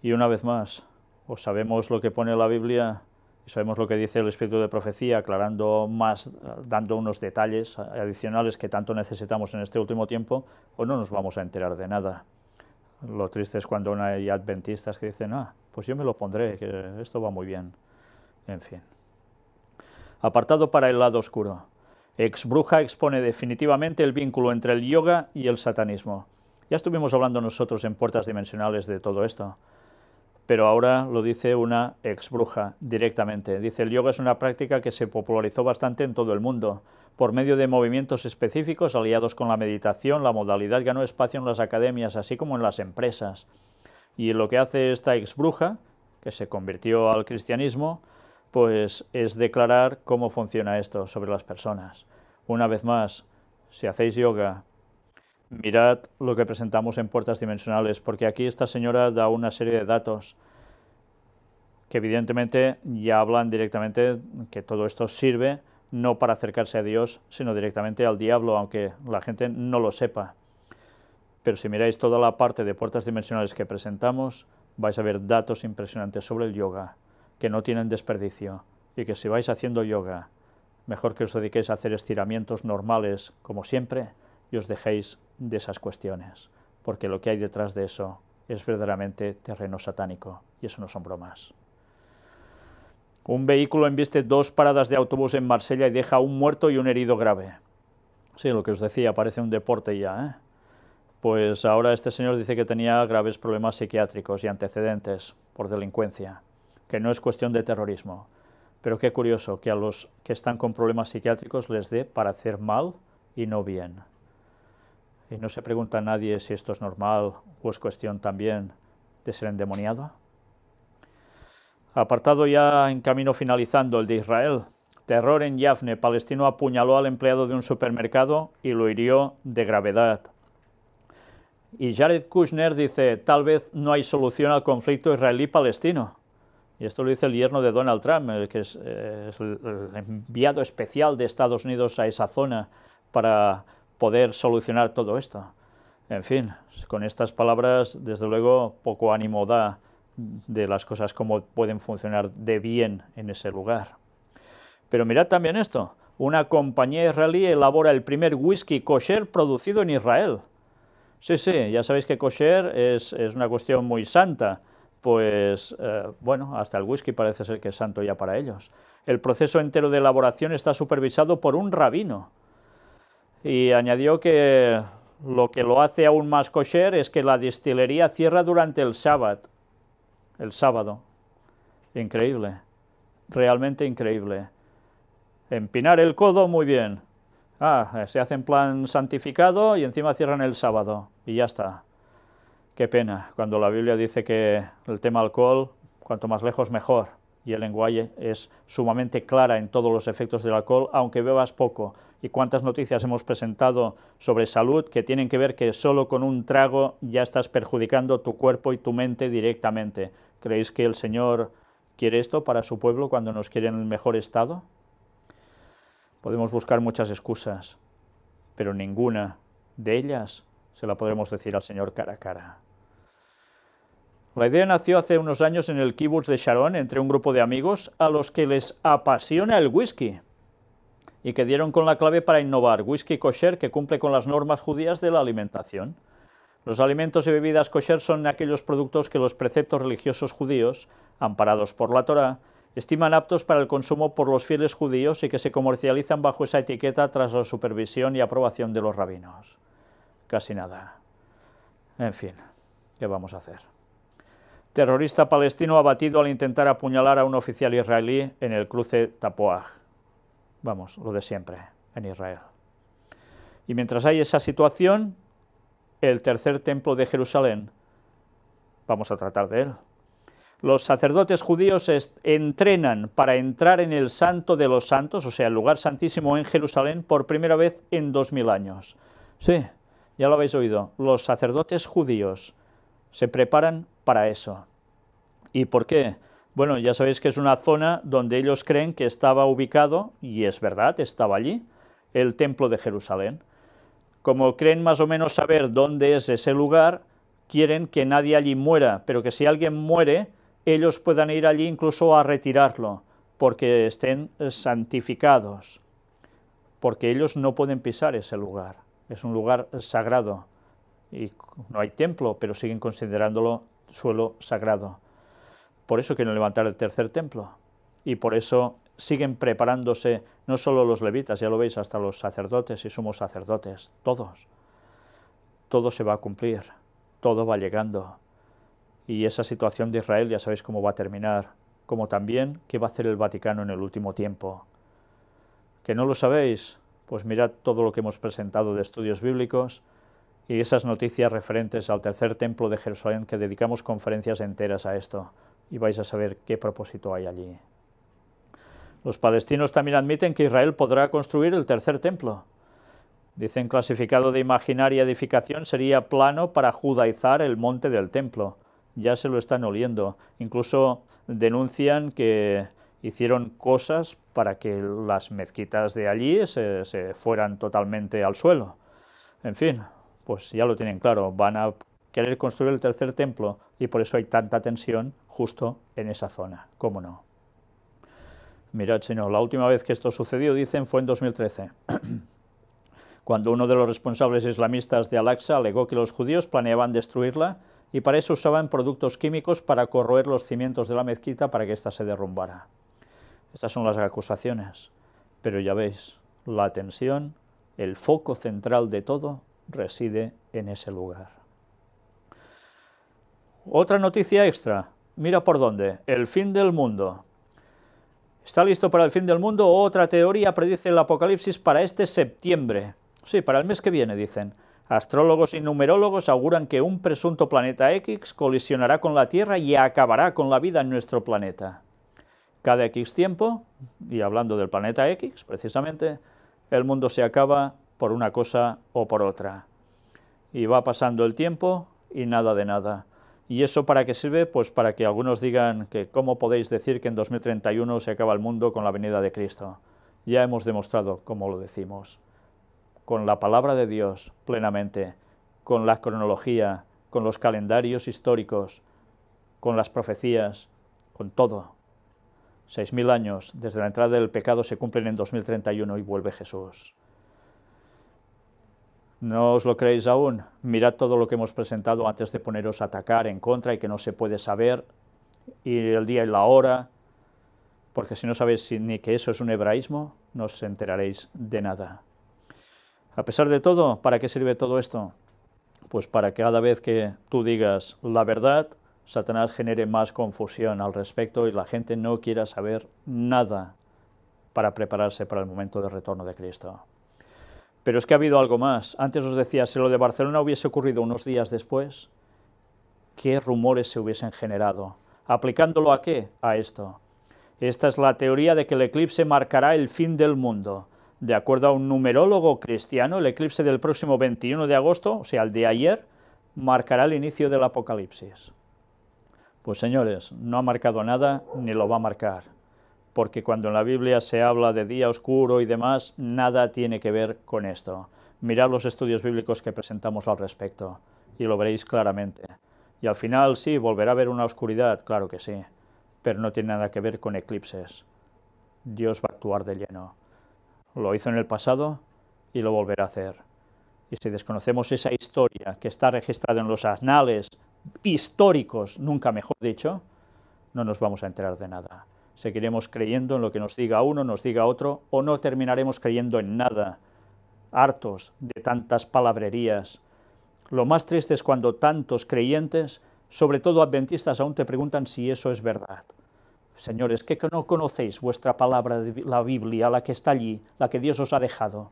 Y una vez más, o sabemos lo que pone la Biblia y sabemos lo que dice el Espíritu de Profecía, aclarando más, dando unos detalles adicionales que tanto necesitamos en este último tiempo, o no nos vamos a enterar de nada. Lo triste es cuando hay adventistas que dicen, ah, pues yo me lo pondré, que esto va muy bien. En fin. Apartado para el lado oscuro. Ex Bruja expone definitivamente el vínculo entre el yoga y el satanismo. Ya estuvimos hablando nosotros en Puertas Dimensionales de todo esto pero ahora lo dice una ex bruja directamente. Dice, el yoga es una práctica que se popularizó bastante en todo el mundo, por medio de movimientos específicos aliados con la meditación, la modalidad ganó espacio en las academias, así como en las empresas. Y lo que hace esta ex bruja, que se convirtió al cristianismo, pues es declarar cómo funciona esto sobre las personas. Una vez más, si hacéis yoga, mirad lo que presentamos en puertas dimensionales, porque aquí esta señora da una serie de datos que evidentemente ya hablan directamente que todo esto sirve no para acercarse a Dios, sino directamente al diablo, aunque la gente no lo sepa. Pero si miráis toda la parte de puertas dimensionales que presentamos, vais a ver datos impresionantes sobre el yoga, que no tienen desperdicio, y que si vais haciendo yoga, mejor que os dediquéis a hacer estiramientos normales, como siempre, y os dejéis de esas cuestiones, porque lo que hay detrás de eso es verdaderamente terreno satánico y eso no son bromas. Un vehículo embiste dos paradas de autobús en Marsella y deja un muerto y un herido grave. Sí, lo que os decía, parece un deporte ya. ¿eh? Pues ahora este señor dice que tenía graves problemas psiquiátricos y antecedentes por delincuencia, que no es cuestión de terrorismo. Pero qué curioso que a los que están con problemas psiquiátricos les dé para hacer mal y no bien. Y no se pregunta a nadie si esto es normal o es cuestión también de ser endemoniado. Apartado ya en camino finalizando el de Israel, terror en Yafne, palestino apuñaló al empleado de un supermercado y lo hirió de gravedad. Y Jared Kushner dice, tal vez no hay solución al conflicto israelí-palestino. Y esto lo dice el yerno de Donald Trump, que es eh, el enviado especial de Estados Unidos a esa zona para poder solucionar todo esto. En fin, con estas palabras, desde luego, poco ánimo da de las cosas como pueden funcionar de bien en ese lugar. Pero mirad también esto, una compañía israelí elabora el primer whisky kosher producido en Israel. Sí, sí, ya sabéis que kosher es, una cuestión muy santa, pues eh, bueno, hasta el whisky parece ser que es santo ya para ellos. El proceso entero de elaboración está supervisado por un rabino y añadió que lo que lo hace aún más kosher es que la distillería cierra durante el sábado. El sábado. Increíble. Realmente increíble. Empinar el codo, muy bien. Ah, se hace en plan santificado y encima cierran el sábado. Y ya está. Qué pena, cuando la Biblia dice que el tema alcohol, cuanto más lejos mejor y el lenguaje es sumamente clara en todos los efectos del alcohol, aunque bebas poco. Y cuántas noticias hemos presentado sobre salud que tienen que ver que solo con un trago ya estás perjudicando tu cuerpo y tu mente directamente. ¿Creéis que el Señor quiere esto para su pueblo cuando nos quiere en el mejor estado? Podemos buscar muchas excusas, pero ninguna de ellas se la podremos decir al Señor cara a cara. La idea nació hace unos años en el kibbutz de Sharon entre un grupo de amigos a los que les apasiona el whisky y que dieron con la clave para innovar whisky kosher que cumple con las normas judías de la alimentación. Los alimentos y bebidas kosher son aquellos productos que los preceptos religiosos judíos, amparados por la Torá, estiman aptos para el consumo por los fieles judíos y que se comercializan bajo esa etiqueta tras la supervisión y aprobación de los rabinos. Casi nada. En fin, ¿qué vamos a hacer? Terrorista palestino abatido al intentar apuñalar a un oficial israelí en el cruce Tapoaj. Vamos, lo de siempre, en Israel. Y mientras hay esa situación, el tercer templo de Jerusalén, vamos a tratar de él. Los sacerdotes judíos entrenan para entrar en el santo de los santos, o sea, el lugar santísimo en Jerusalén, por primera vez en dos mil años. Sí, ya lo habéis oído, los sacerdotes judíos se preparan para eso. ¿Y por qué? Bueno, ya sabéis que es una zona donde ellos creen que estaba ubicado, y es verdad, estaba allí, el Templo de Jerusalén. Como creen más o menos saber dónde es ese lugar, quieren que nadie allí muera, pero que si alguien muere, ellos puedan ir allí incluso a retirarlo, porque estén santificados, porque ellos no pueden pisar ese lugar, es un lugar sagrado, y no hay templo, pero siguen considerándolo suelo sagrado. Por eso quieren levantar el tercer templo y por eso siguen preparándose no solo los levitas, ya lo veis, hasta los sacerdotes y somos sacerdotes, todos. Todo se va a cumplir, todo va llegando. Y esa situación de Israel ya sabéis cómo va a terminar, como también qué va a hacer el Vaticano en el último tiempo. ¿Que no lo sabéis? Pues mirad todo lo que hemos presentado de estudios bíblicos y esas noticias referentes al tercer templo de Jerusalén que dedicamos conferencias enteras a esto y vais a saber qué propósito hay allí. Los palestinos también admiten que Israel podrá construir el tercer templo. Dicen clasificado de imaginaria edificación sería plano para judaizar el monte del templo. Ya se lo están oliendo. Incluso denuncian que hicieron cosas para que las mezquitas de allí se, se fueran totalmente al suelo. En fin, pues ya lo tienen claro, van a querer construir el tercer templo y por eso hay tanta tensión justo en esa zona, ¿cómo no? Mirad, señor, la última vez que esto sucedió, dicen, fue en 2013, <clears throat> cuando uno de los responsables islamistas de Al-Aqsa alegó que los judíos planeaban destruirla y para eso usaban productos químicos para corroer los cimientos de la mezquita para que ésta se derrumbara. Estas son las acusaciones, pero ya veis, la tensión, el foco central de todo reside en ese lugar. Otra noticia extra, mira por dónde, el fin del mundo. ¿Está listo para el fin del mundo? Otra teoría predice el apocalipsis para este septiembre. Sí, para el mes que viene, dicen. Astrólogos y numerólogos auguran que un presunto planeta X colisionará con la Tierra y acabará con la vida en nuestro planeta. Cada X tiempo, y hablando del planeta X precisamente, el mundo se acaba por una cosa o por otra. Y va pasando el tiempo y nada de nada. ¿Y eso para qué sirve? Pues para que algunos digan que cómo podéis decir que en 2031 se acaba el mundo con la venida de Cristo. Ya hemos demostrado cómo lo decimos. Con la palabra de Dios plenamente, con la cronología, con los calendarios históricos, con las profecías, con todo. Seis mil años desde la entrada del pecado se cumplen en 2031 y vuelve Jesús. No os lo creéis aún. Mirad todo lo que hemos presentado antes de poneros a atacar en contra y que no se puede saber, y el día y la hora, porque si no sabéis ni que eso es un hebraísmo, no os enteraréis de nada. A pesar de todo, ¿para qué sirve todo esto? Pues para que cada vez que tú digas la verdad, Satanás genere más confusión al respecto y la gente no quiera saber nada para prepararse para el momento de retorno de Cristo. Pero es que ha habido algo más. Antes os decía, si lo de Barcelona hubiese ocurrido unos días después, ¿qué rumores se hubiesen generado? ¿Aplicándolo a qué? A esto. Esta es la teoría de que el eclipse marcará el fin del mundo. De acuerdo a un numerólogo cristiano, el eclipse del próximo 21 de agosto, o sea, el de ayer, marcará el inicio del apocalipsis. Pues señores, no ha marcado nada ni lo va a marcar porque cuando en la Biblia se habla de día oscuro y demás, nada tiene que ver con esto. Mirad los estudios bíblicos que presentamos al respecto y lo veréis claramente. Y al final sí, volverá a haber una oscuridad, claro que sí, pero no tiene nada que ver con eclipses. Dios va a actuar de lleno. Lo hizo en el pasado y lo volverá a hacer. Y si desconocemos esa historia que está registrada en los anales históricos, nunca mejor dicho, no nos vamos a enterar de nada. Seguiremos creyendo en lo que nos diga uno, nos diga otro, o no terminaremos creyendo en nada, hartos de tantas palabrerías. Lo más triste es cuando tantos creyentes, sobre todo adventistas, aún te preguntan si eso es verdad. Señores, ¿qué no conocéis vuestra palabra, de la Biblia, la que está allí, la que Dios os ha dejado.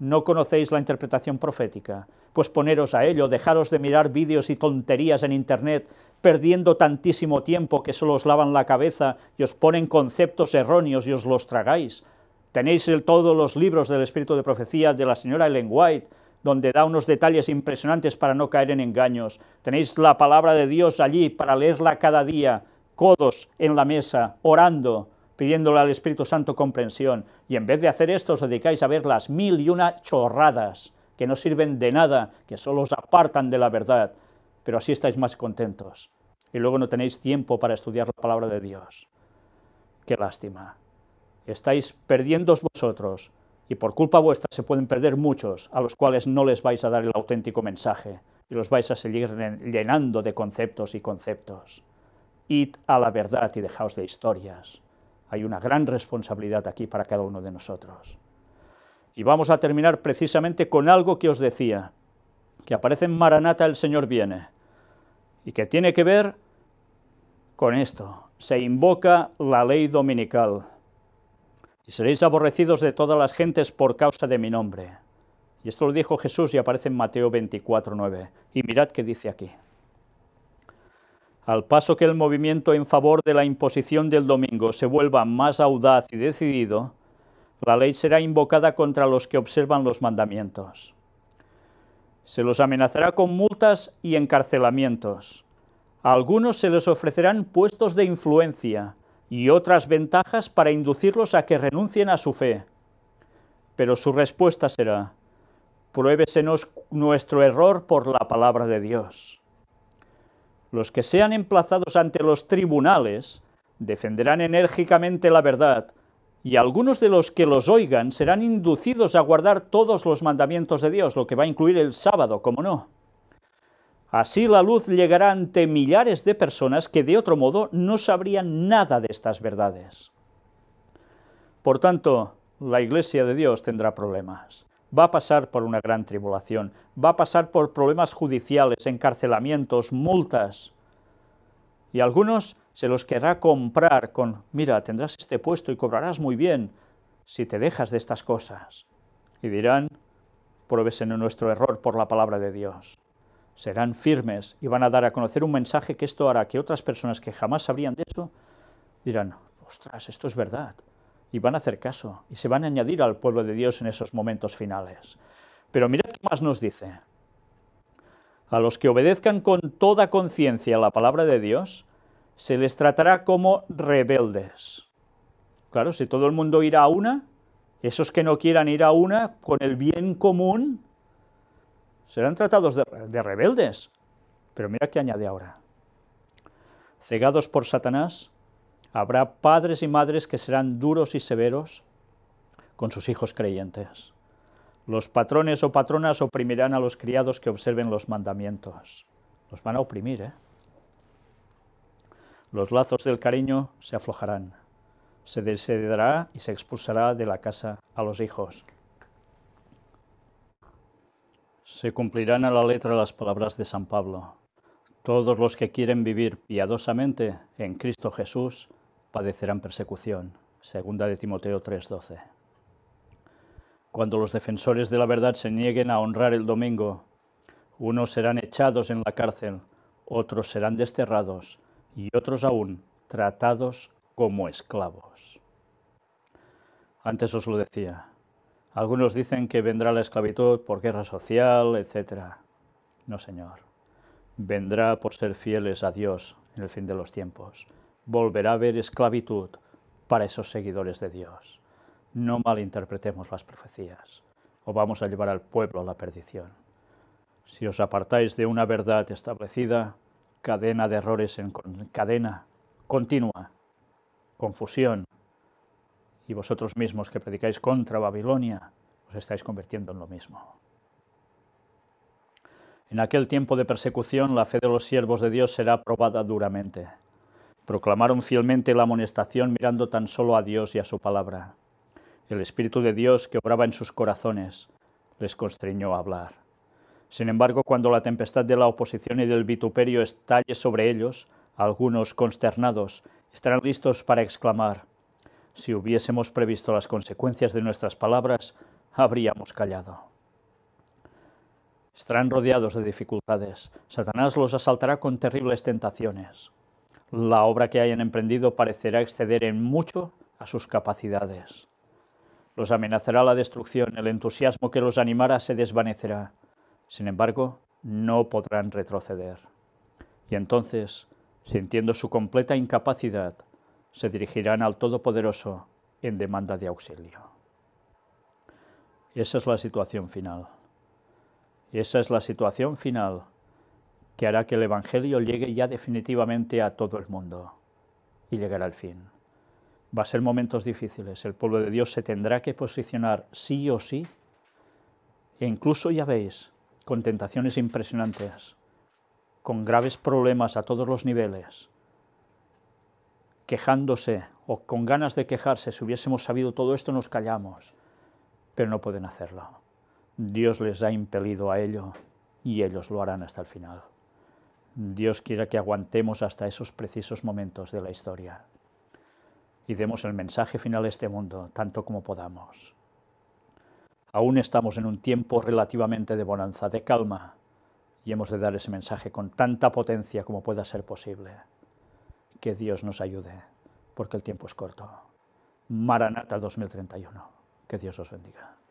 ¿No conocéis la interpretación profética? Pues poneros a ello, dejaros de mirar vídeos y tonterías en Internet, perdiendo tantísimo tiempo que solo os lavan la cabeza y os ponen conceptos erróneos y os los tragáis. Tenéis todos los libros del Espíritu de Profecía de la señora Ellen White, donde da unos detalles impresionantes para no caer en engaños. Tenéis la palabra de Dios allí para leerla cada día, codos en la mesa, orando, pidiéndole al Espíritu Santo comprensión, y en vez de hacer esto os dedicáis a ver las mil y una chorradas que no sirven de nada, que solo os apartan de la verdad, pero así estáis más contentos. Y luego no tenéis tiempo para estudiar la palabra de Dios. Qué lástima. Estáis perdiendo vosotros, y por culpa vuestra se pueden perder muchos a los cuales no les vais a dar el auténtico mensaje, y los vais a seguir llenando de conceptos y conceptos. Id a la verdad y dejaos de historias. Hay una gran responsabilidad aquí para cada uno de nosotros. Y vamos a terminar precisamente con algo que os decía, que aparece en Maranata el Señor viene, y que tiene que ver con esto. Se invoca la ley dominical. Y seréis aborrecidos de todas las gentes por causa de mi nombre. Y esto lo dijo Jesús y aparece en Mateo 24, 9. Y mirad qué dice aquí. Al paso que el movimiento en favor de la imposición del domingo se vuelva más audaz y decidido, la ley será invocada contra los que observan los mandamientos. Se los amenazará con multas y encarcelamientos. A algunos se les ofrecerán puestos de influencia y otras ventajas para inducirlos a que renuncien a su fe. Pero su respuesta será, pruébesenos nuestro error por la palabra de Dios. Los que sean emplazados ante los tribunales defenderán enérgicamente la verdad, y algunos de los que los oigan serán inducidos a guardar todos los mandamientos de Dios, lo que va a incluir el sábado, como no. Así la luz llegará ante millares de personas que de otro modo no sabrían nada de estas verdades. Por tanto, la Iglesia de Dios tendrá problemas va a pasar por una gran tribulación, va a pasar por problemas judiciales, encarcelamientos, multas. Y algunos se los querrá comprar con, mira, tendrás este puesto y cobrarás muy bien si te dejas de estas cosas. Y dirán, Pruébese nuestro error por la palabra de Dios. Serán firmes y van a dar a conocer un mensaje que esto hará que otras personas que jamás sabrían de eso dirán, ostras, esto es verdad y van a hacer caso y se van a añadir al pueblo de Dios en esos momentos finales. Pero mira qué más nos dice. A los que obedezcan con toda conciencia la palabra de Dios, se les tratará como rebeldes. Claro, si todo el mundo irá a una, esos que no quieran ir a una con el bien común, serán tratados de, de rebeldes. Pero mira qué añade ahora. Cegados por Satanás, Habrá padres y madres que serán duros y severos con sus hijos creyentes. Los patrones o patronas oprimirán a los criados que observen los mandamientos. Los van a oprimir, ¿eh? Los lazos del cariño se aflojarán. Se desheredará y se expulsará de la casa a los hijos. Se cumplirán a la letra las palabras de San Pablo. Todos los que quieren vivir piadosamente en Cristo Jesús padecerán persecución. Segunda de Timoteo 3:12. Cuando los defensores de la verdad se nieguen a honrar el domingo, unos serán echados en la cárcel, otros serán desterrados y otros aún tratados como esclavos. Antes os lo decía. Algunos dicen que vendrá la esclavitud por guerra social, etc. No, Señor. Vendrá por ser fieles a Dios en el fin de los tiempos volverá a haber esclavitud para esos seguidores de Dios. No malinterpretemos las profecías, o vamos a llevar al pueblo a la perdición. Si os apartáis de una verdad establecida, cadena de errores en cadena continua, confusión, y vosotros mismos que predicáis contra Babilonia, os estáis convirtiendo en lo mismo. En aquel tiempo de persecución, la fe de los siervos de Dios será probada duramente. Proclamaron fielmente la amonestación mirando tan solo a Dios y a su palabra. El Espíritu de Dios que obraba en sus corazones les constriñó a hablar. Sin embargo, cuando la tempestad de la oposición y del vituperio estalle sobre ellos, algunos consternados estarán listos para exclamar, si hubiésemos previsto las consecuencias de nuestras palabras, habríamos callado. Estarán rodeados de dificultades. Satanás los asaltará con terribles tentaciones la obra que hayan emprendido parecerá exceder en mucho a sus capacidades. Los amenazará la destrucción, el entusiasmo que los animará se desvanecerá. Sin embargo, no podrán retroceder. Y entonces, sintiendo su completa incapacidad, se dirigirán al Todopoderoso en demanda de auxilio. Esa es la situación final. esa es la situación final que hará que el Evangelio llegue ya definitivamente a todo el mundo y llegará al fin. Va a ser momentos difíciles, el pueblo de Dios se tendrá que posicionar sí o sí, e incluso ya veis, con tentaciones impresionantes, con graves problemas a todos los niveles, quejándose o con ganas de quejarse, si hubiésemos sabido todo esto nos callamos, pero no pueden hacerlo. Dios les ha impelido a ello y ellos lo harán hasta el final. Dios quiera que aguantemos hasta esos precisos momentos de la historia y demos el mensaje final a este mundo tanto como podamos. Aún estamos en un tiempo relativamente de bonanza, de calma, y hemos de dar ese mensaje con tanta potencia como pueda ser posible. Que Dios nos ayude, porque el tiempo es corto. Maranata 2031. Que Dios os bendiga.